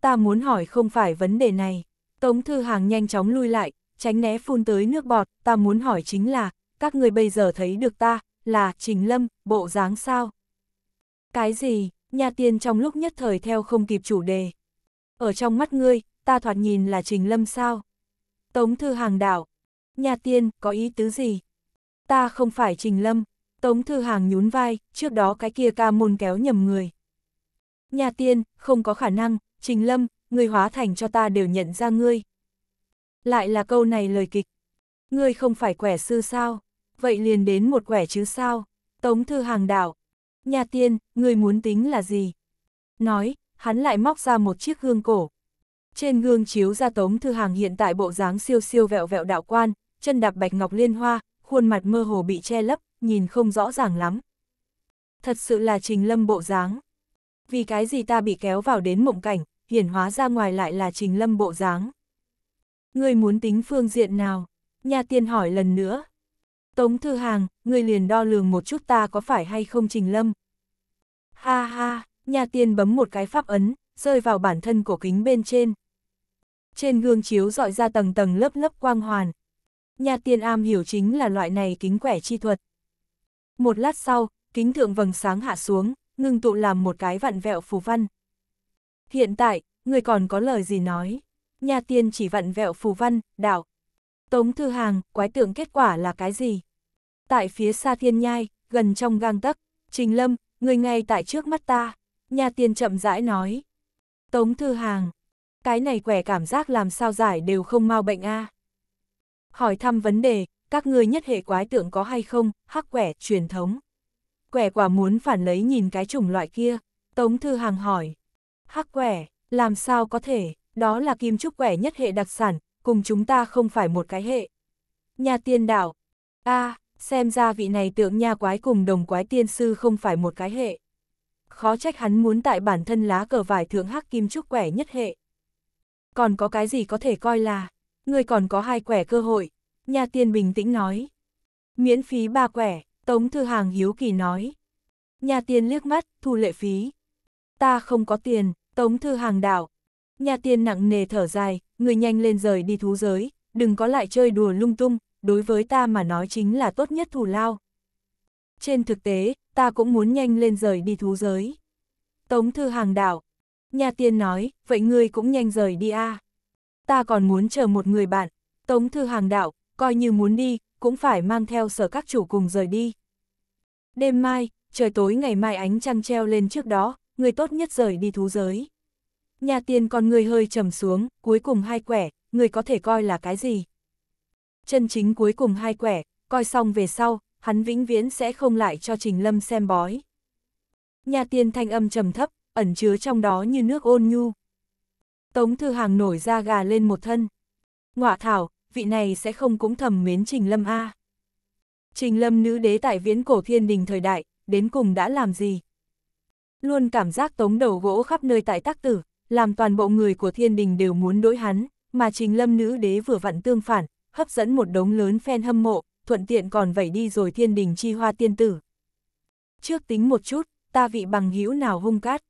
Ta muốn hỏi không phải vấn đề này. Tống Thư Hàng nhanh chóng lui lại, tránh né phun tới nước bọt, ta muốn hỏi chính là, các người bây giờ thấy được ta, là Trình Lâm, bộ dáng sao? Cái gì, Nha tiên trong lúc nhất thời theo không kịp chủ đề. Ở trong mắt ngươi, ta thoạt nhìn là Trình Lâm sao? Tống Thư Hàng đảo. Nha tiên, có ý tứ gì? Ta không phải Trình Lâm. Tống Thư Hàng nhún vai, trước đó cái kia ca môn kéo nhầm người. nhà tiên, không có khả năng, Trình Lâm, người hóa thành cho ta đều nhận ra ngươi. Lại là câu này lời kịch. Ngươi không phải quẻ sư sao? Vậy liền đến một quẻ chứ sao? Tống Thư Hàng đảo nha tiên, người muốn tính là gì? Nói, hắn lại móc ra một chiếc gương cổ. Trên gương chiếu ra tống thư hàng hiện tại bộ dáng siêu siêu vẹo vẹo đạo quan, chân đạp bạch ngọc liên hoa, khuôn mặt mơ hồ bị che lấp, nhìn không rõ ràng lắm. Thật sự là trình lâm bộ dáng. Vì cái gì ta bị kéo vào đến mộng cảnh, hiển hóa ra ngoài lại là trình lâm bộ dáng. Người muốn tính phương diện nào? Nhà tiên hỏi lần nữa. Tống Thư Hàng, người liền đo lường một chút ta có phải hay không Trình Lâm. Ha ha, nhà tiên bấm một cái pháp ấn, rơi vào bản thân cổ kính bên trên. Trên gương chiếu dọi ra tầng tầng lớp lớp quang hoàn. Nhà tiên am hiểu chính là loại này kính quẻ chi thuật. Một lát sau, kính thượng vầng sáng hạ xuống, ngưng tụ làm một cái vặn vẹo phù văn. Hiện tại, người còn có lời gì nói? Nhà tiên chỉ vặn vẹo phù văn, đạo, Tống Thư Hàng, quái tượng kết quả là cái gì? Tại phía xa thiên nhai, gần trong gang tấc, Trình Lâm, người ngay tại trước mắt ta, nhà tiên chậm rãi nói. Tống Thư Hàng, cái này quẻ cảm giác làm sao giải đều không mau bệnh a Hỏi thăm vấn đề, các ngươi nhất hệ quái tượng có hay không, hắc quẻ, truyền thống. Quẻ quả muốn phản lấy nhìn cái chủng loại kia, Tống Thư Hàng hỏi. Hắc quẻ, làm sao có thể, đó là kim trúc quẻ nhất hệ đặc sản, cùng chúng ta không phải một cái hệ. Nhà tiên đảo, a à, xem ra vị này tượng nha quái cùng đồng quái tiên sư không phải một cái hệ. Khó trách hắn muốn tại bản thân lá cờ vải thượng hắc kim trúc quẻ nhất hệ. Còn có cái gì có thể coi là, người còn có hai quẻ cơ hội, nhà tiên bình tĩnh nói. Miễn phí ba quẻ, Tống Thư Hàng hiếu kỳ nói. Nhà tiên liếc mắt, thu lệ phí. Ta không có tiền, Tống Thư Hàng đảo. Nhà tiên nặng nề thở dài, Ngươi nhanh lên rời đi thú giới, đừng có lại chơi đùa lung tung, đối với ta mà nói chính là tốt nhất thù lao. Trên thực tế, ta cũng muốn nhanh lên rời đi thú giới. Tống Thư Hàng đảo, nhà tiên nói, vậy ngươi cũng nhanh rời đi a. À. Ta còn muốn chờ một người bạn, Tống Thư Hàng đạo, coi như muốn đi, cũng phải mang theo sở các chủ cùng rời đi. Đêm mai, trời tối ngày mai ánh trăng treo lên trước đó, người tốt nhất rời đi thú giới. Nhà tiền còn người hơi trầm xuống, cuối cùng hai quẻ, người có thể coi là cái gì? Chân chính cuối cùng hai quẻ, coi xong về sau, hắn vĩnh viễn sẽ không lại cho Trình Lâm xem bói. Nhà tiền thanh âm trầm thấp, ẩn chứa trong đó như nước ôn nhu. Tống Thư Hàng nổi ra gà lên một thân. Ngọa thảo, vị này sẽ không cũng thầm mến Trình Lâm A. Trình Lâm nữ đế tại viễn cổ thiên đình thời đại, đến cùng đã làm gì? Luôn cảm giác tống đầu gỗ khắp nơi tại tác tử, làm toàn bộ người của thiên đình đều muốn đối hắn, mà trình lâm nữ đế vừa vặn tương phản, hấp dẫn một đống lớn fan hâm mộ, thuận tiện còn vẩy đi rồi thiên đình chi hoa tiên tử. Trước tính một chút, ta vị bằng hữu nào hung cát?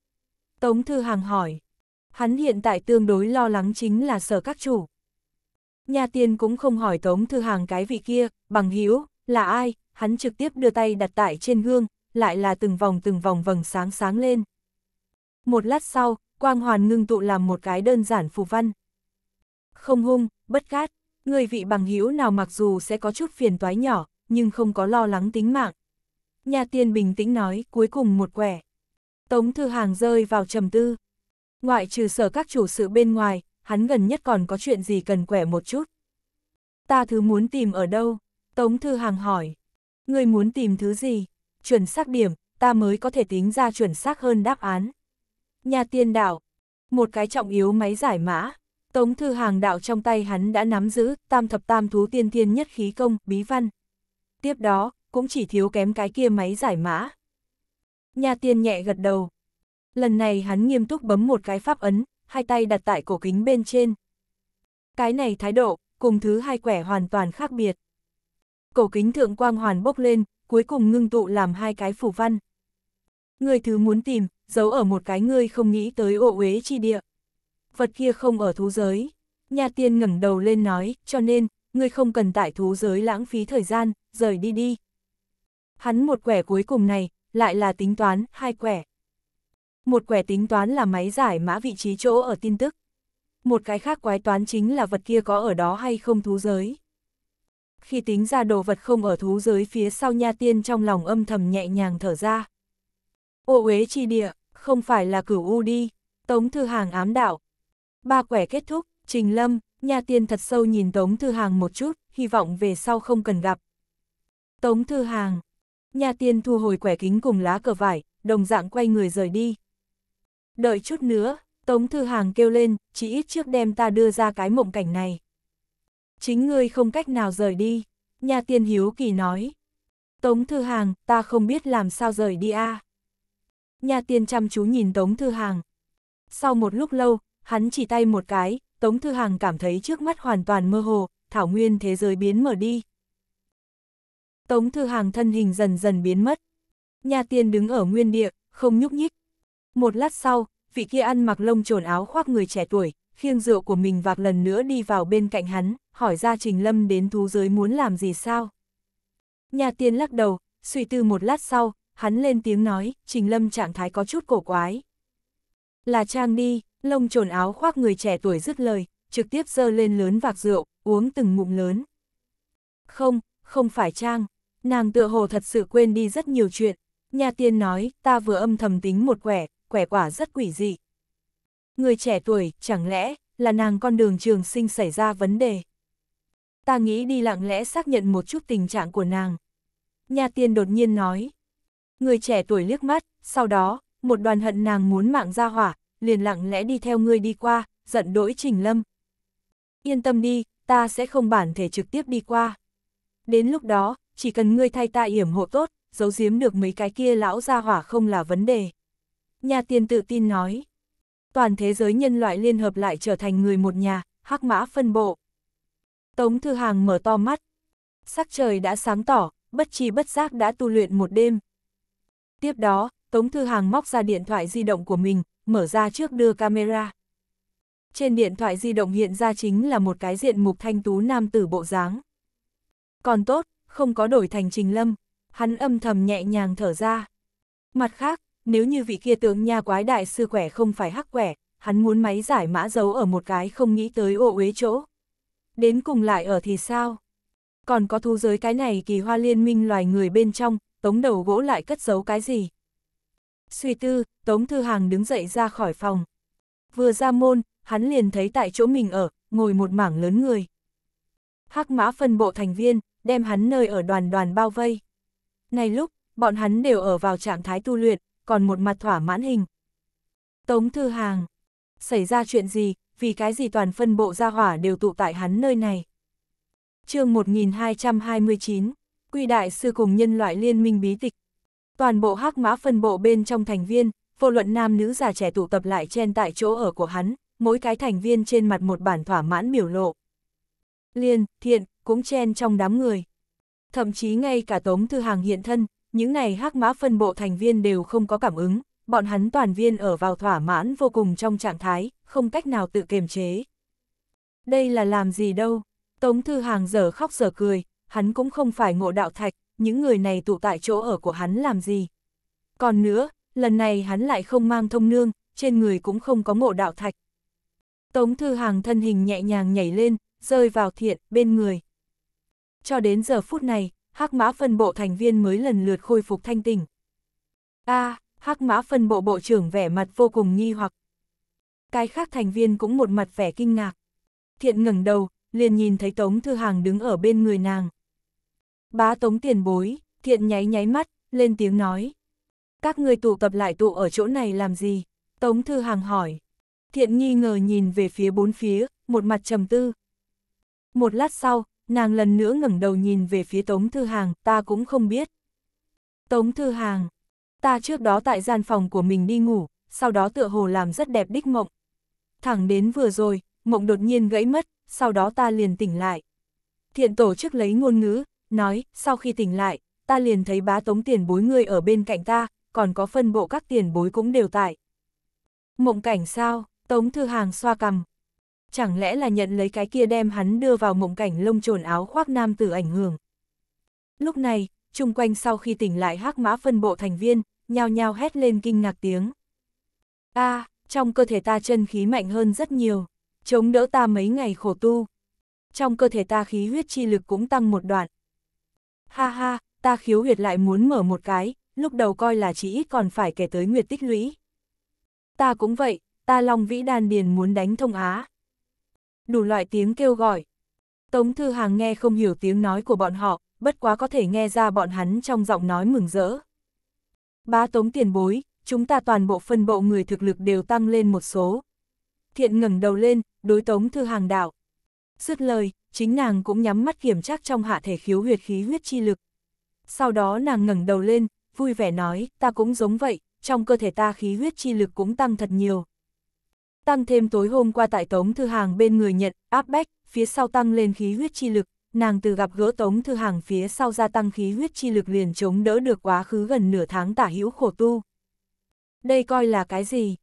Tống Thư Hàng hỏi. Hắn hiện tại tương đối lo lắng chính là sở các chủ. Nhà tiên cũng không hỏi Tống Thư Hàng cái vị kia, bằng hữu là ai, hắn trực tiếp đưa tay đặt tại trên gương, lại là từng vòng từng vòng vầng sáng sáng lên. Một lát sau, quang hoàn ngưng tụ làm một cái đơn giản phù văn. Không hung, bất cát, người vị bằng hữu nào mặc dù sẽ có chút phiền toái nhỏ, nhưng không có lo lắng tính mạng. Nhà tiên bình tĩnh nói, cuối cùng một quẻ. Tống thư hàng rơi vào trầm tư. Ngoại trừ sở các chủ sự bên ngoài, hắn gần nhất còn có chuyện gì cần quẻ một chút. Ta thứ muốn tìm ở đâu? Tống thư hàng hỏi. Người muốn tìm thứ gì? Chuẩn xác điểm, ta mới có thể tính ra chuẩn xác hơn đáp án. Nhà tiên đảo, một cái trọng yếu máy giải mã. Tống thư hàng đạo trong tay hắn đã nắm giữ tam thập tam thú tiên thiên nhất khí công, bí văn. Tiếp đó, cũng chỉ thiếu kém cái kia máy giải mã. Nhà tiên nhẹ gật đầu. Lần này hắn nghiêm túc bấm một cái pháp ấn, hai tay đặt tại cổ kính bên trên. Cái này thái độ, cùng thứ hai quẻ hoàn toàn khác biệt. Cổ kính thượng quang hoàn bốc lên, cuối cùng ngưng tụ làm hai cái phủ văn. Người thứ muốn tìm, giấu ở một cái ngươi không nghĩ tới ộ uế chi địa. Vật kia không ở thú giới. Nha tiên ngẩng đầu lên nói, cho nên, ngươi không cần tại thú giới lãng phí thời gian, rời đi đi. Hắn một quẻ cuối cùng này, lại là tính toán, hai quẻ. Một quẻ tính toán là máy giải mã vị trí chỗ ở tin tức. Một cái khác quái toán chính là vật kia có ở đó hay không thú giới. Khi tính ra đồ vật không ở thú giới phía sau nha tiên trong lòng âm thầm nhẹ nhàng thở ra. Ô uế chi địa, không phải là cửu u đi, Tống Thư Hàng ám đạo. Ba quẻ kết thúc, Trình Lâm, nhà tiên thật sâu nhìn Tống Thư Hàng một chút, hy vọng về sau không cần gặp. Tống Thư Hàng, nhà tiên thu hồi quẻ kính cùng lá cờ vải, đồng dạng quay người rời đi. Đợi chút nữa, Tống Thư Hàng kêu lên, chỉ ít trước đêm ta đưa ra cái mộng cảnh này. Chính ngươi không cách nào rời đi, nhà tiên hiếu kỳ nói. Tống Thư Hàng, ta không biết làm sao rời đi a à nhà tiên chăm chú nhìn Tống Thư Hàng. Sau một lúc lâu, hắn chỉ tay một cái, Tống Thư Hàng cảm thấy trước mắt hoàn toàn mơ hồ, thảo nguyên thế giới biến mở đi. Tống Thư Hàng thân hình dần dần biến mất. nhà tiên đứng ở nguyên địa, không nhúc nhích. Một lát sau, vị kia ăn mặc lông trồn áo khoác người trẻ tuổi, khiêng rượu của mình vạc lần nữa đi vào bên cạnh hắn, hỏi ra Trình Lâm đến thú giới muốn làm gì sao. Nhà tiên lắc đầu, suy tư một lát sau, hắn lên tiếng nói, Trình Lâm trạng thái có chút cổ quái. Là Trang đi, lông trồn áo khoác người trẻ tuổi dứt lời, trực tiếp dơ lên lớn vạc rượu, uống từng ngụm lớn. Không, không phải Trang, nàng tựa hồ thật sự quên đi rất nhiều chuyện. Nhà tiên nói, ta vừa âm thầm tính một quẻ, quẻ quả rất quỷ dị. Người trẻ tuổi, chẳng lẽ, là nàng con đường trường sinh xảy ra vấn đề. Ta nghĩ đi lặng lẽ xác nhận một chút tình trạng của nàng. Nhà tiên đột nhiên nói, Người trẻ tuổi liếc mắt, sau đó, một đoàn hận nàng muốn mạng ra hỏa, liền lặng lẽ đi theo ngươi đi qua, giận đỗi Trình Lâm. Yên tâm đi, ta sẽ không bản thể trực tiếp đi qua. Đến lúc đó, chỉ cần ngươi thay ta yểm hộ tốt, giấu giếm được mấy cái kia lão ra hỏa không là vấn đề. Nhà tiền tự tin nói. Toàn thế giới nhân loại liên hợp lại trở thành người một nhà, hắc mã phân bộ. Tống Thư Hàng mở to mắt. Sắc trời đã sáng tỏ, bất chi bất giác đã tu luyện một đêm, Tiếp đó, Tống Thư Hàng móc ra điện thoại di động của mình, mở ra trước đưa camera. Trên điện thoại di động hiện ra chính là một cái diện mục thanh tú nam tử bộ dáng. Còn tốt, không có đổi thành trình lâm, hắn âm thầm nhẹ nhàng thở ra. Mặt khác, nếu như vị kia tướng nha quái đại sư quẻ không phải hắc quẻ, hắn muốn máy giải mã dấu ở một cái không nghĩ tới ô uế chỗ. Đến cùng lại ở thì sao? Còn có thú giới cái này kỳ hoa liên minh loài người bên trong, tống đầu gỗ lại cất giấu cái gì. Suy tư, Tống Thư Hàng đứng dậy ra khỏi phòng. Vừa ra môn, hắn liền thấy tại chỗ mình ở, ngồi một mảng lớn người. Hắc mã phân bộ thành viên, đem hắn nơi ở đoàn đoàn bao vây. Này lúc, bọn hắn đều ở vào trạng thái tu luyện, còn một mặt thỏa mãn hình. Tống Thư Hàng, xảy ra chuyện gì, vì cái gì toàn phân bộ gia hỏa đều tụ tại hắn nơi này. chương 1229 quy đại sư cùng nhân loại liên minh bí tịch. Toàn bộ hắc mã phân bộ bên trong thành viên, vô luận nam nữ già trẻ tụ tập lại chen tại chỗ ở của hắn, mỗi cái thành viên trên mặt một bản thỏa mãn biểu lộ. Liên, thiện, cũng chen trong đám người. Thậm chí ngay cả Tống Thư Hàng hiện thân, những này hắc mã phân bộ thành viên đều không có cảm ứng, bọn hắn toàn viên ở vào thỏa mãn vô cùng trong trạng thái, không cách nào tự kiềm chế. Đây là làm gì đâu? Tống Thư Hàng giờ khóc giờ cười, hắn cũng không phải ngộ đạo thạch, những người này tụ tại chỗ ở của hắn làm gì. Còn nữa, lần này hắn lại không mang thông nương, trên người cũng không có ngộ đạo thạch. Tống Thư Hàng thân hình nhẹ nhàng nhảy lên, rơi vào thiện bên người. Cho đến giờ phút này, hắc mã phân bộ thành viên mới lần lượt khôi phục thanh tỉnh. A, à, hắc mã phân bộ bộ trưởng vẻ mặt vô cùng nghi hoặc. Cái khác thành viên cũng một mặt vẻ kinh ngạc. Thiện ngẩng đầu, liền nhìn thấy Tống Thư Hàng đứng ở bên người nàng. Bá tống tiền bối, thiện nháy nháy mắt, lên tiếng nói. Các người tụ tập lại tụ ở chỗ này làm gì? Tống Thư Hàng hỏi. Thiện nghi ngờ nhìn về phía bốn phía, một mặt trầm tư. Một lát sau, nàng lần nữa ngẩng đầu nhìn về phía Tống Thư Hàng, ta cũng không biết. Tống Thư Hàng, ta trước đó tại gian phòng của mình đi ngủ, sau đó tựa hồ làm rất đẹp đích mộng. Thẳng đến vừa rồi, mộng đột nhiên gãy mất, sau đó ta liền tỉnh lại. Thiện tổ chức lấy ngôn ngữ, nói, sau khi tỉnh lại, ta liền thấy bá tống tiền bối người ở bên cạnh ta, còn có phân bộ các tiền bối cũng đều tại. Mộng cảnh sao, tống thư hàng xoa cầm. Chẳng lẽ là nhận lấy cái kia đem hắn đưa vào mộng cảnh lông trồn áo khoác nam tử ảnh hưởng. Lúc này, chung quanh sau khi tỉnh lại hắc mã phân bộ thành viên, nhao nhao hét lên kinh ngạc tiếng. a à, trong cơ thể ta chân khí mạnh hơn rất nhiều, chống đỡ ta mấy ngày khổ tu. Trong cơ thể ta khí huyết chi lực cũng tăng một đoạn, Ha ha, ta khiếu huyệt lại muốn mở một cái, lúc đầu coi là chỉ ít còn phải kể tới nguyệt tích lũy. Ta cũng vậy, ta long vĩ đan điền muốn đánh thông Á. Đủ loại tiếng kêu gọi. Tống Thư Hàng nghe không hiểu tiếng nói của bọn họ, bất quá có thể nghe ra bọn hắn trong giọng nói mừng rỡ. Bá Tống tiền bối, chúng ta toàn bộ phân bộ người thực lực đều tăng lên một số. Thiện ngẩng đầu lên, đối Tống Thư Hàng đạo. Dứt lời, chính nàng cũng nhắm mắt kiểm tra trong hạ thể khiếu huyệt khí huyết chi lực. Sau đó nàng ngẩng đầu lên, vui vẻ nói, ta cũng giống vậy, trong cơ thể ta khí huyết chi lực cũng tăng thật nhiều. Tăng thêm tối hôm qua tại Tống Thư Hàng bên người nhận, áp bách, phía sau tăng lên khí huyết chi lực, nàng từ gặp gỡ Tống Thư Hàng phía sau gia tăng khí huyết chi lực liền chống đỡ được quá khứ gần nửa tháng tả hữu khổ tu. Đây coi là cái gì?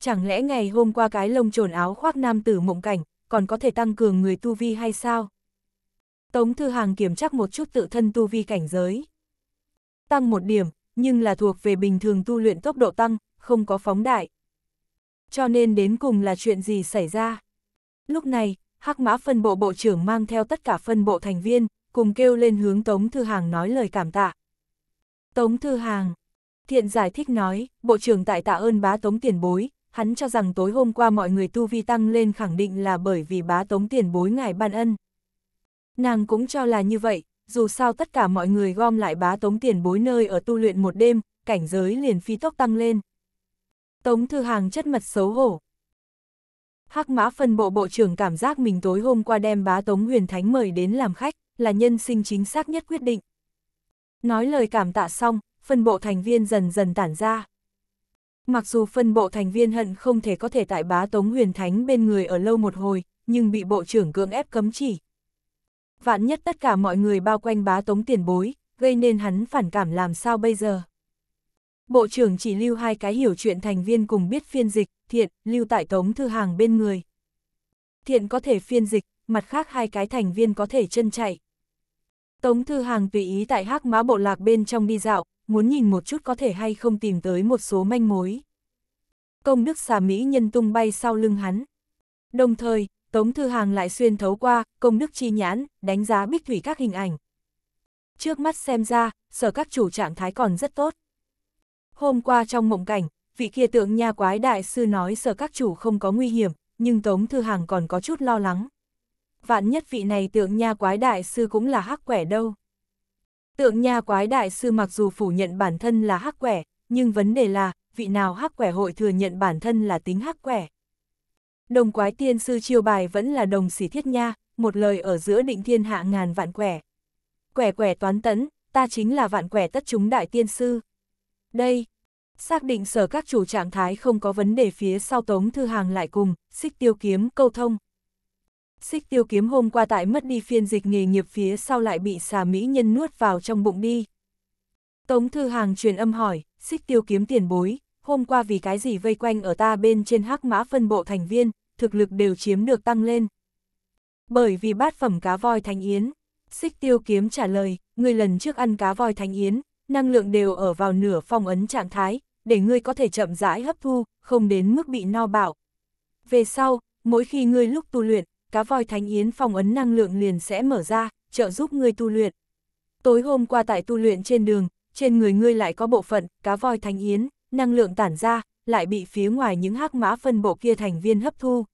Chẳng lẽ ngày hôm qua cái lông trồn áo khoác nam tử mộng cảnh, còn có thể tăng cường người tu vi hay sao? Tống Thư Hàng kiểm tra một chút tự thân tu vi cảnh giới. Tăng một điểm, nhưng là thuộc về bình thường tu luyện tốc độ tăng, không có phóng đại. Cho nên đến cùng là chuyện gì xảy ra? Lúc này, Hắc Mã phân bộ bộ trưởng mang theo tất cả phân bộ thành viên, cùng kêu lên hướng Tống Thư Hàng nói lời cảm tạ. Tống Thư Hàng, thiện giải thích nói, bộ trưởng tại tạ ơn bá Tống tiền bối, hắn cho rằng tối hôm qua mọi người tu vi tăng lên khẳng định là bởi vì bá tống tiền bối ngài ban ân. Nàng cũng cho là như vậy, dù sao tất cả mọi người gom lại bá tống tiền bối nơi ở tu luyện một đêm, cảnh giới liền phi tốc tăng lên. Tống thư hàng chất mật xấu hổ. Hắc mã phân bộ bộ trưởng cảm giác mình tối hôm qua đem bá tống huyền thánh mời đến làm khách, là nhân sinh chính xác nhất quyết định. Nói lời cảm tạ xong, phân bộ thành viên dần dần tản ra. Mặc dù phân bộ thành viên hận không thể có thể tại bá Tống Huyền Thánh bên người ở lâu một hồi, nhưng bị bộ trưởng cưỡng ép cấm chỉ. Vạn nhất tất cả mọi người bao quanh bá Tống tiền bối, gây nên hắn phản cảm làm sao bây giờ. Bộ trưởng chỉ lưu hai cái hiểu chuyện thành viên cùng biết phiên dịch, thiện, lưu tại Tống Thư Hàng bên người. Thiện có thể phiên dịch, mặt khác hai cái thành viên có thể chân chạy. Tống Thư Hàng tùy ý tại hắc mã bộ lạc bên trong đi dạo, muốn nhìn một chút có thể hay không tìm tới một số manh mối. Công đức xà Mỹ nhân tung bay sau lưng hắn. Đồng thời, Tống Thư Hàng lại xuyên thấu qua, công đức chi nhãn, đánh giá bích thủy các hình ảnh. Trước mắt xem ra, sở các chủ trạng thái còn rất tốt. Hôm qua trong mộng cảnh, vị kia tượng nha quái đại sư nói sở các chủ không có nguy hiểm, nhưng Tống Thư Hàng còn có chút lo lắng. Vạn nhất vị này tượng nha quái đại sư cũng là hắc quẻ đâu. Tượng nha quái đại sư mặc dù phủ nhận bản thân là hắc quẻ, nhưng vấn đề là, vị nào hắc quẻ hội thừa nhận bản thân là tính hắc quẻ. Đồng quái tiên sư chiêu bài vẫn là đồng sỉ thiết nha, một lời ở giữa định thiên hạ ngàn vạn quẻ. Quẻ quẻ toán tấn, ta chính là vạn quẻ tất chúng đại tiên sư. Đây, xác định sở các chủ trạng thái không có vấn đề phía sau tống thư hàng lại cùng, xích tiêu kiếm câu thông, xích tiêu kiếm hôm qua tại mất đi phiên dịch nghề nghiệp phía sau lại bị xà mỹ nhân nuốt vào trong bụng đi. Tống Thư Hàng truyền âm hỏi, xích tiêu kiếm tiền bối, hôm qua vì cái gì vây quanh ở ta bên trên hắc mã phân bộ thành viên, thực lực đều chiếm được tăng lên. Bởi vì bát phẩm cá voi thánh yến, xích tiêu kiếm trả lời, người lần trước ăn cá voi thánh yến, năng lượng đều ở vào nửa phong ấn trạng thái, để ngươi có thể chậm rãi hấp thu, không đến mức bị no bạo. Về sau, mỗi khi ngươi lúc tu luyện, cá voi thánh yến phong ấn năng lượng liền sẽ mở ra, trợ giúp ngươi tu luyện. Tối hôm qua tại tu luyện trên đường, trên người ngươi lại có bộ phận, cá voi thánh yến, năng lượng tản ra, lại bị phía ngoài những hắc mã phân bộ kia thành viên hấp thu.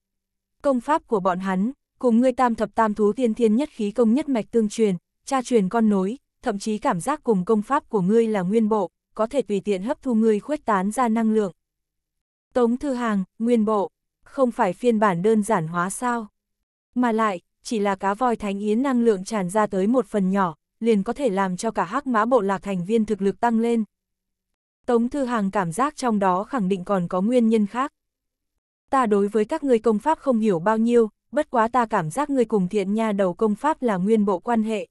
Công pháp của bọn hắn, cùng ngươi tam thập tam thú tiên thiên nhất khí công nhất mạch tương truyền, cha truyền con nối, thậm chí cảm giác cùng công pháp của ngươi là nguyên bộ, có thể tùy tiện hấp thu ngươi khuếch tán ra năng lượng. Tống Thư Hàng, nguyên bộ, không phải phiên bản đơn giản hóa sao? Mà lại, chỉ là cá voi thánh yến năng lượng tràn ra tới một phần nhỏ, liền có thể làm cho cả hắc mã bộ lạc thành viên thực lực tăng lên. Tống Thư Hàng cảm giác trong đó khẳng định còn có nguyên nhân khác. Ta đối với các ngươi công pháp không hiểu bao nhiêu, bất quá ta cảm giác người cùng thiện nha đầu công pháp là nguyên bộ quan hệ.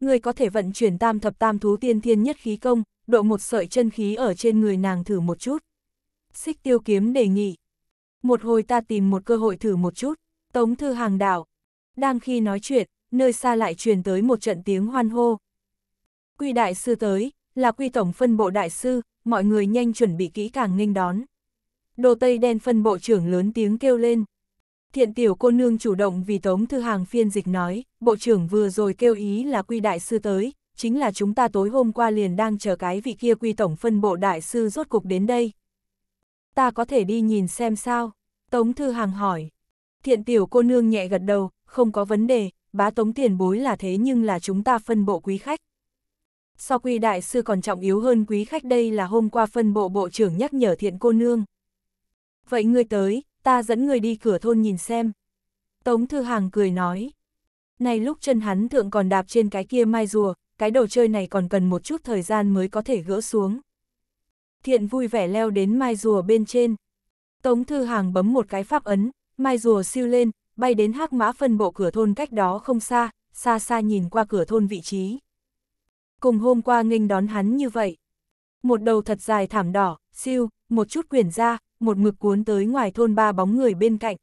người có thể vận chuyển tam thập tam thú tiên thiên nhất khí công, độ một sợi chân khí ở trên người nàng thử một chút. Xích tiêu kiếm đề nghị. Một hồi ta tìm một cơ hội thử một chút. Tống Thư Hàng đảo. Đang khi nói chuyện, nơi xa lại truyền tới một trận tiếng hoan hô. Quy đại sư tới, là quy tổng phân bộ đại sư, mọi người nhanh chuẩn bị kỹ càng nghênh đón. Đồ Tây đen phân bộ trưởng lớn tiếng kêu lên. Thiện tiểu cô nương chủ động vì Tống Thư Hàng phiên dịch nói, bộ trưởng vừa rồi kêu ý là quy đại sư tới, chính là chúng ta tối hôm qua liền đang chờ cái vị kia quy tổng phân bộ đại sư rốt cục đến đây. Ta có thể đi nhìn xem sao? Tống Thư Hàng hỏi. Thiện tiểu cô nương nhẹ gật đầu, không có vấn đề, bá tống tiền bối là thế nhưng là chúng ta phân bộ quý khách. So quy đại sư còn trọng yếu hơn quý khách đây là hôm qua phân bộ bộ trưởng nhắc nhở thiện cô nương. Vậy người tới, ta dẫn người đi cửa thôn nhìn xem. Tống Thư Hàng cười nói. Này lúc chân hắn thượng còn đạp trên cái kia mai rùa, cái đồ chơi này còn cần một chút thời gian mới có thể gỡ xuống. Thiện vui vẻ leo đến mai rùa bên trên. Tống Thư Hàng bấm một cái pháp ấn, Mai rùa siêu lên, bay đến hắc mã phân bộ cửa thôn cách đó không xa, xa xa nhìn qua cửa thôn vị trí. Cùng hôm qua nghênh đón hắn như vậy. Một đầu thật dài thảm đỏ, siêu, một chút quyển ra, một mực cuốn tới ngoài thôn ba bóng người bên cạnh.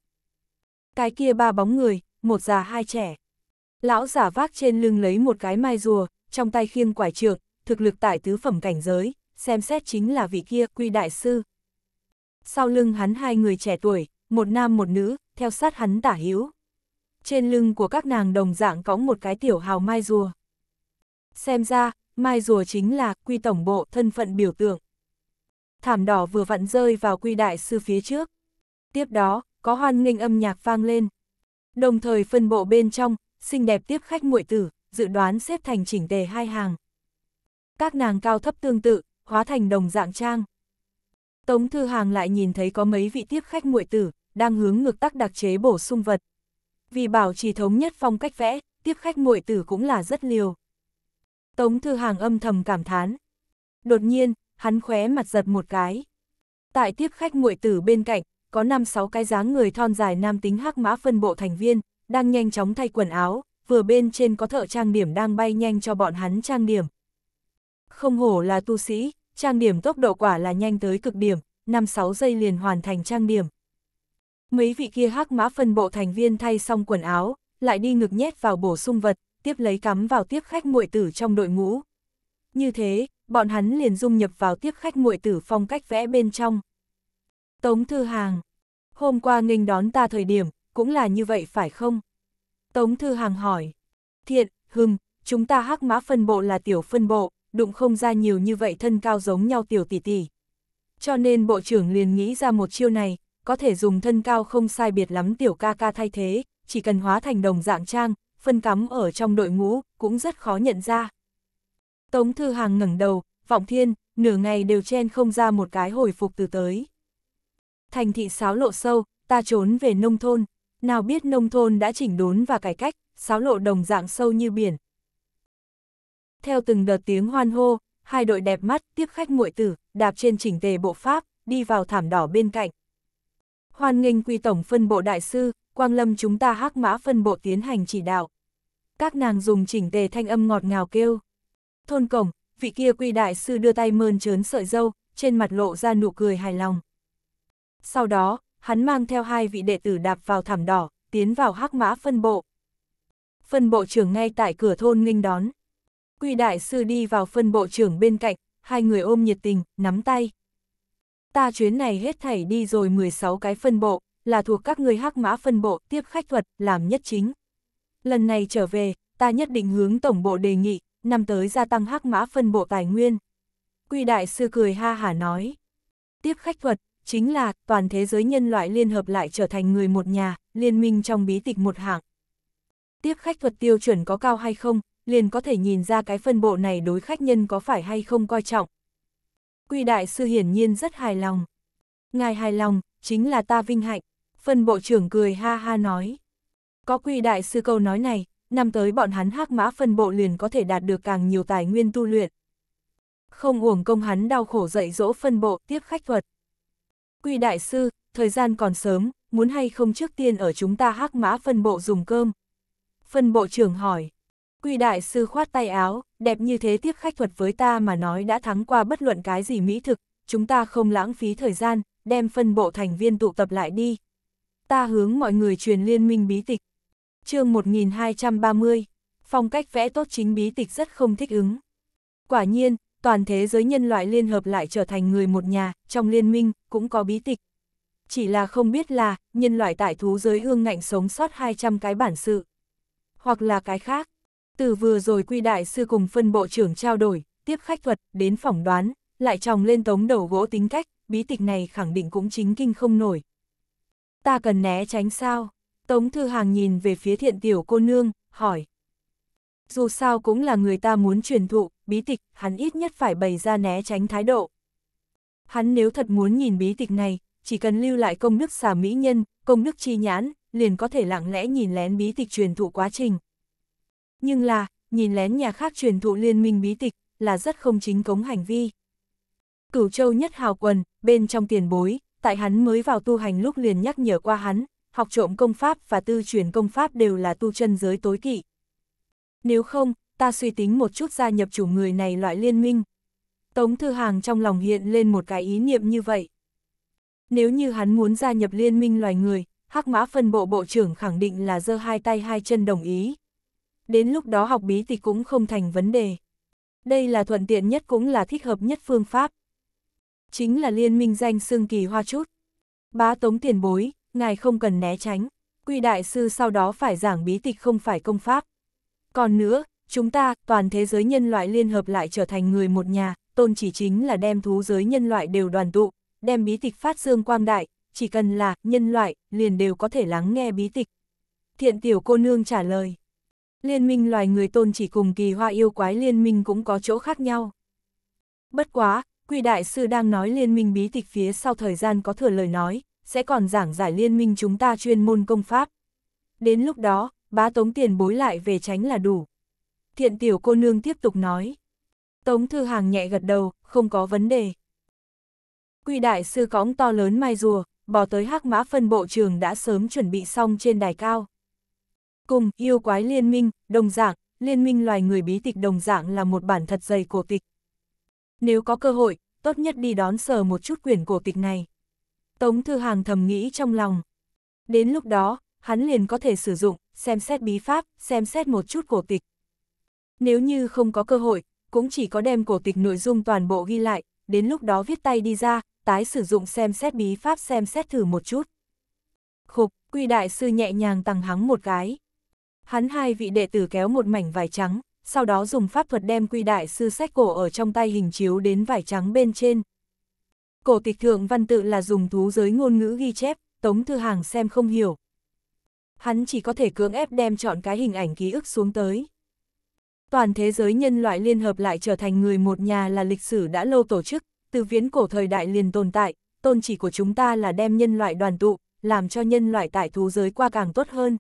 Cái kia ba bóng người, một già hai trẻ. Lão giả vác trên lưng lấy một cái mai rùa, trong tay khiêng quải trượng, thực lực tại tứ phẩm cảnh giới, xem xét chính là vị kia quy đại sư. Sau lưng hắn hai người trẻ tuổi, một nam một nữ, theo sát hắn tả hữu. Trên lưng của các nàng đồng dạng có một cái tiểu hào mai rùa. Xem ra, mai rùa chính là quy tổng bộ thân phận biểu tượng. Thảm đỏ vừa vặn rơi vào quy đại sư phía trước. Tiếp đó, có hoan nghênh âm nhạc vang lên. Đồng thời phân bộ bên trong, xinh đẹp tiếp khách muội tử, dự đoán xếp thành chỉnh tề hai hàng. Các nàng cao thấp tương tự, hóa thành đồng dạng trang. Tống Thư Hàng lại nhìn thấy có mấy vị tiếp khách muội tử, đang hướng ngược tác đặc chế bổ sung vật. Vì bảo trì thống nhất phong cách vẽ, tiếp khách muội tử cũng là rất liều. Tống Thư Hàng âm thầm cảm thán. Đột nhiên, hắn khóe mặt giật một cái. Tại tiếp khách muội tử bên cạnh, có 5-6 cái dáng người thon dài nam tính hắc mã phân bộ thành viên, đang nhanh chóng thay quần áo, vừa bên trên có thợ trang điểm đang bay nhanh cho bọn hắn trang điểm. Không hổ là tu sĩ, trang điểm tốc độ quả là nhanh tới cực điểm, 5-6 giây liền hoàn thành trang điểm. Mấy vị kia hắc mã phân bộ thành viên thay xong quần áo, lại đi ngực nhét vào bổ sung vật, tiếp lấy cắm vào tiếp khách muội tử trong đội ngũ. Như thế, bọn hắn liền dung nhập vào tiếp khách muội tử phong cách vẽ bên trong. Tống Thư Hàng Hôm qua nghênh đón ta thời điểm, cũng là như vậy phải không? Tống Thư Hàng hỏi. Thiện, hừm, chúng ta hắc mã phân bộ là tiểu phân bộ, đụng không ra nhiều như vậy thân cao giống nhau tiểu tỷ tỷ. Cho nên bộ trưởng liền nghĩ ra một chiêu này, có thể dùng thân cao không sai biệt lắm tiểu ca ca thay thế, chỉ cần hóa thành đồng dạng trang, phân cắm ở trong đội ngũ, cũng rất khó nhận ra. Tống Thư Hàng ngẩng đầu, vọng thiên, nửa ngày đều chen không ra một cái hồi phục từ tới. Thành thị sáo lộ sâu, ta trốn về nông thôn, nào biết nông thôn đã chỉnh đốn và cải cách, sáo lộ đồng dạng sâu như biển. Theo từng đợt tiếng hoan hô, hai đội đẹp mắt tiếp khách muội tử, đạp trên chỉnh tề bộ pháp, đi vào thảm đỏ bên cạnh, Hoan nghênh quy tổng phân bộ đại sư, Quang Lâm chúng ta hắc mã phân bộ tiến hành chỉ đạo. Các nàng dùng chỉnh tề thanh âm ngọt ngào kêu. Thôn cổng, vị kia quy đại sư đưa tay mơn trớn sợi dâu, trên mặt lộ ra nụ cười hài lòng. Sau đó, hắn mang theo hai vị đệ tử đạp vào thảm đỏ, tiến vào hắc mã phân bộ. Phân bộ trưởng ngay tại cửa thôn nghênh đón. Quy đại sư đi vào phân bộ trưởng bên cạnh, hai người ôm nhiệt tình, nắm tay. Ta chuyến này hết thảy đi rồi 16 cái phân bộ, là thuộc các người hắc mã phân bộ tiếp khách thuật làm nhất chính. Lần này trở về, ta nhất định hướng tổng bộ đề nghị, năm tới gia tăng hắc mã phân bộ tài nguyên. Quy đại sư cười ha hả nói. Tiếp khách thuật, chính là toàn thế giới nhân loại liên hợp lại trở thành người một nhà, liên minh trong bí tịch một hạng. Tiếp khách thuật tiêu chuẩn có cao hay không, liền có thể nhìn ra cái phân bộ này đối khách nhân có phải hay không coi trọng, Quy đại sư hiển nhiên rất hài lòng. Ngài hài lòng, chính là ta vinh hạnh. Phân bộ trưởng cười ha ha nói. Có quy đại sư câu nói này, năm tới bọn hắn hắc mã phân bộ liền có thể đạt được càng nhiều tài nguyên tu luyện. Không uổng công hắn đau khổ dạy dỗ phân bộ tiếp khách thuật. Quy đại sư, thời gian còn sớm, muốn hay không trước tiên ở chúng ta hắc mã phân bộ dùng cơm. Phân bộ trưởng hỏi. Quy đại sư khoát tay áo, đẹp như thế tiếp khách thuật với ta mà nói đã thắng qua bất luận cái gì mỹ thực, chúng ta không lãng phí thời gian, đem phân bộ thành viên tụ tập lại đi. Ta hướng mọi người truyền liên minh bí tịch. chương 1230, phong cách vẽ tốt chính bí tịch rất không thích ứng. Quả nhiên, toàn thế giới nhân loại liên hợp lại trở thành người một nhà, trong liên minh, cũng có bí tịch. Chỉ là không biết là, nhân loại tại thú giới hương ngạnh sống sót 200 cái bản sự. Hoặc là cái khác, từ vừa rồi quy đại sư cùng phân bộ trưởng trao đổi, tiếp khách thuật, đến phỏng đoán, lại tròng lên tống đầu gỗ tính cách, bí tịch này khẳng định cũng chính kinh không nổi. Ta cần né tránh sao? Tống Thư Hàng nhìn về phía thiện tiểu cô nương, hỏi. Dù sao cũng là người ta muốn truyền thụ, bí tịch, hắn ít nhất phải bày ra né tránh thái độ. Hắn nếu thật muốn nhìn bí tịch này, chỉ cần lưu lại công đức xà mỹ nhân, công đức chi nhãn, liền có thể lặng lẽ nhìn lén bí tịch truyền thụ quá trình. Nhưng là, nhìn lén nhà khác truyền thụ liên minh bí tịch, là rất không chính cống hành vi. Cửu châu nhất hào quần, bên trong tiền bối, tại hắn mới vào tu hành lúc liền nhắc nhở qua hắn, học trộm công pháp và tư truyền công pháp đều là tu chân giới tối kỵ. Nếu không, ta suy tính một chút gia nhập chủ người này loại liên minh. Tống Thư Hàng trong lòng hiện lên một cái ý niệm như vậy. Nếu như hắn muốn gia nhập liên minh loài người, Hắc Mã phân bộ bộ trưởng khẳng định là giơ hai tay hai chân đồng ý đến lúc đó học bí thì cũng không thành vấn đề. Đây là thuận tiện nhất cũng là thích hợp nhất phương pháp. Chính là liên minh danh xương kỳ hoa chút. Bá tống tiền bối, ngài không cần né tránh. Quy đại sư sau đó phải giảng bí tịch không phải công pháp. Còn nữa, chúng ta, toàn thế giới nhân loại liên hợp lại trở thành người một nhà, tôn chỉ chính là đem thú giới nhân loại đều đoàn tụ, đem bí tịch phát dương quang đại, chỉ cần là nhân loại, liền đều có thể lắng nghe bí tịch. Thiện tiểu cô nương trả lời. Liên minh loài người tôn chỉ cùng kỳ hoa yêu quái liên minh cũng có chỗ khác nhau. Bất quá, Quy Đại Sư đang nói liên minh bí tịch phía sau thời gian có thừa lời nói, sẽ còn giảng giải liên minh chúng ta chuyên môn công pháp. Đến lúc đó, bá tống tiền bối lại về tránh là đủ. Thiện tiểu cô nương tiếp tục nói. Tống thư hàng nhẹ gật đầu, không có vấn đề. Quy đại sư cõng to lớn mai rùa, bỏ tới hắc mã phân bộ trường đã sớm chuẩn bị xong trên đài cao. Cùng yêu quái liên minh, đồng dạng, liên minh loài người bí tịch đồng dạng là một bản thật dày cổ tịch. Nếu có cơ hội, tốt nhất đi đón sờ một chút quyển cổ tịch này. Tống Thư Hàng thầm nghĩ trong lòng. Đến lúc đó, hắn liền có thể sử dụng, xem xét bí pháp, xem xét một chút cổ tịch. Nếu như không có cơ hội, cũng chỉ có đem cổ tịch nội dung toàn bộ ghi lại, đến lúc đó viết tay đi ra, tái sử dụng xem xét bí pháp xem xét thử một chút. Khục, quy đại sư nhẹ nhàng tằng hắng một cái hắn hai vị đệ tử kéo một mảnh vải trắng, sau đó dùng pháp thuật đem quy đại sư sách cổ ở trong tay hình chiếu đến vải trắng bên trên. Cổ tịch thượng văn tự là dùng thú giới ngôn ngữ ghi chép, Tống Thư Hàng xem không hiểu. Hắn chỉ có thể cưỡng ép đem chọn cái hình ảnh ký ức xuống tới. Toàn thế giới nhân loại liên hợp lại trở thành người một nhà là lịch sử đã lâu tổ chức, từ viễn cổ thời đại liền tồn tại, tôn chỉ của chúng ta là đem nhân loại đoàn tụ, làm cho nhân loại tại thú giới qua càng tốt hơn.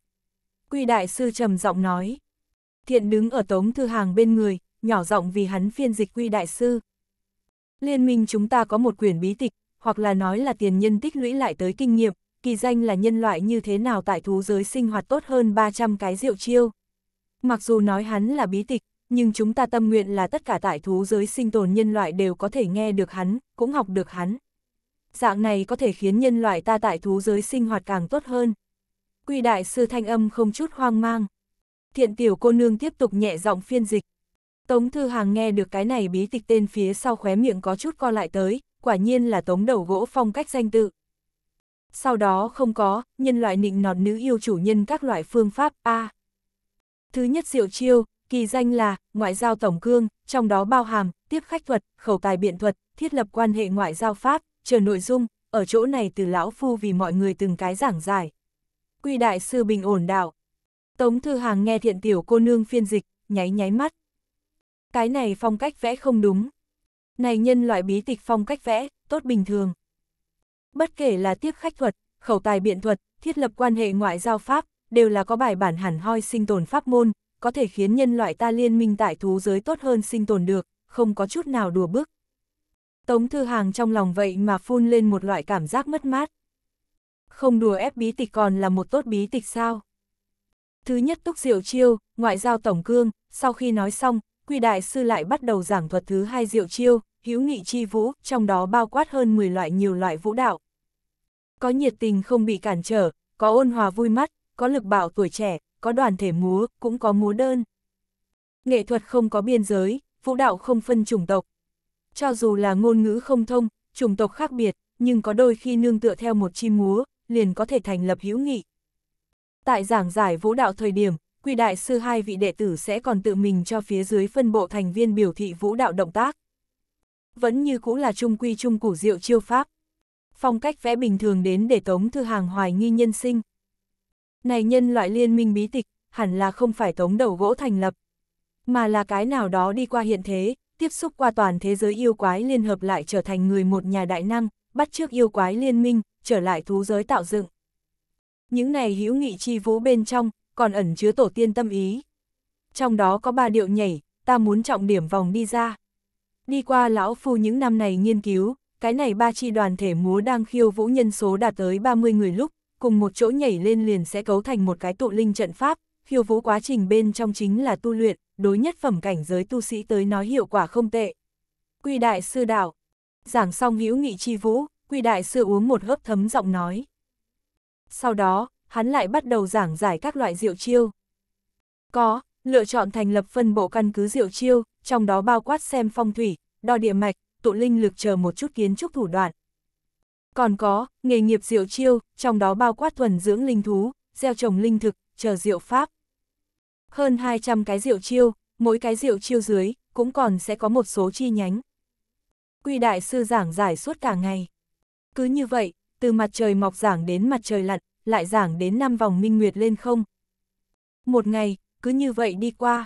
Quy đại sư trầm giọng nói. Thiện đứng ở tống thư hàng bên người, nhỏ giọng vì hắn phiên dịch quy đại sư. Liên minh chúng ta có một quyển bí tịch, hoặc là nói là tiền nhân tích lũy lại tới kinh nghiệm, kỳ danh là nhân loại như thế nào tại thú giới sinh hoạt tốt hơn 300 cái rượu chiêu. Mặc dù nói hắn là bí tịch, nhưng chúng ta tâm nguyện là tất cả tại thú giới sinh tồn nhân loại đều có thể nghe được hắn, cũng học được hắn. Dạng này có thể khiến nhân loại ta tại thú giới sinh hoạt càng tốt hơn. Quy đại sư thanh âm không chút hoang mang. Thiện tiểu cô nương tiếp tục nhẹ giọng phiên dịch. Tống Thư Hàng nghe được cái này bí tịch tên phía sau khóe miệng có chút co lại tới, quả nhiên là tống đầu gỗ phong cách danh tự. Sau đó không có, nhân loại nịnh nọt nữ yêu chủ nhân các loại phương pháp A. thứ nhất diệu chiêu, kỳ danh là ngoại giao tổng cương, trong đó bao hàm tiếp khách thuật, khẩu tài biện thuật, thiết lập quan hệ ngoại giao pháp, chờ nội dung, ở chỗ này từ lão phu vì mọi người từng cái giảng giải quy đại sư bình ổn đạo. Tống Thư Hàng nghe thiện tiểu cô nương phiên dịch, nháy nháy mắt. Cái này phong cách vẽ không đúng. Này nhân loại bí tịch phong cách vẽ, tốt bình thường. Bất kể là tiếp khách thuật, khẩu tài biện thuật, thiết lập quan hệ ngoại giao pháp, đều là có bài bản hẳn hoi sinh tồn pháp môn, có thể khiến nhân loại ta liên minh tại thú giới tốt hơn sinh tồn được, không có chút nào đùa bước. Tống Thư Hàng trong lòng vậy mà phun lên một loại cảm giác mất mát không đùa ép bí tịch còn là một tốt bí tịch sao. Thứ nhất túc diệu chiêu, ngoại giao tổng cương, sau khi nói xong, quy đại sư lại bắt đầu giảng thuật thứ hai diệu chiêu, hữu nghị chi vũ, trong đó bao quát hơn 10 loại nhiều loại vũ đạo. Có nhiệt tình không bị cản trở, có ôn hòa vui mắt, có lực bạo tuổi trẻ, có đoàn thể múa, cũng có múa đơn. Nghệ thuật không có biên giới, vũ đạo không phân chủng tộc. Cho dù là ngôn ngữ không thông, chủng tộc khác biệt, nhưng có đôi khi nương tựa theo một chim múa, liền có thể thành lập hữu nghị. Tại giảng giải vũ đạo thời điểm, quỷ đại sư hai vị đệ tử sẽ còn tự mình cho phía dưới phân bộ thành viên biểu thị vũ đạo động tác. Vẫn như cũ là trung quy trung củ diệu chiêu pháp. Phong cách vẽ bình thường đến để Tống Thư Hàng hoài nghi nhân sinh. Này nhân loại liên minh bí tịch, hẳn là không phải Tống đầu gỗ thành lập, mà là cái nào đó đi qua hiện thế, tiếp xúc qua toàn thế giới yêu quái liên hợp lại trở thành người một nhà đại năng bắt trước yêu quái liên minh, trở lại thú giới tạo dựng. Những này hữu nghị chi vũ bên trong, còn ẩn chứa tổ tiên tâm ý. Trong đó có ba điệu nhảy, ta muốn trọng điểm vòng đi ra. Đi qua lão phu những năm này nghiên cứu, cái này ba chi đoàn thể múa đang khiêu vũ nhân số đạt tới 30 người lúc, cùng một chỗ nhảy lên liền sẽ cấu thành một cái tụ linh trận pháp, khiêu vũ quá trình bên trong chính là tu luyện, đối nhất phẩm cảnh giới tu sĩ tới nói hiệu quả không tệ. Quy đại sư đạo, giảng xong hữu nghị chi vũ, quy đại sư uống một hớp thấm giọng nói. Sau đó, hắn lại bắt đầu giảng giải các loại rượu chiêu. Có, lựa chọn thành lập phân bộ căn cứ rượu chiêu, trong đó bao quát xem phong thủy, đo địa mạch, tụ linh lực chờ một chút kiến trúc thủ đoạn. Còn có, nghề nghiệp rượu chiêu, trong đó bao quát thuần dưỡng linh thú, gieo trồng linh thực, chờ rượu pháp. Hơn 200 cái rượu chiêu, mỗi cái rượu chiêu dưới, cũng còn sẽ có một số chi nhánh quy đại sư giảng giải suốt cả ngày. Cứ như vậy, từ mặt trời mọc giảng đến mặt trời lặn, lại giảng đến năm vòng minh nguyệt lên không. Một ngày, cứ như vậy đi qua.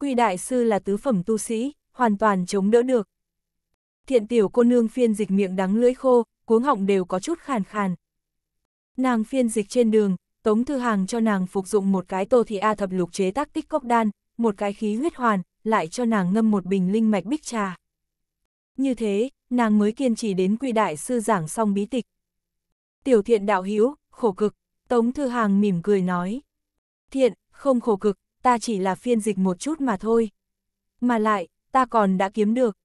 Quy đại sư là tứ phẩm tu sĩ, hoàn toàn chống đỡ được. Thiện tiểu cô nương phiên dịch miệng đắng lưỡi khô, cuống họng đều có chút khàn khàn. Nàng phiên dịch trên đường, Tống Thư Hàng cho nàng phục dụng một cái tô thị A thập lục chế tác tích cốc đan, một cái khí huyết hoàn, lại cho nàng ngâm một bình linh mạch bích trà. Như thế, nàng mới kiên trì đến quy đại sư giảng xong bí tịch. Tiểu thiện đạo hiếu khổ cực, Tống Thư Hàng mỉm cười nói. Thiện, không khổ cực, ta chỉ là phiên dịch một chút mà thôi. Mà lại, ta còn đã kiếm được.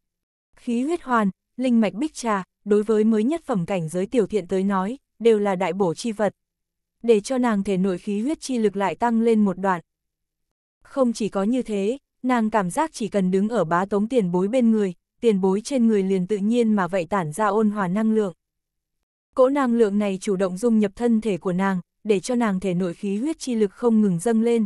Khí huyết hoàn, linh mạch bích trà, đối với mới nhất phẩm cảnh giới tiểu thiện tới nói, đều là đại bổ chi vật. Để cho nàng thể nội khí huyết chi lực lại tăng lên một đoạn. Không chỉ có như thế, nàng cảm giác chỉ cần đứng ở bá tống tiền bối bên người, tiền bối trên người liền tự nhiên mà vậy tản ra ôn hòa năng lượng. Cỗ năng lượng này chủ động dung nhập thân thể của nàng, để cho nàng thể nội khí huyết chi lực không ngừng dâng lên.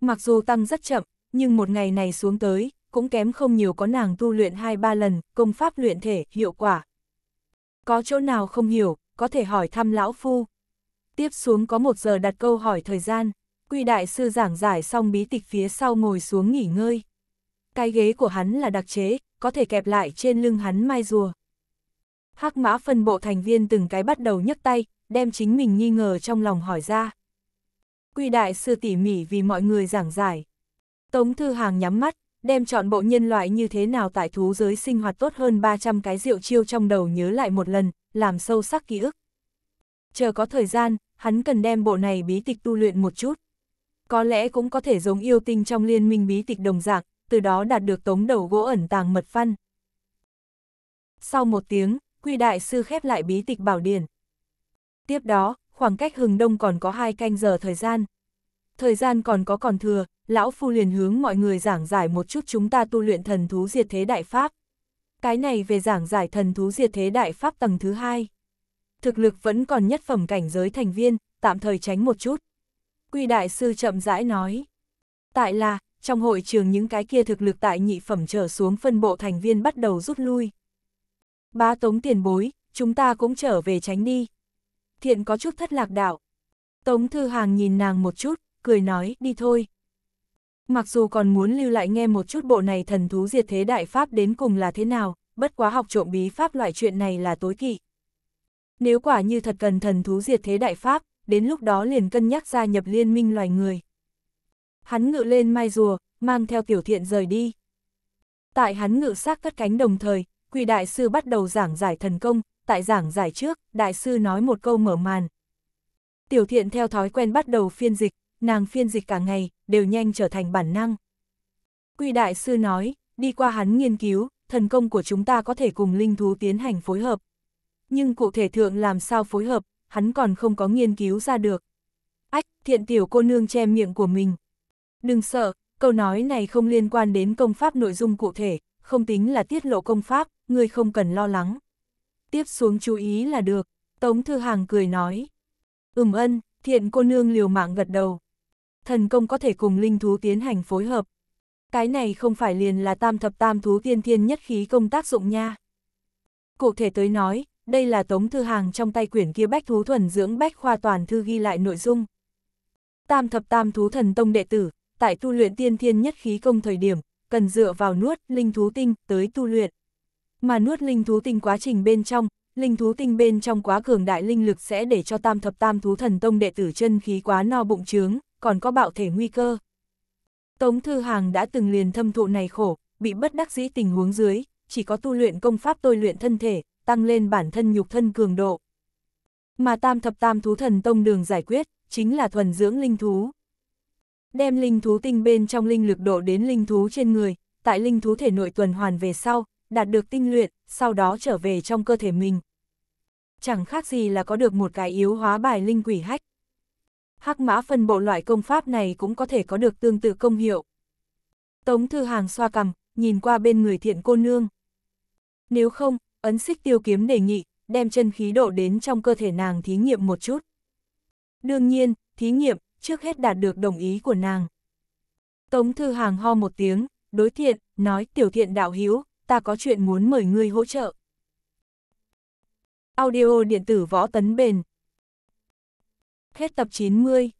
Mặc dù tăng rất chậm, nhưng một ngày này xuống tới, cũng kém không nhiều có nàng tu luyện 2-3 lần, công pháp luyện thể, hiệu quả. Có chỗ nào không hiểu, có thể hỏi thăm lão phu. Tiếp xuống có một giờ đặt câu hỏi thời gian, quy đại sư giảng giải xong bí tịch phía sau ngồi xuống nghỉ ngơi. Cái ghế của hắn là đặc chế, có thể kẹp lại trên lưng hắn mai rùa. Hắc mã phân bộ thành viên từng cái bắt đầu nhấc tay, đem chính mình nghi ngờ trong lòng hỏi ra. Quy đại sư tỉ mỉ vì mọi người giảng giải. Tống Thư Hàng nhắm mắt, đem chọn bộ nhân loại như thế nào tại thú giới sinh hoạt tốt hơn 300 cái rượu chiêu trong đầu nhớ lại một lần, làm sâu sắc ký ức. Chờ có thời gian, hắn cần đem bộ này bí tịch tu luyện một chút. Có lẽ cũng có thể giống yêu tinh trong liên minh bí tịch đồng dạng, từ đó đạt được tống đầu gỗ ẩn tàng mật văn. Sau một tiếng, Quy Đại Sư khép lại bí tịch bảo điển. Tiếp đó, khoảng cách hừng đông còn có hai canh giờ thời gian. Thời gian còn có còn thừa, Lão Phu liền hướng mọi người giảng giải một chút chúng ta tu luyện thần thú diệt thế đại pháp. Cái này về giảng giải thần thú diệt thế đại pháp tầng thứ hai. Thực lực vẫn còn nhất phẩm cảnh giới thành viên, tạm thời tránh một chút. Quy Đại Sư chậm rãi nói. Tại là, trong hội trường những cái kia thực lực tại nhị phẩm trở xuống phân bộ thành viên bắt đầu rút lui. Ba tống tiền bối, chúng ta cũng trở về tránh đi. Thiện có chút thất lạc đạo. Tống thư hàng nhìn nàng một chút, cười nói, đi thôi. Mặc dù còn muốn lưu lại nghe một chút bộ này thần thú diệt thế đại pháp đến cùng là thế nào, bất quá học trộm bí pháp loại chuyện này là tối kỵ. Nếu quả như thật cần thần thú diệt thế đại pháp, đến lúc đó liền cân nhắc gia nhập liên minh loài người hắn ngự lên mai rùa, mang theo tiểu thiện rời đi. Tại hắn ngự xác cất cánh đồng thời, quỷ đại sư bắt đầu giảng giải thần công, tại giảng giải trước, đại sư nói một câu mở màn. Tiểu thiện theo thói quen bắt đầu phiên dịch, nàng phiên dịch cả ngày, đều nhanh trở thành bản năng. Quỷ đại sư nói, đi qua hắn nghiên cứu, thần công của chúng ta có thể cùng linh thú tiến hành phối hợp. Nhưng cụ thể thượng làm sao phối hợp, hắn còn không có nghiên cứu ra được. Ách, thiện tiểu cô nương che miệng của mình, Đừng sợ, câu nói này không liên quan đến công pháp nội dung cụ thể, không tính là tiết lộ công pháp, ngươi không cần lo lắng. Tiếp xuống chú ý là được, Tống Thư Hàng cười nói. Ừm ân, thiện cô nương liều mạng gật đầu. Thần công có thể cùng linh thú tiến hành phối hợp. Cái này không phải liền là tam thập tam thú tiên thiên nhất khí công tác dụng nha. Cụ thể tới nói, đây là Tống Thư Hàng trong tay quyển kia bách thú thuần dưỡng bách khoa toàn thư ghi lại nội dung. Tam thập tam thú thần tông đệ tử, tại tu luyện tiên thiên nhất khí công thời điểm, cần dựa vào nuốt linh thú tinh tới tu luyện. Mà nuốt linh thú tinh quá trình bên trong, linh thú tinh bên trong quá cường đại linh lực sẽ để cho tam thập tam thú thần tông đệ tử chân khí quá no bụng trướng, còn có bạo thể nguy cơ. Tống Thư Hàng đã từng liền thâm thụ này khổ, bị bất đắc dĩ tình huống dưới, chỉ có tu luyện công pháp tôi luyện thân thể, tăng lên bản thân nhục thân cường độ. Mà tam thập tam thú thần tông đường giải quyết, chính là thuần dưỡng linh thú. Đem linh thú tinh bên trong linh lực độ đến linh thú trên người, tại linh thú thể nội tuần hoàn về sau, đạt được tinh luyện, sau đó trở về trong cơ thể mình. Chẳng khác gì là có được một cái yếu hóa bài linh quỷ hách. Hắc mã phân bộ loại công pháp này cũng có thể có được tương tự công hiệu. Tống thư hàng xoa cầm, nhìn qua bên người thiện cô nương. Nếu không, ấn xích tiêu kiếm đề nghị, đem chân khí độ đến trong cơ thể nàng thí nghiệm một chút. Đương nhiên, thí nghiệm, trước hết đạt được đồng ý của nàng. Tống Thư Hàng ho một tiếng, đối thiện, nói tiểu thiện đạo hiếu, ta có chuyện muốn mời ngươi hỗ trợ. Audio điện tử võ tấn bền. Hết tập 90